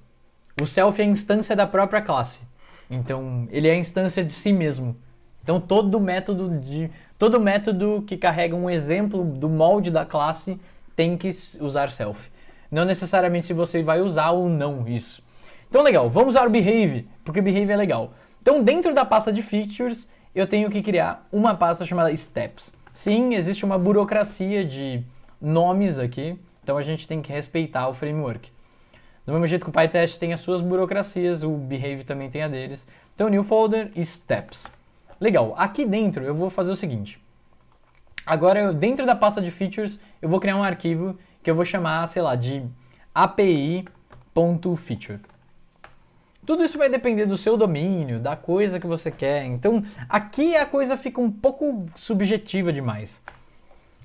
O self é a instância da própria classe. Então, ele é a instância de si mesmo. Então, todo método de todo método que carrega um exemplo do molde da classe tem que usar self. Não necessariamente se você vai usar ou não isso. Então, legal, vamos usar o behave, porque behave é legal. Então, dentro da pasta de features, eu tenho que criar uma pasta chamada steps. Sim, existe uma burocracia de nomes aqui, então a gente tem que respeitar o framework. Do mesmo jeito que o PyTest tem as suas burocracias, o Behave também tem a deles. Então, New Folder e Steps. Legal, aqui dentro eu vou fazer o seguinte. Agora, eu, dentro da pasta de Features, eu vou criar um arquivo que eu vou chamar, sei lá, de api.feature. Tudo isso vai depender do seu domínio, da coisa que você quer. Então, aqui a coisa fica um pouco subjetiva demais.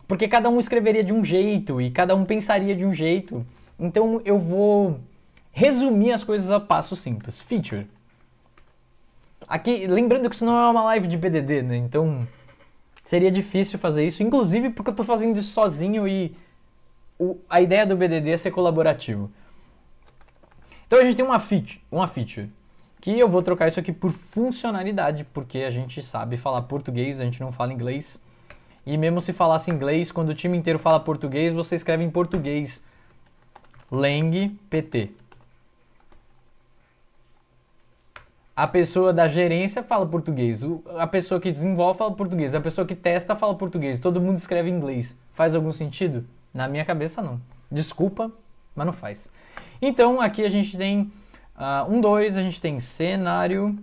Porque cada um escreveria de um jeito e cada um pensaria de um jeito. Então, eu vou resumir as coisas a passo simples. Feature. Aqui, lembrando que isso não é uma live de BDD, né? Então seria difícil fazer isso, inclusive porque eu estou fazendo isso sozinho e o, a ideia do BDD é ser colaborativo. Então a gente tem uma, feature, uma feature que eu vou trocar isso aqui por funcionalidade, porque a gente sabe falar português, a gente não fala inglês. E mesmo se falasse inglês, quando o time inteiro fala português, você escreve em português lang pt. A pessoa da gerência fala português, a pessoa que desenvolve fala português, a pessoa que testa fala português, todo mundo escreve inglês. Faz algum sentido? Na minha cabeça, não. Desculpa, mas não faz. Então, aqui a gente tem uh, um, dois, a gente tem cenário.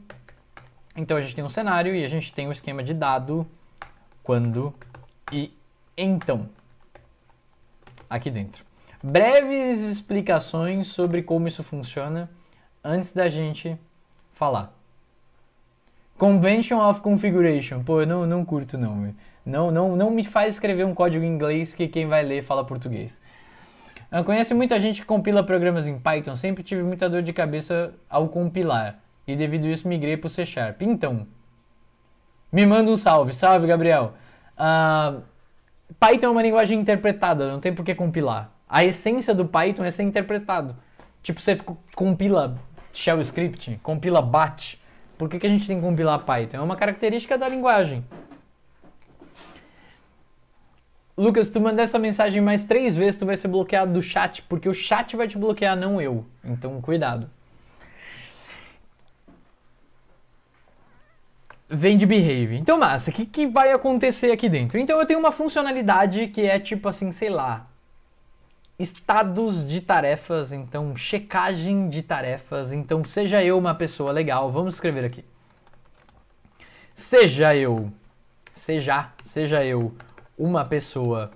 Então, a gente tem um cenário e a gente tem o um esquema de dado, quando e então. Aqui dentro. Breves explicações sobre como isso funciona antes da gente falar. Convention of Configuration. Pô, eu não, não curto não. Não, não. não me faz escrever um código em inglês que quem vai ler fala português. Eu conheço muita gente que compila programas em Python. Sempre tive muita dor de cabeça ao compilar. E devido a isso migrei para o C Sharp. Então, me manda um salve. Salve, Gabriel. Uh, Python é uma linguagem interpretada, não tem por que compilar. A essência do Python é ser interpretado. Tipo, você compila shell script, compila bat. Por que, que a gente tem que compilar Python? É uma característica da linguagem. Lucas, tu mandar essa mensagem mais três vezes, tu vai ser bloqueado do chat, porque o chat vai te bloquear, não eu. Então, cuidado. Vem de behave. Então, massa, o que, que vai acontecer aqui dentro? Então, eu tenho uma funcionalidade que é tipo assim, sei lá, Estados de tarefas, então checagem de tarefas. Então, seja eu uma pessoa legal, vamos escrever aqui. Seja eu, seja, seja eu uma pessoa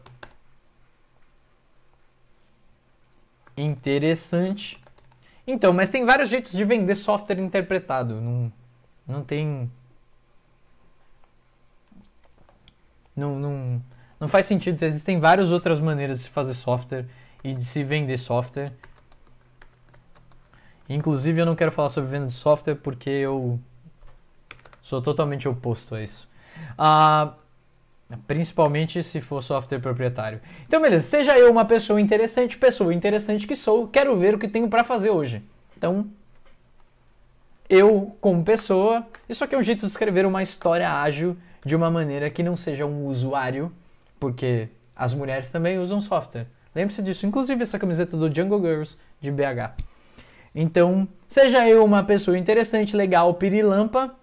interessante. Então, mas tem vários jeitos de vender software interpretado. Não, não tem. Não, não, não faz sentido. Existem várias outras maneiras de fazer software e de se vender software. Inclusive, eu não quero falar sobre venda de software porque eu sou totalmente oposto a isso. Ah, principalmente se for software proprietário. Então, beleza, seja eu uma pessoa interessante, pessoa interessante que sou, quero ver o que tenho para fazer hoje. Então, eu, como pessoa, isso aqui é um jeito de escrever uma história ágil de uma maneira que não seja um usuário, porque as mulheres também usam software. Lembre-se disso. Inclusive essa camiseta do Jungle Girls de BH. Então, seja eu uma pessoa interessante, legal, pirilampa,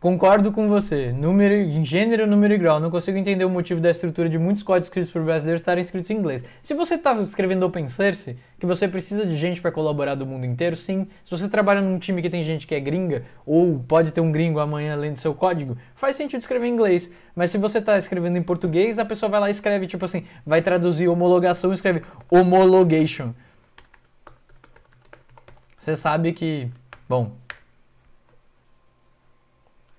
Concordo com você. Número, em gênero, número e grau. Não consigo entender o motivo da estrutura de muitos códigos escritos por brasileiros estarem escritos em inglês. Se você está escrevendo open source, que você precisa de gente para colaborar do mundo inteiro, sim. Se você trabalha num time que tem gente que é gringa, ou pode ter um gringo amanhã lendo seu código, faz sentido escrever em inglês. Mas se você está escrevendo em português, a pessoa vai lá e escreve, tipo assim, vai traduzir homologação e escreve homologation. Você sabe que, bom,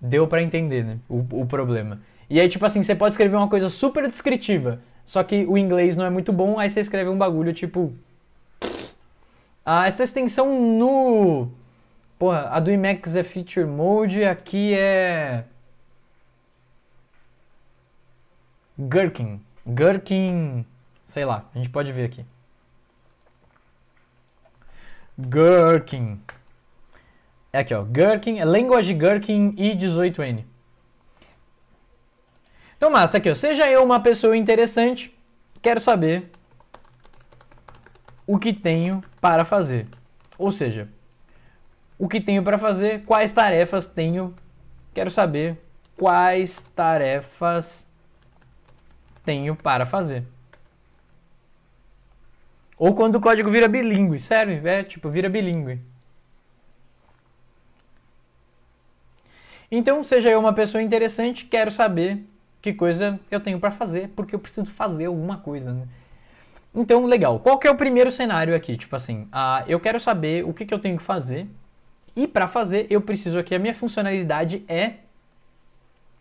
deu para entender, né? O, o problema. E aí, tipo assim, você pode escrever uma coisa super descritiva, só que o inglês não é muito bom, aí você escreve um bagulho tipo. Ah, essa extensão no. Porra, a do Emacs é feature mode, aqui é. Gherkin. Gherkin. Sei lá, a gente pode ver aqui. Gherkin. É aqui, ó. Gherkin, Language Gherkin e 18N. Então, massa, aqui, ó. Seja eu uma pessoa interessante, quero saber o que tenho para fazer. Ou seja, o que tenho para fazer, quais tarefas tenho, quero saber quais tarefas tenho para fazer. Ou quando o código vira bilíngue, sério, é tipo, vira bilíngue. Então, seja eu uma pessoa interessante, quero saber que coisa eu tenho para fazer, porque eu preciso fazer alguma coisa, né? Então, legal. Qual que é o primeiro cenário aqui? Tipo assim, ah, eu quero saber o que, que eu tenho que fazer. E para fazer, eu preciso aqui, a minha funcionalidade é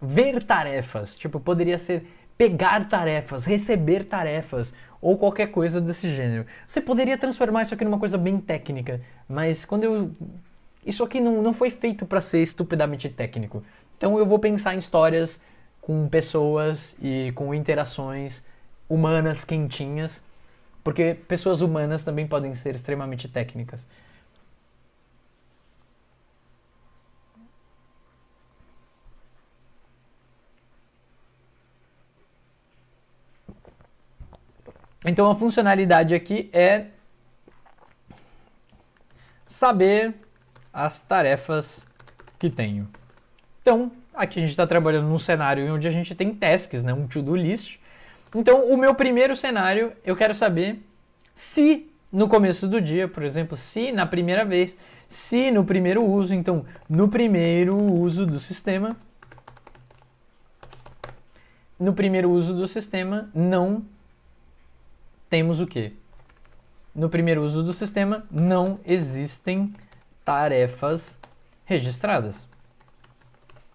ver tarefas. Tipo, poderia ser pegar tarefas, receber tarefas ou qualquer coisa desse gênero. Você poderia transformar isso aqui numa coisa bem técnica, mas quando eu isso aqui não, não foi feito para ser estupidamente técnico. Então eu vou pensar em histórias com pessoas e com interações humanas quentinhas, porque pessoas humanas também podem ser extremamente técnicas. Então a funcionalidade aqui é saber as tarefas que tenho. Então, aqui a gente está trabalhando num cenário onde a gente tem tasks, né? um to-do list. Então, o meu primeiro cenário, eu quero saber se no começo do dia, por exemplo, se na primeira vez, se no primeiro uso, então no primeiro uso do sistema, no primeiro uso do sistema não temos o quê? No primeiro uso do sistema não existem tarefas registradas.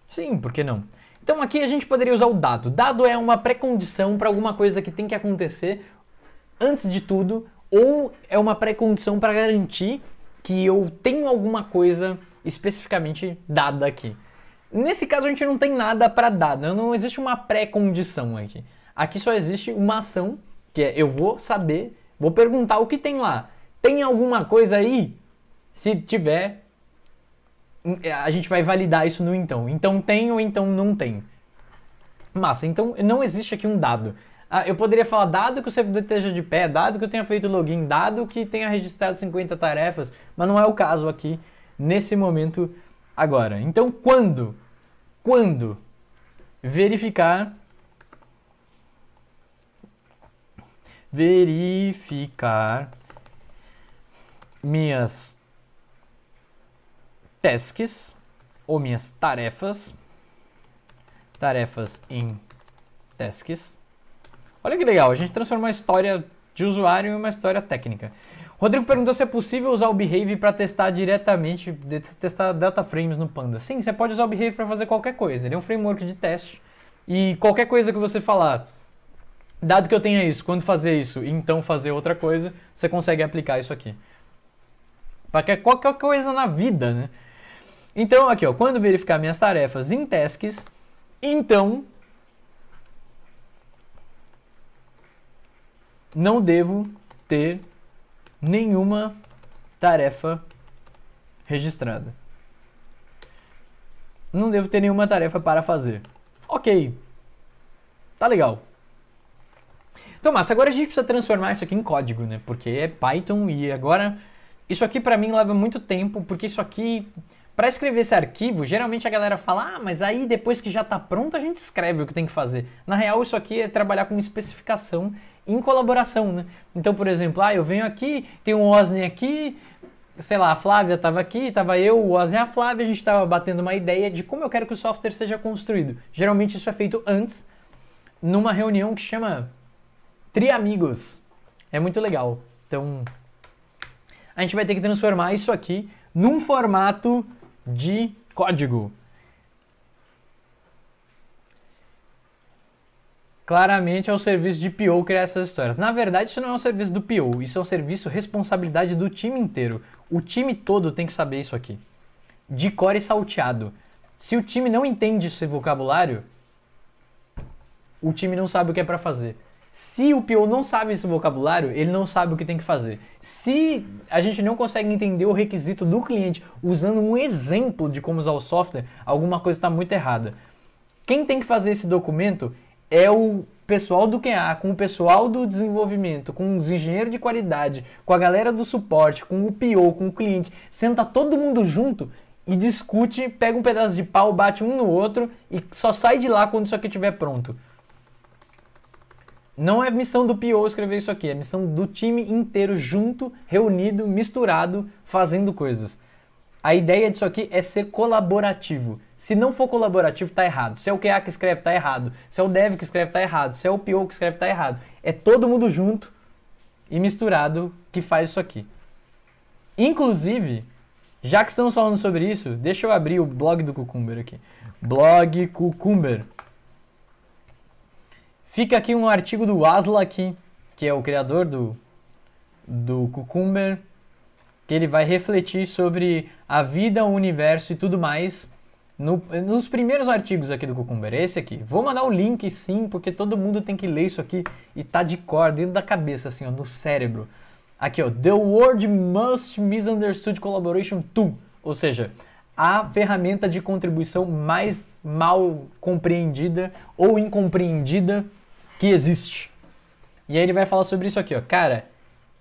Sim, por que não? Então aqui a gente poderia usar o dado. Dado é uma precondição para alguma coisa que tem que acontecer antes de tudo, ou é uma precondição para garantir que eu tenho alguma coisa especificamente dada aqui. Nesse caso a gente não tem nada para dado, né? não existe uma pré-condição aqui. Aqui só existe uma ação, que é eu vou saber, vou perguntar o que tem lá. Tem alguma coisa aí? Se tiver, a gente vai validar isso no então. Então tem ou então não tem. Massa, então não existe aqui um dado. Ah, eu poderia falar, dado que o servidor esteja de pé, dado que eu tenha feito login, dado que tenha registrado 50 tarefas, mas não é o caso aqui, nesse momento, agora. Então, quando? Quando verificar. Verificar minhas tasks, ou minhas tarefas, tarefas em tasks. Olha que legal, a gente transformou uma história de usuário em uma história técnica. Rodrigo perguntou se é possível usar o Behave para testar diretamente, testar data frames no Panda. Sim, você pode usar o Behave para fazer qualquer coisa. Ele é um framework de teste. E qualquer coisa que você falar, dado que eu tenha isso, quando fazer isso e então fazer outra coisa, você consegue aplicar isso aqui. Para qualquer coisa na vida, né? Então, aqui, ó, quando verificar minhas tarefas em tasks, então não devo ter nenhuma tarefa registrada. Não devo ter nenhuma tarefa para fazer. Ok. Tá legal. Então, massa, agora a gente precisa transformar isso aqui em código, né? Porque é Python e agora. Isso aqui para mim leva muito tempo, porque isso aqui para escrever esse arquivo, geralmente a galera fala: "Ah, mas aí depois que já está pronto, a gente escreve o que tem que fazer". Na real, isso aqui é trabalhar com especificação em colaboração, né? Então, por exemplo, ah, eu venho aqui, tem um Osni aqui, sei lá, a Flávia estava aqui, estava eu, o Osni e a Flávia, a gente estava batendo uma ideia de como eu quero que o software seja construído. Geralmente isso é feito antes numa reunião que chama Triamigos. É muito legal. Então, a gente vai ter que transformar isso aqui num formato de código. Claramente é o serviço de PO criar essas histórias. Na verdade, isso não é um serviço do PO, isso é um serviço responsabilidade do time inteiro. O time todo tem que saber isso aqui. De core salteado. Se o time não entende esse vocabulário, o time não sabe o que é para fazer. Se o peão não sabe esse vocabulário, ele não sabe o que tem que fazer. Se a gente não consegue entender o requisito do cliente usando um exemplo de como usar o software, alguma coisa está muito errada. Quem tem que fazer esse documento é o pessoal do QA, com o pessoal do desenvolvimento, com os engenheiros de qualidade, com a galera do suporte, com o PO, com o cliente. Senta todo mundo junto e discute, pega um pedaço de pau, bate um no outro e só sai de lá quando isso aqui estiver pronto. Não é missão do PO escrever isso aqui, é missão do time inteiro junto, reunido, misturado, fazendo coisas. A ideia disso aqui é ser colaborativo. Se não for colaborativo, tá errado. Se é o QA que escreve, tá errado. Se é o dev que escreve, tá errado. Se é o PO que escreve, tá errado. É todo mundo junto e misturado que faz isso aqui. Inclusive, já que estamos falando sobre isso, deixa eu abrir o blog do Cucumber aqui. Blog Cucumber. Fica aqui um artigo do Aslak, que é o criador do, do Cucumber, que ele vai refletir sobre a vida, o universo e tudo mais no, nos primeiros artigos aqui do Cucumber, esse aqui. Vou mandar o link sim, porque todo mundo tem que ler isso aqui e tá de cor dentro da cabeça, assim, ó, no cérebro. Aqui, ó, The World Most Misunderstood Collaboration Tool, ou seja, a ferramenta de contribuição mais mal compreendida ou incompreendida que existe. E aí ele vai falar sobre isso aqui, ó. Cara,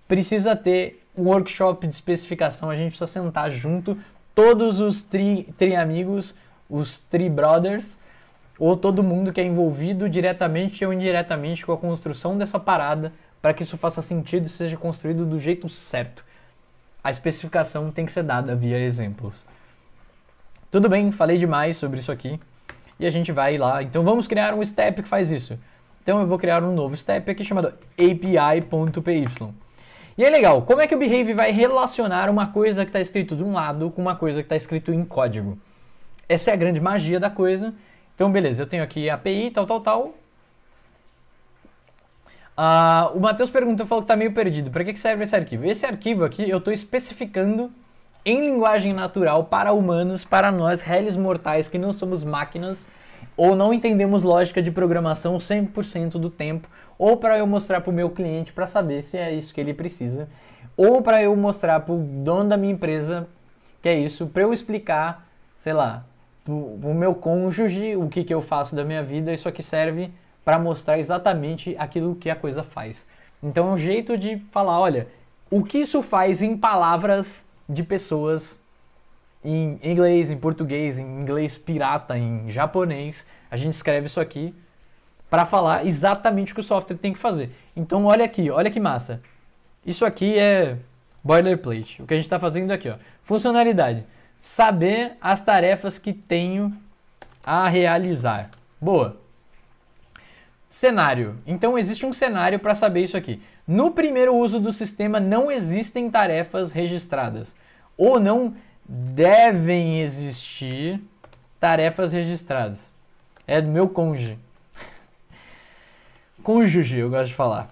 precisa ter um workshop de especificação, a gente precisa sentar junto, todos os tri, tri amigos, os tri brothers, ou todo mundo que é envolvido diretamente ou indiretamente com a construção dessa parada, para que isso faça sentido e seja construído do jeito certo. A especificação tem que ser dada via exemplos. Tudo bem, falei demais sobre isso aqui. E a gente vai lá. Então vamos criar um step que faz isso. Então eu vou criar um novo step aqui chamado API.py. E é legal, como é que o behave vai relacionar uma coisa que está escrito de um lado com uma coisa que está escrito em código? Essa é a grande magia da coisa. Então, beleza, eu tenho aqui API, tal, tal, tal. Ah, o Matheus perguntou, falou que está meio perdido. Para que serve esse arquivo? Esse arquivo aqui eu estou especificando em linguagem natural para humanos, para nós, réis mortais que não somos máquinas, ou não entendemos lógica de programação 100% do tempo, ou para eu mostrar para o meu cliente para saber se é isso que ele precisa, ou para eu mostrar para o dono da minha empresa que é isso, para eu explicar, sei lá, o meu cônjuge o que, que eu faço da minha vida, isso aqui serve para mostrar exatamente aquilo que a coisa faz. Então é um jeito de falar, olha, o que isso faz em palavras de pessoas em inglês, em português, em inglês pirata, em japonês. A gente escreve isso aqui para falar exatamente o que o software tem que fazer. Então olha aqui, olha que massa. Isso aqui é boilerplate. O que a gente está fazendo aqui, ó. Funcionalidade. Saber as tarefas que tenho a realizar. Boa. Cenário. Então existe um cenário para saber isso aqui. No primeiro uso do sistema não existem tarefas registradas ou não devem existir tarefas registradas. É do meu cônjuge. <laughs> cônjuge, eu gosto de falar.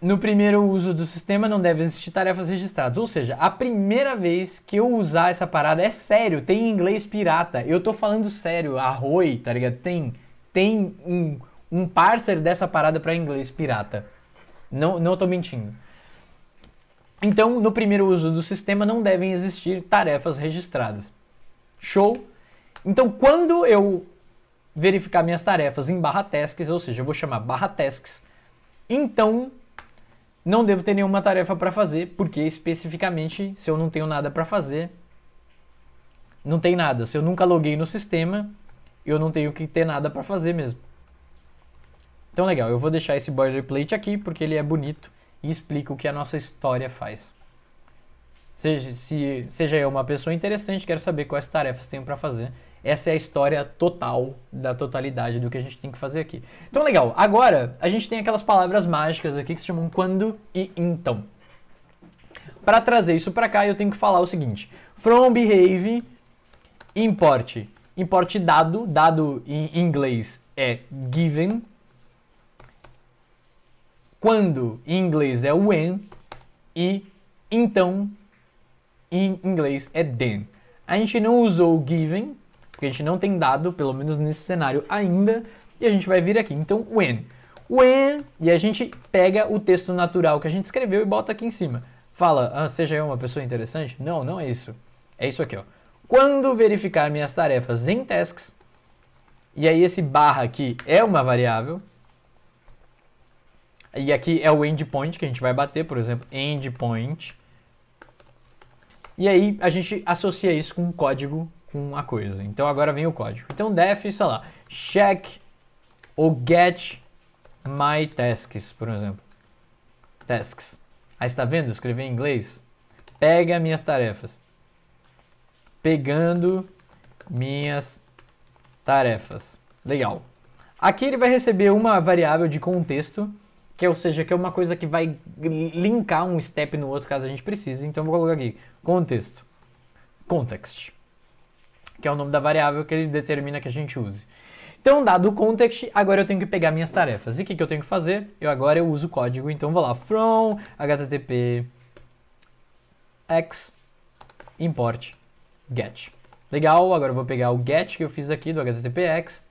No primeiro uso do sistema não devem existir tarefas registradas. Ou seja, a primeira vez que eu usar essa parada é sério, tem inglês pirata. Eu tô falando sério, arroi, tá ligado? Tem, tem um, um parser dessa parada para inglês pirata. Não, não tô mentindo. Então, no primeiro uso do sistema, não devem existir tarefas registradas. Show? Então, quando eu verificar minhas tarefas em barra tasks, ou seja, eu vou chamar barra tasks, então não devo ter nenhuma tarefa para fazer, porque especificamente, se eu não tenho nada para fazer, não tem nada. Se eu nunca loguei no sistema, eu não tenho que ter nada para fazer mesmo. Então, legal, eu vou deixar esse boilerplate aqui, porque ele é bonito e explica o que a nossa história faz. Seja, se, seja eu uma pessoa interessante, quero saber quais tarefas tenho para fazer. Essa é a história total da totalidade do que a gente tem que fazer aqui. Então, legal. Agora, a gente tem aquelas palavras mágicas aqui que se chamam quando e então. Para trazer isso para cá, eu tenho que falar o seguinte: from behave import. Import dado, dado em inglês é given, quando em inglês é when e então em inglês é then. A gente não usou o given, porque a gente não tem dado, pelo menos nesse cenário ainda, e a gente vai vir aqui. Então, when. When, e a gente pega o texto natural que a gente escreveu e bota aqui em cima. Fala, ah, seja eu é uma pessoa interessante? Não, não é isso. É isso aqui, ó. Quando verificar minhas tarefas em tasks, e aí esse barra aqui é uma variável, e aqui é o endpoint que a gente vai bater, por exemplo, endpoint. E aí a gente associa isso com um código, com a coisa. Então agora vem o código. Então def, sei lá, check ou get my tasks, por exemplo. Tasks. Aí está vendo? Escrever em inglês. Pega minhas tarefas. Pegando minhas tarefas. Legal. Aqui ele vai receber uma variável de contexto que é, ou seja, que é uma coisa que vai linkar um step no outro caso a gente precise. Então eu vou colocar aqui contexto, context, que é o nome da variável que ele determina que a gente use. Então, dado o context, agora eu tenho que pegar minhas tarefas. E o que, que eu tenho que fazer? Eu agora eu uso o código, então vou lá from http x import get. Legal, agora eu vou pegar o get que eu fiz aqui do httpx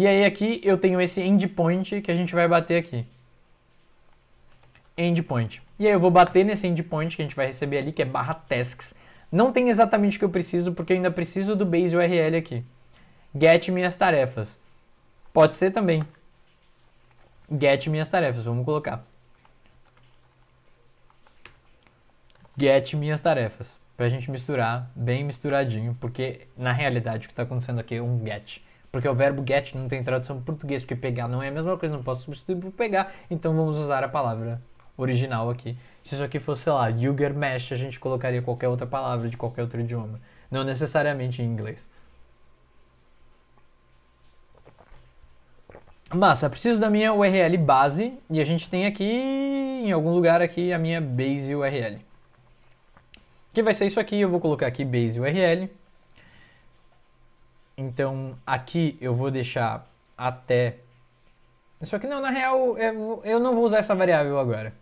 E aí aqui eu tenho esse endpoint que a gente vai bater aqui. Endpoint. E aí eu vou bater nesse endpoint que a gente vai receber ali, que é barra tasks. Não tem exatamente o que eu preciso, porque eu ainda preciso do base URL aqui. Get minhas tarefas. Pode ser também. Get minhas tarefas, vamos colocar. Get minhas tarefas. Pra gente misturar bem misturadinho, porque na realidade o que está acontecendo aqui é um get. Porque é o verbo get não tem tradução em português, porque pegar não é a mesma coisa, não posso substituir por pegar, então vamos usar a palavra original aqui. Se isso aqui fosse, sei lá, Yuger Mesh, a gente colocaria qualquer outra palavra de qualquer outro idioma. Não necessariamente em inglês. Massa, preciso da minha URL base e a gente tem aqui, em algum lugar aqui, a minha base URL. Que vai ser isso aqui, eu vou colocar aqui base URL. Então aqui eu vou deixar até. Isso aqui não, na real eu não vou usar essa variável agora.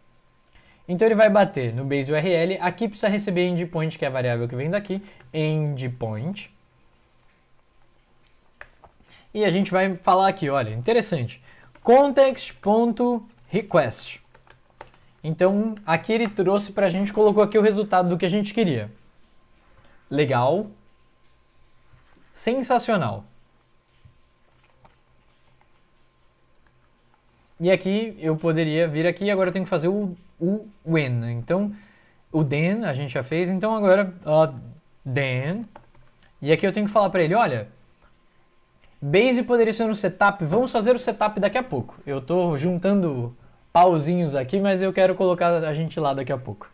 Então ele vai bater no base URL, aqui precisa receber endpoint, que é a variável que vem daqui, endpoint. E a gente vai falar aqui, olha, interessante, context.request. Então aqui ele trouxe para a gente, colocou aqui o resultado do que a gente queria. Legal, Sensacional. E aqui eu poderia vir aqui, agora eu tenho que fazer o, o when. Então, o then a gente já fez, então agora uh, then. E aqui eu tenho que falar para ele, olha, base poderia ser um setup, vamos fazer o setup daqui a pouco. Eu estou juntando pauzinhos aqui, mas eu quero colocar a gente lá daqui a pouco.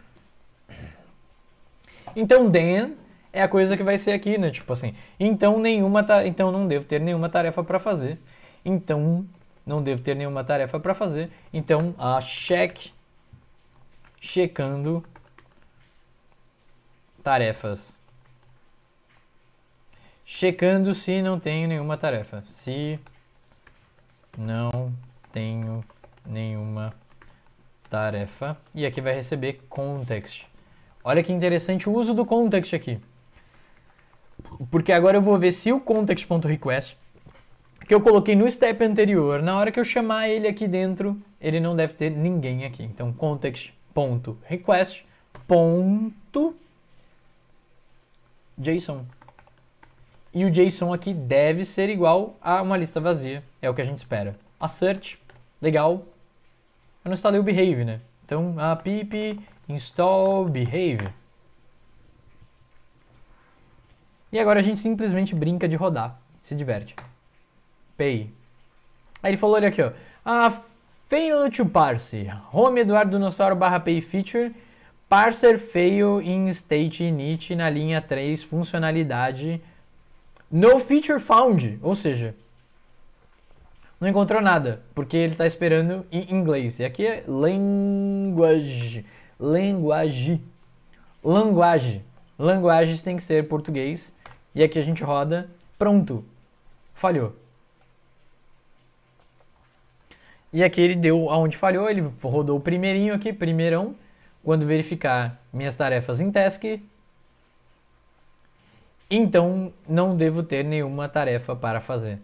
Então then é a coisa que vai ser aqui, né? Tipo assim, então nenhuma ta... então não devo ter nenhuma tarefa para fazer. Então não devo ter nenhuma tarefa para fazer. Então a check checando tarefas. Checando se não tenho nenhuma tarefa. Se não tenho nenhuma tarefa. E aqui vai receber context. Olha que interessante o uso do context aqui. Porque agora eu vou ver se o context.request que eu coloquei no step anterior, na hora que eu chamar ele aqui dentro, ele não deve ter ninguém aqui. Então context.request JSON. E o JSON aqui deve ser igual a uma lista vazia, é o que a gente espera. assert legal. Eu não instalei o behave, né? Então, a pip install behave. E agora a gente simplesmente brinca de rodar, se diverte. pay Aí ele falou, olha aqui, ó. a fail to parse. Home Eduardo Dinossauro barra pay feature. Parser fail in state init na linha 3, funcionalidade. No feature found, ou seja, não encontrou nada, porque ele está esperando em inglês. E aqui é language. Language. Language. Languagens tem que ser português e aqui a gente roda, pronto, falhou. E aqui ele deu aonde falhou, ele rodou o primeirinho aqui, primeirão. Quando verificar minhas tarefas em task, então não devo ter nenhuma tarefa para fazer.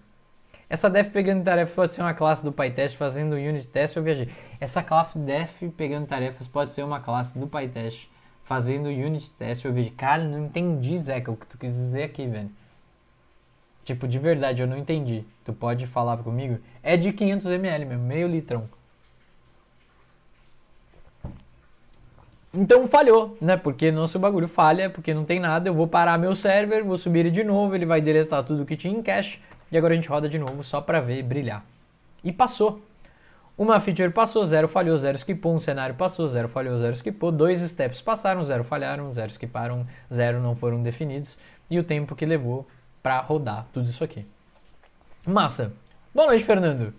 Essa def pegando tarefas pode ser uma classe do PyTest fazendo unit test ou viajei. Essa classe def pegando tarefas pode ser uma classe do PyTest fazendo unit test, eu vi, cara, não entendi, Zeca, o que tu quis dizer aqui, velho. Tipo, de verdade, eu não entendi. Tu pode falar comigo? É de 500 ml mesmo, meio litrão. Então falhou, né? Porque nosso bagulho falha, porque não tem nada. Eu vou parar meu server, vou subir ele de novo, ele vai deletar tudo que tinha em cache. E agora a gente roda de novo só pra ver brilhar. E passou. Uma feature passou, zero falhou, zero skipou, um cenário passou, zero falhou, zero skipou, dois steps passaram, zero falharam, zero skiparam, zero não foram definidos e o tempo que levou para rodar tudo isso aqui. Massa. Boa noite, Fernando.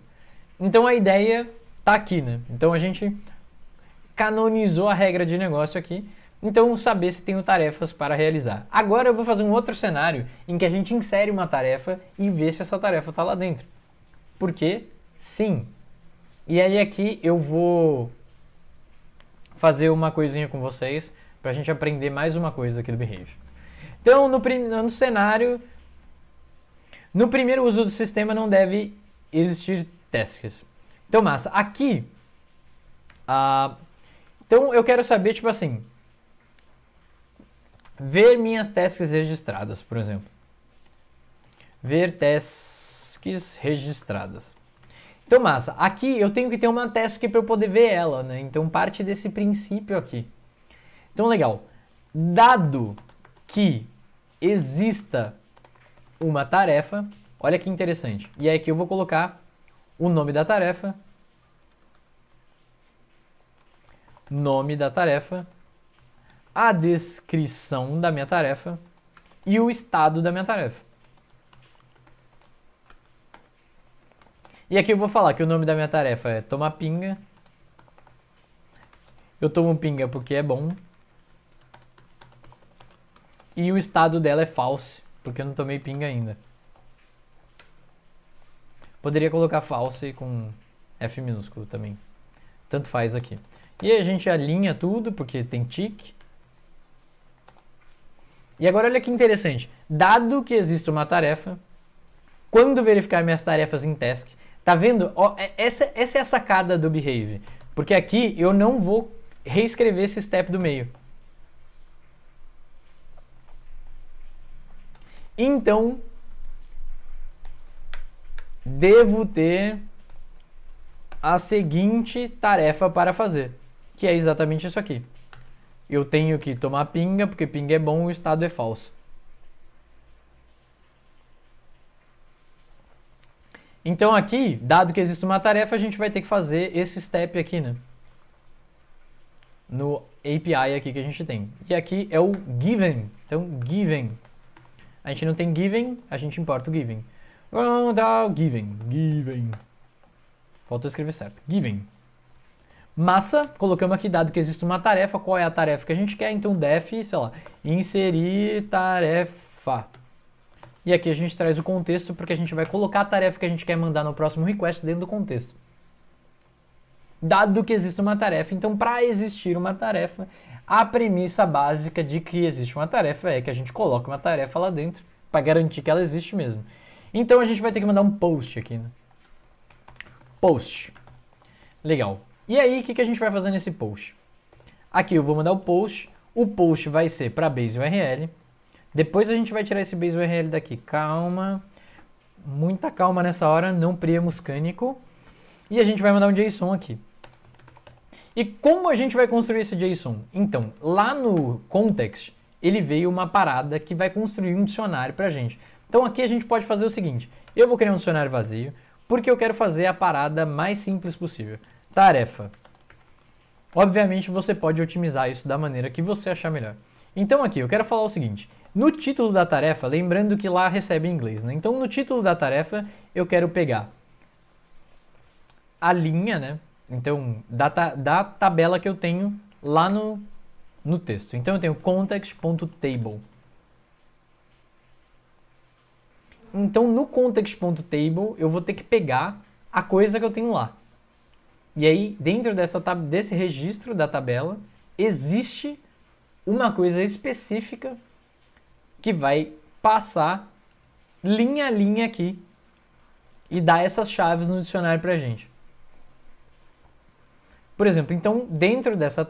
Então a ideia tá aqui, né? Então a gente canonizou a regra de negócio aqui. Então saber se tenho tarefas para realizar. Agora eu vou fazer um outro cenário em que a gente insere uma tarefa e vê se essa tarefa está lá dentro. Porque sim, e aí aqui eu vou fazer uma coisinha com vocês para a gente aprender mais uma coisa aqui do Behave. Então, no, no cenário, no primeiro uso do sistema não deve existir tasks. Então, massa, aqui, uh, então eu quero saber, tipo assim, ver minhas tasks registradas, por exemplo. Ver tasks registradas. Então, massa, aqui eu tenho que ter uma task para eu poder ver ela, né? Então, parte desse princípio aqui. Então, legal. Dado que exista uma tarefa, olha que interessante. E aí é aqui eu vou colocar o nome da tarefa, nome da tarefa, a descrição da minha tarefa e o estado da minha tarefa. E aqui eu vou falar que o nome da minha tarefa é tomar pinga. Eu tomo pinga porque é bom. E o estado dela é false, porque eu não tomei pinga ainda. Poderia colocar false com F minúsculo também. Tanto faz aqui. E a gente alinha tudo, porque tem tique. E agora olha que interessante. Dado que existe uma tarefa, quando verificar minhas tarefas em task, Tá vendo? Ó, é, essa, essa é a sacada do behave. Porque aqui eu não vou reescrever esse step do meio. Então, devo ter a seguinte tarefa para fazer, que é exatamente isso aqui. Eu tenho que tomar pinga, porque pinga é bom e o estado é falso. Então aqui, dado que existe uma tarefa, a gente vai ter que fazer esse step aqui, né? No API aqui que a gente tem. E aqui é o given. Então, given. A gente não tem given, a gente importa o given. Vamos dar o given. Given. Faltou escrever certo. Given. Massa, colocamos aqui dado que existe uma tarefa, qual é a tarefa que a gente quer, então def, sei lá, inserir tarefa. E aqui a gente traz o contexto porque a gente vai colocar a tarefa que a gente quer mandar no próximo request dentro do contexto. Dado que existe uma tarefa, então para existir uma tarefa, a premissa básica de que existe uma tarefa é que a gente coloca uma tarefa lá dentro para garantir que ela existe mesmo. Então a gente vai ter que mandar um post aqui, né? Post. Legal. E aí, o que, que a gente vai fazer nesse post? Aqui eu vou mandar o post. O post vai ser para base URL. Depois a gente vai tirar esse base URL daqui. Calma. Muita calma nessa hora, não priemos cânico. E a gente vai mandar um JSON aqui. E como a gente vai construir esse JSON? Então, lá no context, ele veio uma parada que vai construir um dicionário pra gente. Então aqui a gente pode fazer o seguinte, eu vou criar um dicionário vazio, porque eu quero fazer a parada mais simples possível. Tarefa. Obviamente você pode otimizar isso da maneira que você achar melhor. Então aqui, eu quero falar o seguinte, no título da tarefa, lembrando que lá recebe em inglês, né? Então no título da tarefa eu quero pegar a linha, né? Então, da, ta da tabela que eu tenho lá no, no texto. Então eu tenho context.table. Então no context.table eu vou ter que pegar a coisa que eu tenho lá. E aí, dentro dessa desse registro da tabela, existe uma coisa específica que vai passar linha a linha aqui e dar essas chaves no dicionário para a gente. Por exemplo, então dentro dessa,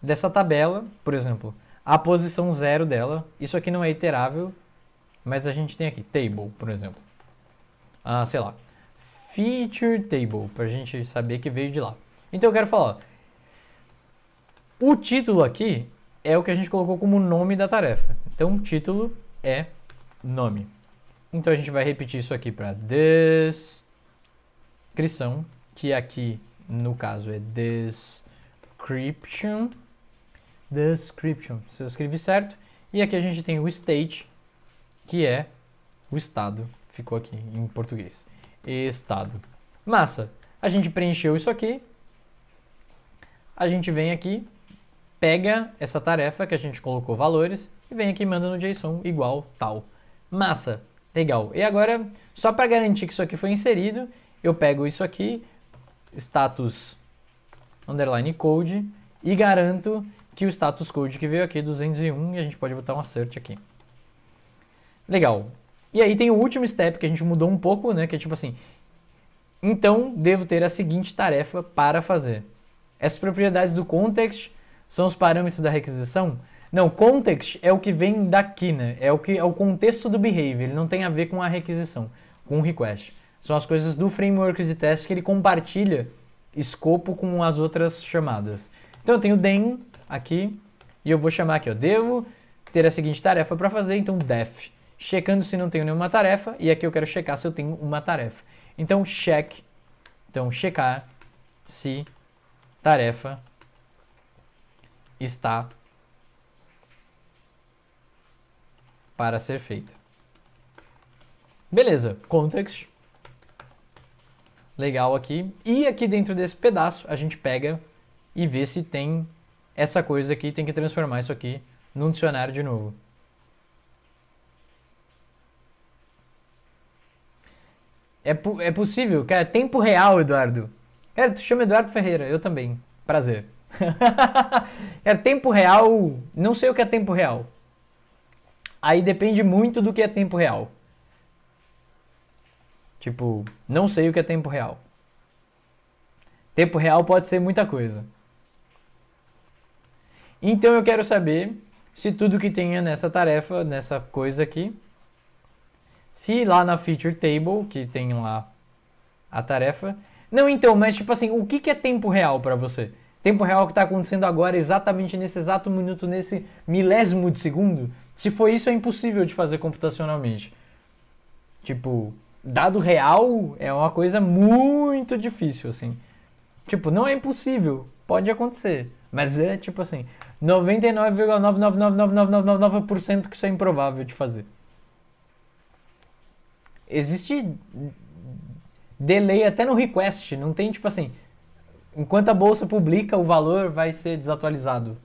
dessa tabela, por exemplo, a posição zero dela, isso aqui não é iterável, mas a gente tem aqui table, por exemplo. Ah, sei lá, feature table, para a gente saber que veio de lá. Então eu quero falar, ó, o título aqui é o que a gente colocou como nome da tarefa. Então, título é nome. Então, a gente vai repetir isso aqui para descrição, que aqui, no caso, é description. Description, se eu escrevi certo. E aqui a gente tem o state, que é o estado. Ficou aqui em português. Estado. Massa! A gente preencheu isso aqui. A gente vem aqui pega essa tarefa que a gente colocou valores e vem aqui e manda no JSON igual tal. Massa, legal. E agora, só para garantir que isso aqui foi inserido, eu pego isso aqui, status underline code, e garanto que o status code que veio aqui é 201 e a gente pode botar um assert aqui. Legal. E aí tem o último step que a gente mudou um pouco, né, que é tipo assim, então devo ter a seguinte tarefa para fazer. Essas propriedades do context são os parâmetros da requisição? Não, context é o que vem daqui, né? É o que é o contexto do behavior, ele não tem a ver com a requisição, com o request. São as coisas do framework de teste que ele compartilha escopo com as outras chamadas. Então eu tenho den aqui e eu vou chamar aqui, eu devo ter a seguinte tarefa para fazer, então def, checando se não tenho nenhuma tarefa e aqui eu quero checar se eu tenho uma tarefa. Então check, então checar se tarefa está para ser feita. Beleza, context. Legal aqui. E aqui dentro desse pedaço a gente pega e vê se tem essa coisa aqui, tem que transformar isso aqui num dicionário de novo. É, é possível, cara. É tempo real, Eduardo. Cara, tu chama Eduardo Ferreira, eu também. Prazer. <laughs> é tempo real, não sei o que é tempo real. Aí depende muito do que é tempo real. Tipo, não sei o que é tempo real. Tempo real pode ser muita coisa. Então eu quero saber se tudo que tenha nessa tarefa, nessa coisa aqui, se lá na feature table, que tem lá a tarefa. Não, então, mas tipo assim, o que, que é tempo real para você? tempo real que está acontecendo agora, exatamente nesse exato minuto, nesse milésimo de segundo. Se for isso, é impossível de fazer computacionalmente. Tipo, dado real é uma coisa muito difícil, assim. Tipo, não é impossível, pode acontecer. Mas é tipo assim, 99,99999% que isso é improvável de fazer. Existe delay até no request, não tem tipo assim, Enquanto a bolsa publica, o valor vai ser desatualizado.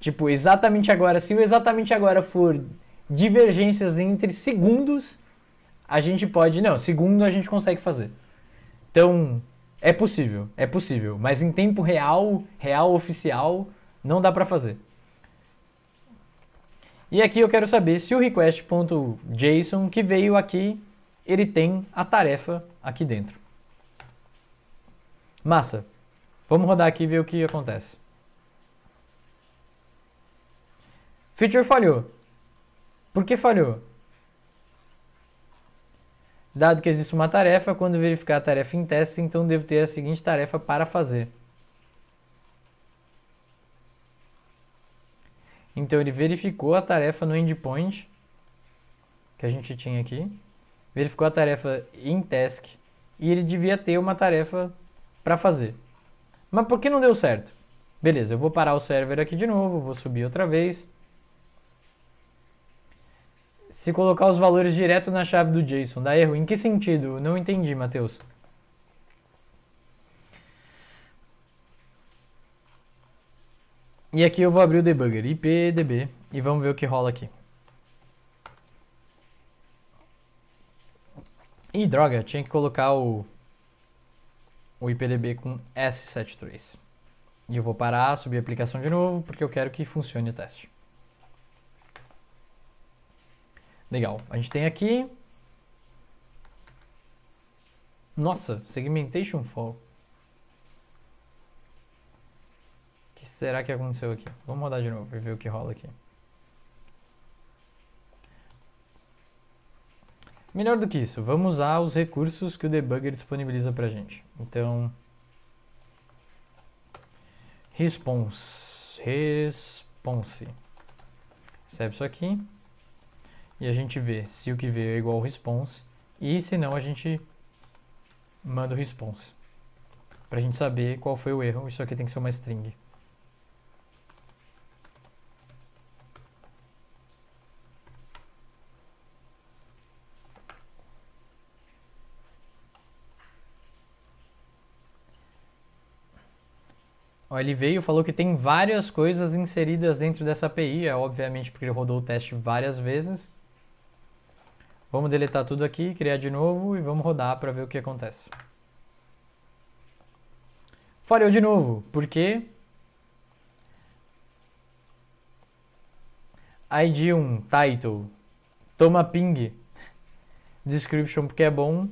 Tipo, exatamente agora, se o exatamente agora for divergências entre segundos, a gente pode. Não, segundo a gente consegue fazer. Então, é possível, é possível. Mas em tempo real, real oficial, não dá pra fazer. E aqui eu quero saber se o request.json que veio aqui ele tem a tarefa aqui dentro. Massa. Vamos rodar aqui e ver o que acontece. Feature falhou. Por que falhou? Dado que existe uma tarefa, quando verificar a tarefa em teste, então devo ter a seguinte tarefa para fazer. Então ele verificou a tarefa no endpoint que a gente tinha aqui verificou a tarefa em task e ele devia ter uma tarefa para fazer. Mas por que não deu certo? Beleza, eu vou parar o server aqui de novo, vou subir outra vez. Se colocar os valores direto na chave do JSON, dá erro. Em que sentido? Não entendi, Matheus. E aqui eu vou abrir o debugger, ipdb, e vamos ver o que rola aqui. Ih, droga, tinha que colocar o, o IPDB com S73. E eu vou parar, subir a aplicação de novo, porque eu quero que funcione o teste. Legal, a gente tem aqui... Nossa, segmentation fall. O que será que aconteceu aqui? Vamos rodar de novo e ver o que rola aqui. Melhor do que isso, vamos usar os recursos que o debugger disponibiliza para a gente. Então, response, response, recebe isso aqui e a gente vê se o que veio é igual ao response e se não a gente manda o response para a gente saber qual foi o erro. Isso aqui tem que ser uma string. Ó, ele veio e falou que tem várias coisas inseridas dentro dessa API, é obviamente porque ele rodou o teste várias vezes. Vamos deletar tudo aqui, criar de novo e vamos rodar para ver o que acontece. Falhou de novo, porque ID 1, title, toma ping, description porque é bom,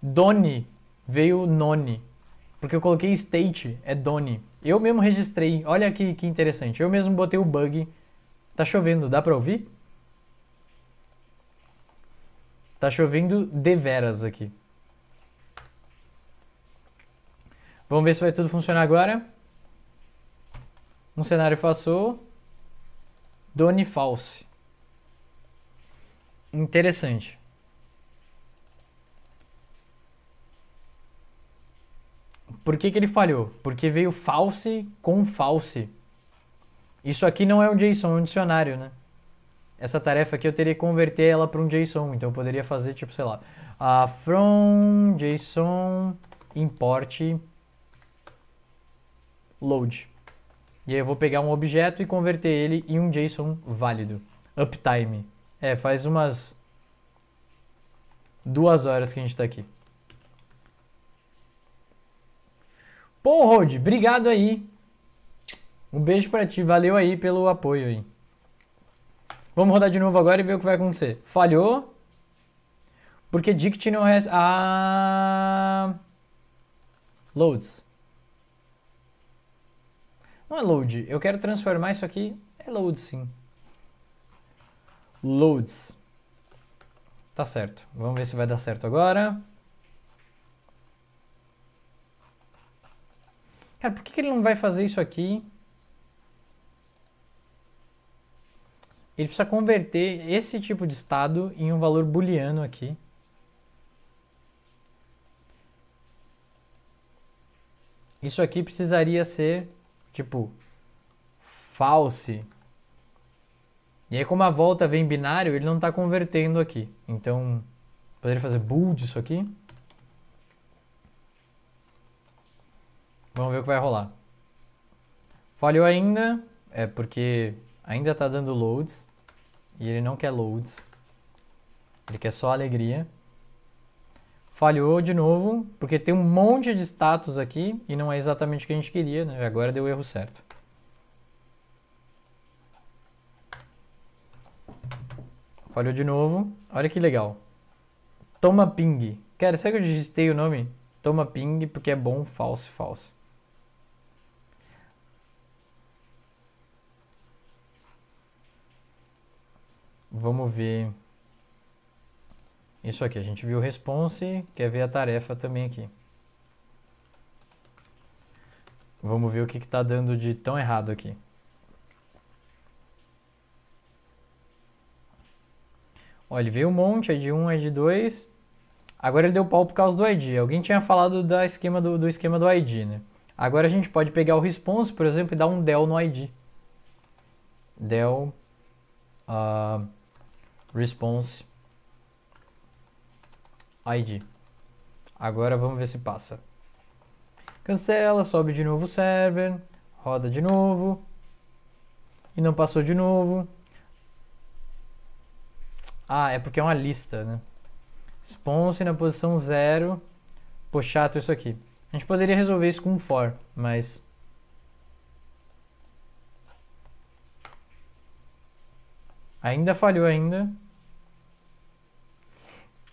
done, veio none. Porque eu coloquei state, é done. Eu mesmo registrei, olha aqui que interessante. Eu mesmo botei o bug. Tá chovendo, dá pra ouvir? Tá chovendo deveras aqui. Vamos ver se vai tudo funcionar agora. Um cenário passou. Done false. Interessante. Por que, que ele falhou? Porque veio false com false. Isso aqui não é um JSON, é um dicionário, né? Essa tarefa aqui eu teria que converter ela para um JSON, então eu poderia fazer tipo, sei lá, a from JSON import load. E aí eu vou pegar um objeto e converter ele em um JSON válido. Uptime. É, faz umas duas horas que a gente está aqui. Pô, Rod, obrigado aí. Um beijo para ti, valeu aí pelo apoio aí. Vamos rodar de novo agora e ver o que vai acontecer. Falhou. Porque dict não res... Ah... Loads. Não é load. Eu quero transformar isso aqui. É load, sim. Loads. Tá certo. Vamos ver se vai dar certo agora. Cara, por que, que ele não vai fazer isso aqui? Ele precisa converter esse tipo de estado em um valor booleano aqui. Isso aqui precisaria ser, tipo, false. E aí como a volta vem binário, ele não está convertendo aqui. Então, poderia fazer bool disso aqui. Vamos ver o que vai rolar. Falhou ainda, é porque ainda tá dando loads. E ele não quer loads. Ele quer só alegria. Falhou de novo, porque tem um monte de status aqui e não é exatamente o que a gente queria, né? Agora deu o erro certo. Falhou de novo. Olha que legal. Toma ping. Cara, será que eu digitei o nome? Toma ping porque é bom, falso, falso. Vamos ver isso aqui. A gente viu o response, quer ver a tarefa também aqui. Vamos ver o que está dando de tão errado aqui. Olha, ele veio um monte, ID 1, ID 2. Agora ele deu pau por causa do ID. Alguém tinha falado da esquema do, do esquema do ID, né? Agora a gente pode pegar o response, por exemplo, e dar um del no ID. Del... Uh, response id. Agora vamos ver se passa. Cancela, sobe de novo o server, roda de novo e não passou de novo. Ah, é porque é uma lista, né? response na posição 0. Pô, chato isso aqui. A gente poderia resolver isso com um for, mas... Ainda falhou ainda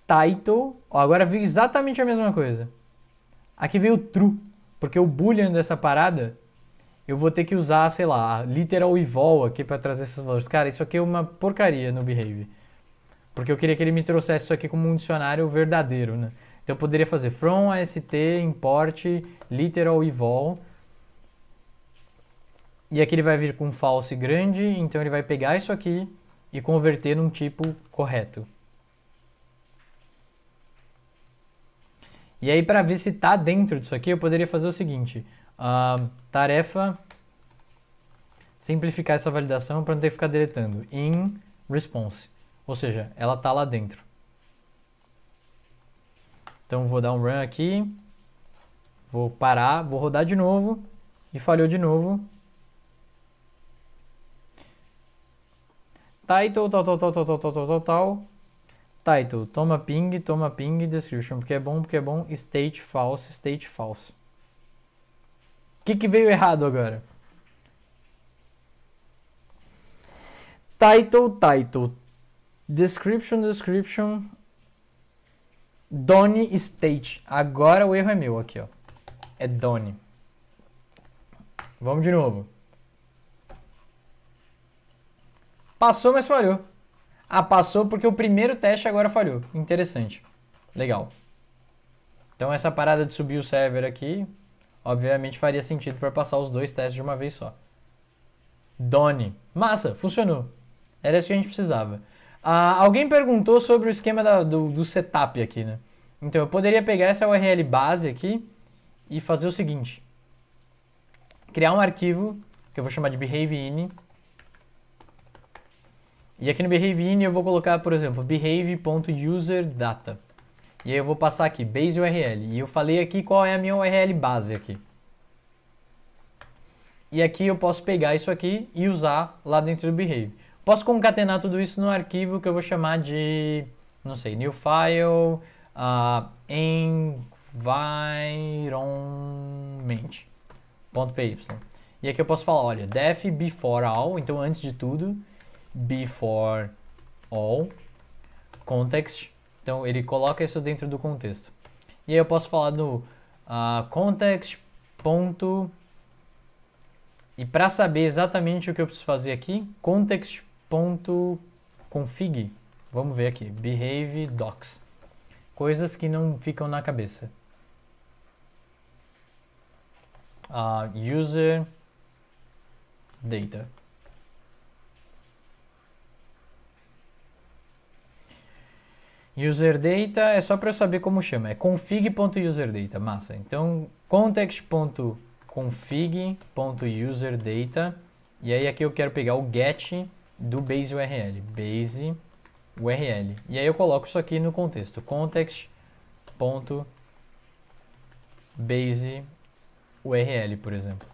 title. Ó, agora veio exatamente a mesma coisa. Aqui veio true, porque o boolean dessa parada, eu vou ter que usar, sei lá, literal evol aqui para trazer esses valores. Cara, isso aqui é uma porcaria no behave. Porque eu queria que ele me trouxesse isso aqui como um dicionário verdadeiro, né? Então eu poderia fazer from ast import literal evol. E aqui ele vai vir com false grande, então ele vai pegar isso aqui e converter num tipo correto. E aí, para ver se está dentro disso aqui, eu poderia fazer o seguinte. tarefa, simplificar essa validação para não ter que ficar deletando. In response. Ou seja, ela está lá dentro. Então, vou dar um run aqui. Vou parar, vou rodar de novo. E falhou de novo. Title, tá tal, tal, tal, tal, tal, tal, tal, tal, tal. Title, toma ping, toma ping, description, porque é bom, porque é bom, state false, state false. O que, que veio errado agora? Title, title, description, description, Done state. Agora o erro é meu aqui, ó. É done. Vamos de novo. Passou, mas falhou. Ah, passou porque o primeiro teste agora falhou. Interessante. Legal. Então essa parada de subir o server aqui, obviamente faria sentido para passar os dois testes de uma vez só. Done. Massa, funcionou. Era isso que a gente precisava. Ah, alguém perguntou sobre o esquema da, do, do setup aqui, né? Então eu poderia pegar essa URL base aqui e fazer o seguinte. Criar um arquivo que eu vou chamar de behaveIn e aqui no BehaveIn eu vou colocar, por exemplo, behave.userdata. E aí eu vou passar aqui, base URL. E eu falei aqui qual é a minha URL base aqui. E aqui eu posso pegar isso aqui e usar lá dentro do behave. Posso concatenar tudo isso no arquivo que eu vou chamar de, não sei, new file uh, ah, environment.py. E aqui eu posso falar, olha, def before all, então antes de tudo, before all context. Então ele coloca isso dentro do contexto. E aí eu posso falar do uh, context ponto e para saber exatamente o que eu preciso fazer aqui, context.config. Vamos ver aqui, behave docs. Coisas que não ficam na cabeça. Uh, user data. UserData é só para eu saber como chama. É config.userdata, massa. Então, context.config.userdata. E aí aqui eu quero pegar o get do base URL. Base URL. E aí eu coloco isso aqui no contexto. context.base URL, por exemplo.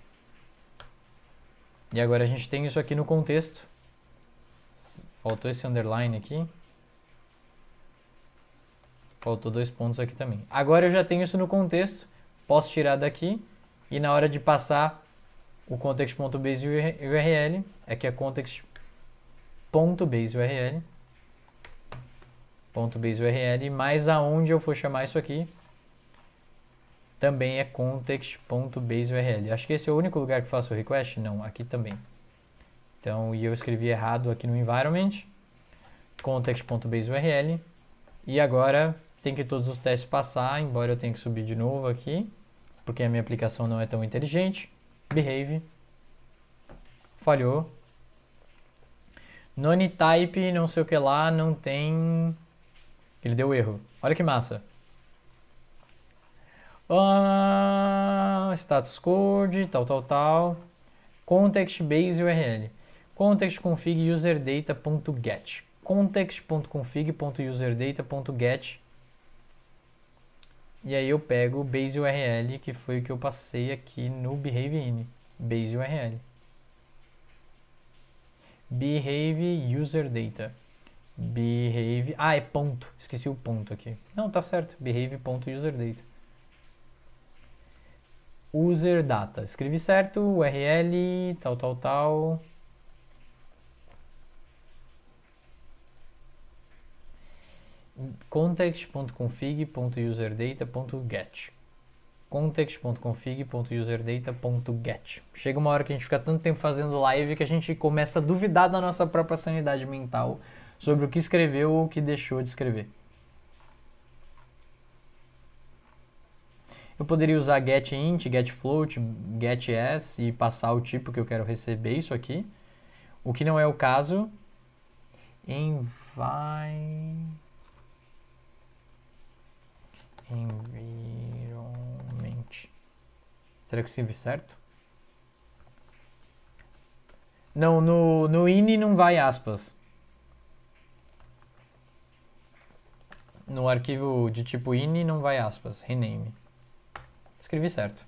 E agora a gente tem isso aqui no contexto. Faltou esse underline aqui. Faltou dois pontos aqui também. Agora eu já tenho isso no contexto, posso tirar daqui e na hora de passar o context.base URL, aqui é, é context.base URL, .base URL, mais aonde eu for chamar isso aqui, também é context.base URL. Acho que esse é o único lugar que faço o request? Não, aqui também. Então, e eu escrevi errado aqui no environment, context.base URL, e agora tem que todos os testes passar, embora eu tenha que subir de novo aqui, porque a minha aplicação não é tão inteligente. Behave. Falhou. Nonytype, não sei o que lá, não tem... Ele deu erro. Olha que massa. Ah, status code, tal, tal, tal. Context base URL. Context config userdata.get. Context.config.userdata.get e aí eu pego o base URL, que foi o que eu passei aqui no BehaveIn, base URL. Behave user data. Behave. Ah, é ponto. Esqueci o ponto aqui. Não, tá certo. Behave.userData. User data. Escrevi certo, URL, tal, tal, tal. context.config.userdata.get context.config.userdata.get Chega uma hora que a gente fica tanto tempo fazendo live que a gente começa a duvidar da nossa própria sanidade mental sobre o que escreveu ou o que deixou de escrever. Eu poderia usar get int, get float, get s e passar o tipo que eu quero receber isso aqui. O que não é o caso. Envi... Environment. Será que eu escrevi é certo? Não, no, no ini não vai aspas. No arquivo de tipo ini não vai aspas, rename. Escrevi certo.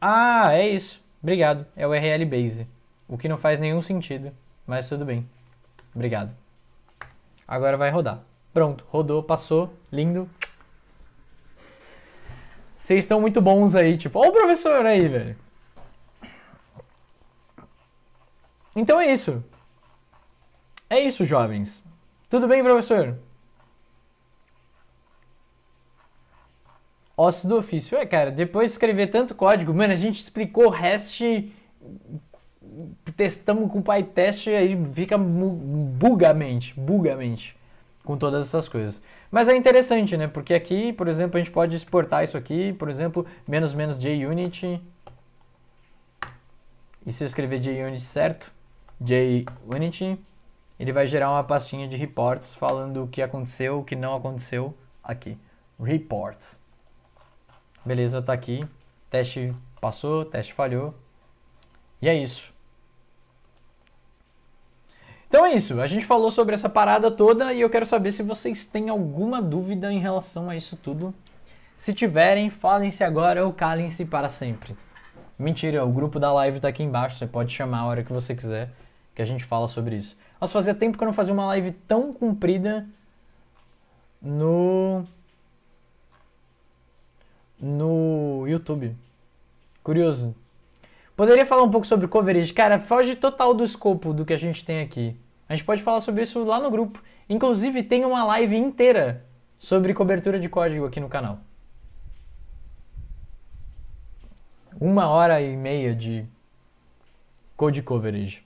Ah, é isso. Obrigado. É o URL base. O que não faz nenhum sentido, mas tudo bem. Obrigado. Agora vai rodar. Pronto, rodou, passou, lindo. Vocês estão muito bons aí, tipo, ó o professor aí, velho. Então é isso. É isso, jovens. Tudo bem, professor? Ócio do ofício. É, cara, depois de escrever tanto código, mano, a gente explicou REST, testamos com PyTest, aí fica bugamente, bugamente com todas essas coisas. Mas é interessante, né? Porque aqui, por exemplo, a gente pode exportar isso aqui, por exemplo, menos menos JUnit. E se eu escrever JUnit certo, JUnit, ele vai gerar uma pastinha de reports falando o que aconteceu, o que não aconteceu aqui. Reports. Beleza, tá aqui. Teste passou, teste falhou. E é isso. Então é isso, a gente falou sobre essa parada toda e eu quero saber se vocês têm alguma dúvida em relação a isso tudo. Se tiverem, falem-se agora ou calem-se para sempre. Mentira, o grupo da live tá aqui embaixo, você pode chamar a hora que você quiser que a gente fala sobre isso. Nossa, fazia tempo que eu não fazia uma live tão comprida no no YouTube. Curioso. Poderia falar um pouco sobre coverage. Cara, foge total do escopo do que a gente tem aqui. A gente pode falar sobre isso lá no grupo. Inclusive, tem uma live inteira sobre cobertura de código aqui no canal. Uma hora e meia de code coverage.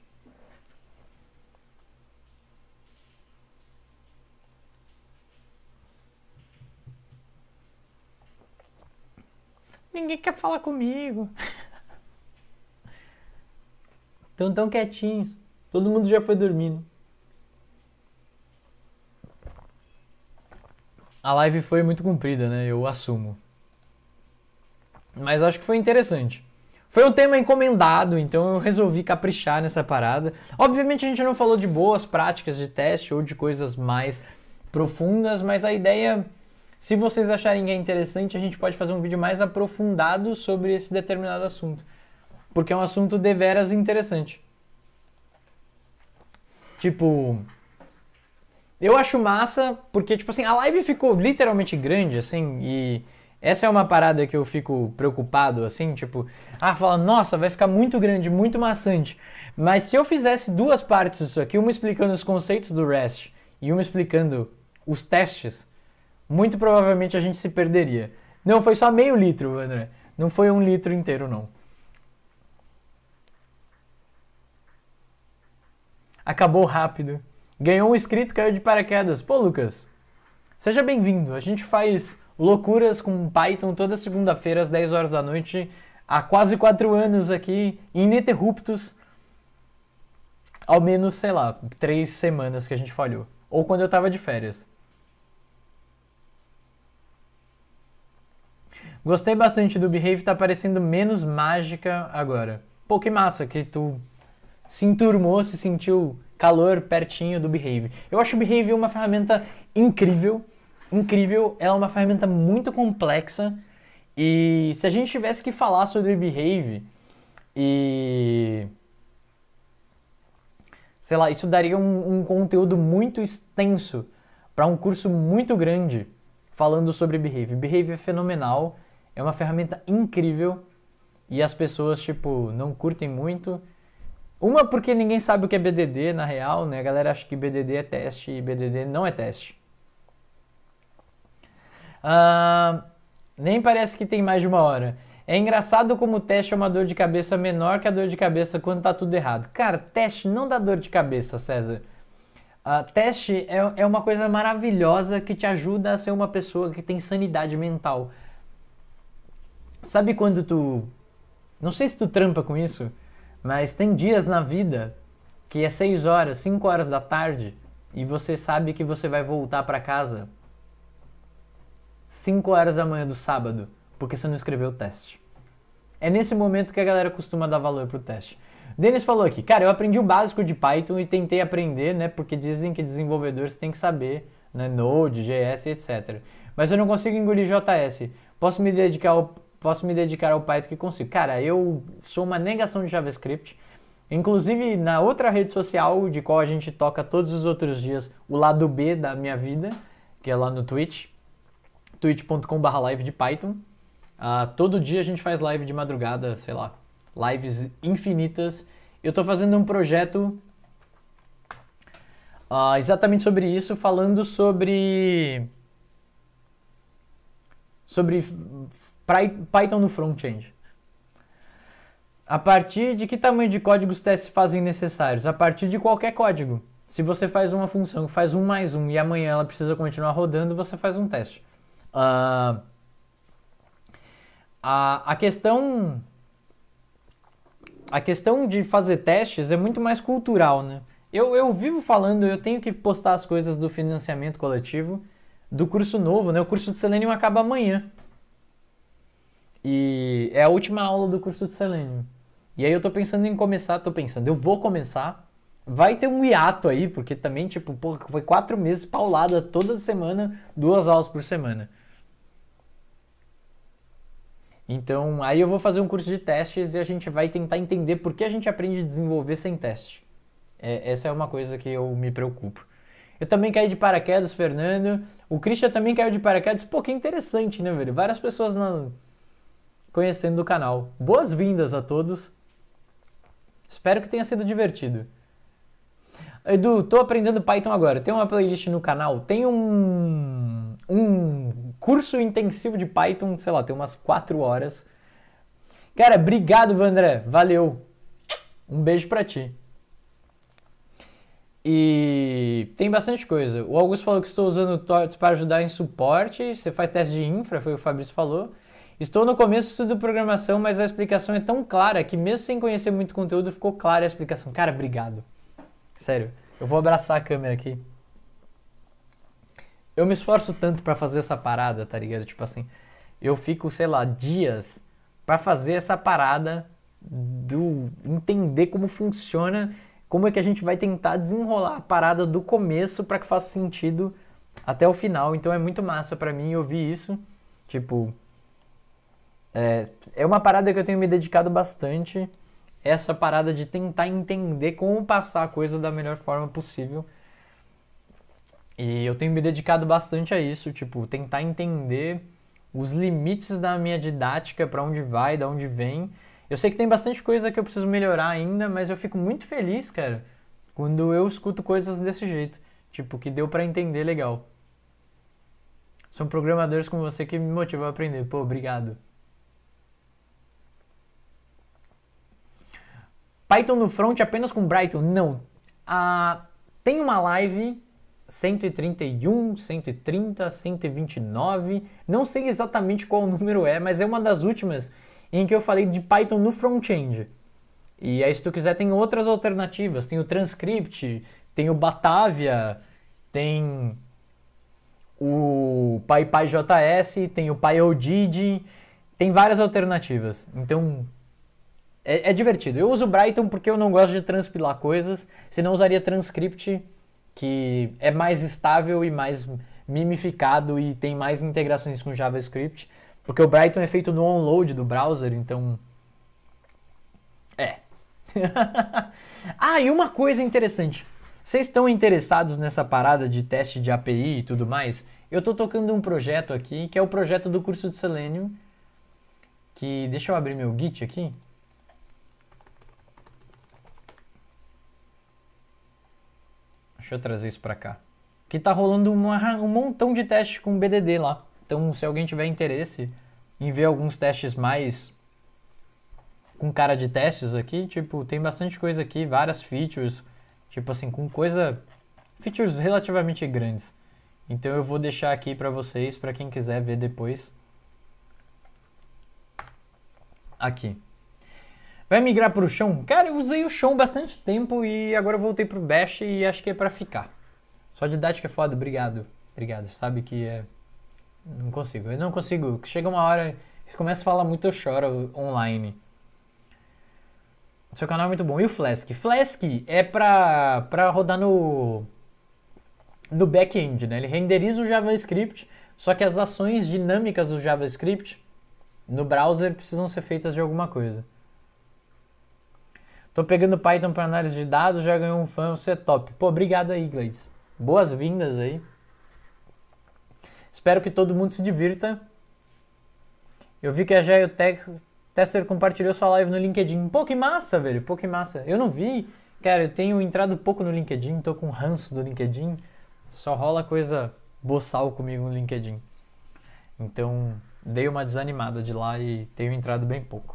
Ninguém quer falar comigo. <laughs> Estão tão quietinhos. Todo mundo já foi dormindo. A live foi muito comprida, né? Eu assumo. Mas acho que foi interessante. Foi um tema encomendado, então eu resolvi caprichar nessa parada. Obviamente a gente não falou de boas práticas de teste ou de coisas mais profundas, mas a ideia, se vocês acharem que é interessante, a gente pode fazer um vídeo mais aprofundado sobre esse determinado assunto porque é um assunto deveras interessante. Tipo, eu acho massa, porque, tipo assim, a live ficou literalmente grande, assim, e essa é uma parada que eu fico preocupado, assim, tipo, ah, fala, nossa, vai ficar muito grande, muito maçante. Mas se eu fizesse duas partes disso aqui, uma explicando os conceitos do REST e uma explicando os testes, muito provavelmente a gente se perderia. Não, foi só meio litro, André. Não foi um litro inteiro, não. acabou rápido. Ganhou um inscrito, caiu de paraquedas. Pô, Lucas, seja bem-vindo. A gente faz loucuras com Python toda segunda-feira às 10 horas da noite, há quase 4 anos aqui, ininterruptos. Ao menos, sei lá, 3 semanas que a gente falhou. Ou quando eu tava de férias. Gostei bastante do Behave, tá parecendo menos mágica agora. Pô, que massa que tu se enturmou, se sentiu calor pertinho do Behave. Eu acho o Behave uma ferramenta incrível, incrível. Ela é uma ferramenta muito complexa e se a gente tivesse que falar sobre Behave e sei lá, isso daria um, um conteúdo muito extenso para um curso muito grande falando sobre Behave. Behave é fenomenal, é uma ferramenta incrível e as pessoas tipo não curtem muito uma porque ninguém sabe o que é BDD na real, né? A galera acha que BDD é teste e BDD não é teste. nem parece que tem mais de uma hora. É engraçado como o teste é uma dor de cabeça menor que a dor de cabeça quando tá tudo errado. Cara, teste não dá dor de cabeça, César. Uh, teste é, é uma coisa maravilhosa que te ajuda a ser uma pessoa que tem sanidade mental. Sabe quando tu. Não sei se tu trampa com isso, mas tem dias na vida que é 6 horas, 5 horas da tarde e você sabe que você vai voltar para casa 5 horas da manhã do sábado porque você não escreveu o teste. É nesse momento que a galera costuma dar valor pro teste. Denis falou aqui, cara, eu aprendi o básico de Python e tentei aprender, né? Porque dizem que desenvolvedores têm que saber, né? Node, JS, etc. Mas eu não consigo engolir JS. Posso me dedicar ao, posso me dedicar ao Python que consigo. Cara, eu sou uma negação de JavaScript. Inclusive, na outra rede social de qual a gente toca todos os outros dias, o lado B da minha vida, que é lá no Twitch, twitch.com.br live de Python. Uh, todo dia a gente faz live de madrugada, sei lá, lives infinitas. Eu estou fazendo um projeto uh, exatamente sobre isso, falando sobre sobre Python no front-end. A partir de que tamanho de código os testes fazem necessários? A partir de qualquer código. Se você faz uma função que faz um mais um e amanhã ela precisa continuar rodando, você faz um teste. Uh, a, a questão a questão de fazer testes é muito mais cultural, né? Eu, eu vivo falando, eu tenho que postar as coisas do financiamento coletivo, do curso novo, né? O curso de Selenium acaba amanhã. E é a última aula do curso de selênio. E aí eu tô pensando em começar, tô pensando, eu vou começar. Vai ter um hiato aí, porque também, tipo, porra, foi quatro meses paulada toda semana, duas aulas por semana. Então, aí eu vou fazer um curso de testes e a gente vai tentar entender por que a gente aprende a desenvolver sem teste. É, essa é uma coisa que eu me preocupo. Eu também caí de paraquedas, Fernando. O Christian também caiu de paraquedas. Pô, que interessante, né, velho? Várias pessoas na, conhecendo o canal. Boas-vindas a todos. Espero que tenha sido divertido. Edu, tô aprendendo Python agora. Tem uma playlist no canal, tem um um curso intensivo de Python, sei lá, tem umas 4 horas. Cara, obrigado, Vandré. Valeu. Um beijo para ti. E tem bastante coisa. O Augusto falou que estou usando TORTS para ajudar em suporte. Você faz teste de infra, foi o que o Fabrício falou. Estou no começo do estudo de programação, mas a explicação é tão clara que mesmo sem conhecer muito conteúdo, ficou clara a explicação. Cara, obrigado. Sério, eu vou abraçar a câmera aqui. Eu me esforço tanto para fazer essa parada, tá ligado? Tipo assim, eu fico, sei lá, dias para fazer essa parada do entender como funciona, como é que a gente vai tentar desenrolar a parada do começo para que faça sentido até o final. Então é muito massa para mim ouvir isso. Tipo, é, é uma parada que eu tenho me dedicado bastante, essa parada de tentar entender como passar a coisa da melhor forma possível. E eu tenho me dedicado bastante a isso, tipo, tentar entender os limites da minha didática, para onde vai, da onde vem. Eu sei que tem bastante coisa que eu preciso melhorar ainda, mas eu fico muito feliz, cara, quando eu escuto coisas desse jeito, tipo, que deu para entender legal. São programadores como você que me motivam a aprender. Pô, obrigado. Python no front apenas com Brighton? Não. Ah, tem uma live 131, 130, 129, não sei exatamente qual <laughs> número é, mas é uma das últimas em que eu falei de Python no front-end. E aí, se tu quiser, tem outras alternativas. Tem o Transcript, tem o Batavia, tem o PyPyJS, tem o PyOdid, tem várias alternativas. Então, é, é, divertido. Eu uso Brighton porque eu não gosto de transpilar coisas, senão usaria Transcript, que é mais estável e mais mimificado e tem mais integrações com JavaScript, porque o Brighton é feito no onload do browser, então. É. <laughs> ah, e uma coisa interessante. Vocês estão interessados nessa parada de teste de API e tudo mais? Eu estou tocando um projeto aqui, que é o projeto do curso de Selenium, que deixa eu abrir meu Git aqui. Deixa eu trazer isso para cá. Que tá rolando uma, um montão de testes com BDD lá. Então, se alguém tiver interesse em ver alguns testes mais com cara de testes aqui, tipo, tem bastante coisa aqui, várias features, tipo assim, com coisa features relativamente grandes. Então eu vou deixar aqui para vocês, para quem quiser ver depois. Aqui. Vai migrar para o chão? Cara, eu usei o chão bastante tempo e agora eu voltei para o Bash e acho que é para ficar. Só didática é foda, obrigado. Obrigado, sabe que é... Não consigo, eu não consigo. Chega uma hora, começa a falar muito, eu choro online. seu canal é muito bom. E o Flask? Flask é pra, pra rodar no, no back-end, né? Ele renderiza o JavaScript, só que as ações dinâmicas do JavaScript no browser precisam ser feitas de alguma coisa. Tô pegando Python para análise de dados, já ganhou um fã, você é top. Pô, obrigado aí, Gleides. Boas-vindas aí. Espero que todo mundo se divirta. Eu vi que a Jaio Tester compartilhou sua live no LinkedIn. Pô, que massa, velho. Pô, que massa. Eu não vi. Cara, eu tenho entrado pouco no LinkedIn, tô com ranço do LinkedIn. Só rola coisa boçal comigo no LinkedIn. Então, dei uma desanimada de lá e tenho entrado bem pouco.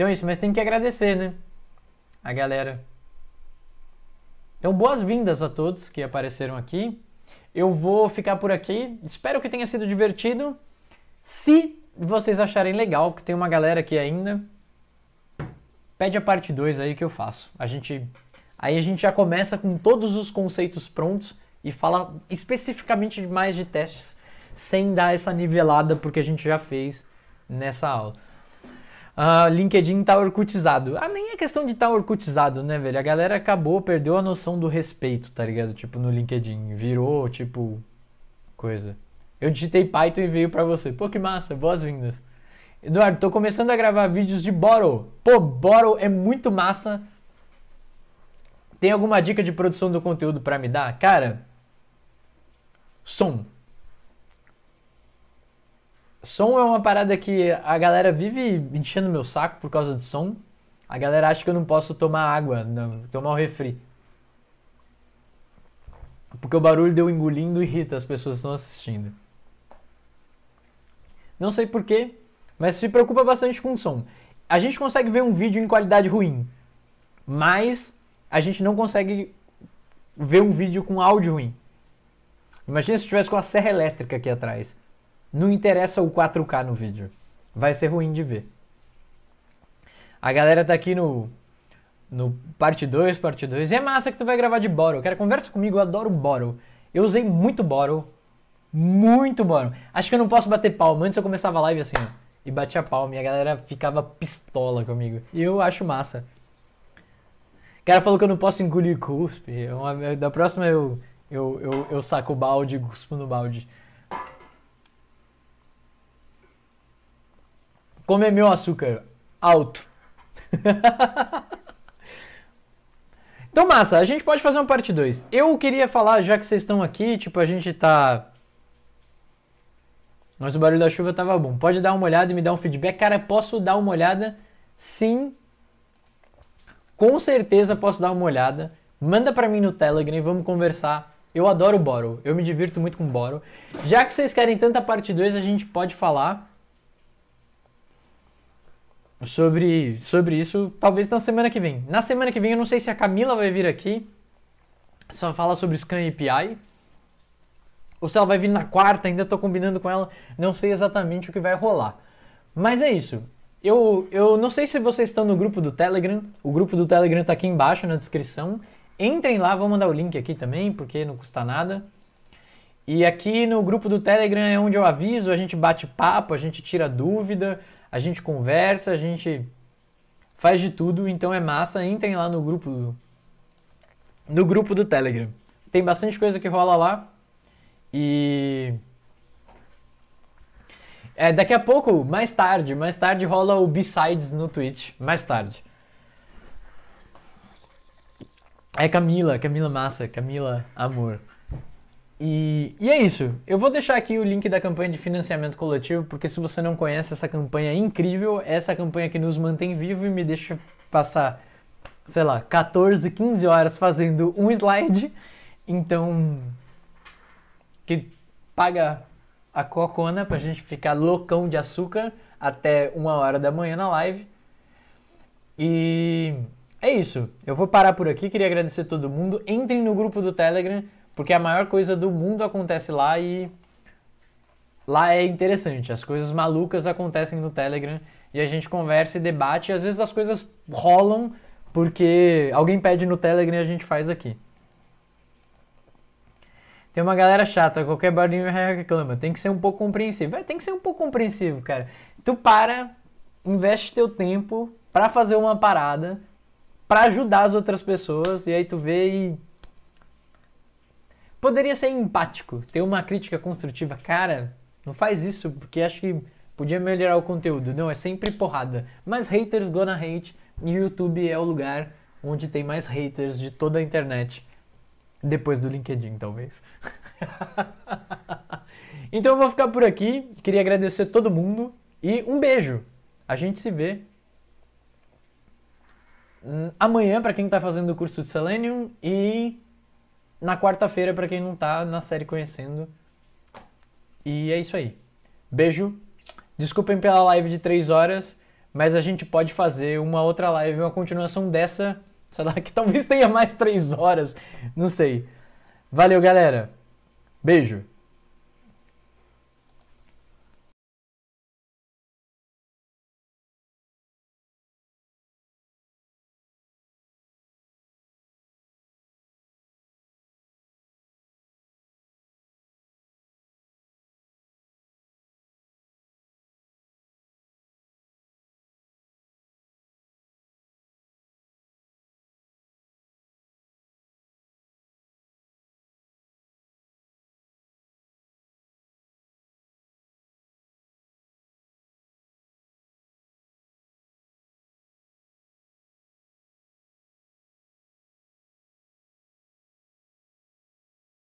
Então é isso, mas tem que agradecer, né? A galera. Então, boas-vindas a todos que apareceram aqui. Eu vou ficar por aqui. Espero que tenha sido divertido. Se vocês acharem legal, que tem uma galera aqui ainda, pede a parte 2 aí que eu faço. A gente aí a gente já começa com todos os conceitos prontos e fala especificamente mais de testes, sem dar essa nivelada porque a gente já fez nessa aula ah, LinkedIn tá orcutizado. Ah, nem é questão de tá orcutizado, né, velho? A galera acabou, perdeu a noção do respeito, tá ligado? Tipo, no LinkedIn. Virou, tipo, coisa. Eu digitei Python e veio para você. Pô, que massa, boas-vindas. Eduardo, tô começando a gravar vídeos de Borrow. Pô, Borrow é muito massa. Tem alguma dica de produção do conteúdo para me dar? Cara, som. Som é uma parada que a galera vive enchendo meu saco por causa de som. A galera acha que eu não posso tomar água, não, tomar o refri. Porque o barulho deu engolindo engolindo irrita as pessoas que estão assistindo. Não sei porquê, mas se preocupa bastante com o som. A gente consegue ver um vídeo em qualidade ruim, mas a gente não consegue ver um vídeo com áudio ruim. Imagina se tivesse com a serra elétrica aqui atrás. Não interessa o 4K no vídeo. Vai ser ruim de ver. A galera tá aqui no. No parte 2, parte 2. E é massa que tu vai gravar de Borrow. Cara, conversa comigo, eu adoro Borrow. Eu usei muito Borrow. Muito Borrow. Acho que eu não posso bater palma. Antes eu começava a live assim, ó. E batia palma. E a galera ficava pistola comigo. E eu acho massa. O cara falou que eu não posso engolir cuspe. da próxima eu, eu, eu, eu saco o balde e cuspo no balde. Como é meu açúcar? Alto. <laughs> então, massa, a gente pode fazer uma parte 2. Eu queria falar, já que vocês estão aqui, tipo, a gente tá. Mas o barulho da chuva tava bom. Pode dar uma olhada e me dar um feedback. Cara, posso dar uma olhada? Sim. Com certeza posso dar uma olhada. Manda para mim no Telegram e vamos conversar. Eu adoro Boro. Eu me divirto muito com Boro. Já que vocês querem tanta parte 2, a gente pode falar sobre, sobre isso, talvez na semana que vem. Na semana que vem, eu não sei se a Camila vai vir aqui, só falar sobre Scan API, ou se ela vai vir na quarta, ainda estou combinando com ela, não sei exatamente o que vai rolar. Mas é isso. Eu, eu não sei se vocês estão no grupo do Telegram, o grupo do Telegram está aqui embaixo na descrição. Entrem lá, vou mandar o link aqui também, porque não custa nada. E aqui no grupo do Telegram é onde eu aviso, a gente bate papo, a gente tira dúvida, a gente conversa, a gente faz de tudo, então é massa. Entrem lá no grupo do, no grupo do Telegram. Tem bastante coisa que rola lá. E é, daqui a pouco, mais tarde, mais tarde rola o B-Sides no Twitch, mais tarde. É Camila, Camila massa, Camila amor. E, e, é isso. Eu vou deixar aqui o link da campanha de financiamento coletivo, porque se você não conhece essa campanha incrível, essa campanha que nos mantém vivo e me deixa passar, sei lá, 14, 15 horas fazendo um slide. Então, que paga a cocona pra gente ficar loucão de açúcar até uma hora da manhã na live. E é isso. Eu vou parar por aqui. Queria agradecer todo mundo. Entrem no grupo do Telegram porque a maior coisa do mundo acontece lá e lá é interessante. As coisas malucas acontecem no Telegram e a gente conversa e debate. E às vezes as coisas rolam porque alguém pede no Telegram e a gente faz aqui. Tem uma galera chata, qualquer barulho é reclama. Tem que ser um pouco compreensivo. É, tem que ser um pouco compreensivo, cara. Tu para, investe teu tempo para fazer uma parada, para ajudar as outras pessoas e aí tu vê e Poderia ser empático, ter uma crítica construtiva. Cara, não faz isso, porque acho que podia melhorar o conteúdo. Não, é sempre porrada. Mas haters gonna hate, e o YouTube é o lugar onde tem mais haters de toda a internet. Depois do LinkedIn, talvez. <laughs> então eu vou ficar por aqui. Queria agradecer todo mundo e um beijo. A gente se vê hum, amanhã para quem está fazendo o curso de Selenium e na quarta-feira, para quem não tá na série conhecendo. E é isso aí. Beijo. Desculpem pela live de três horas, mas a gente pode fazer uma outra live, uma continuação dessa, <laughs> sei lá, que talvez tenha mais três horas, não sei. Valeu, galera. Beijo.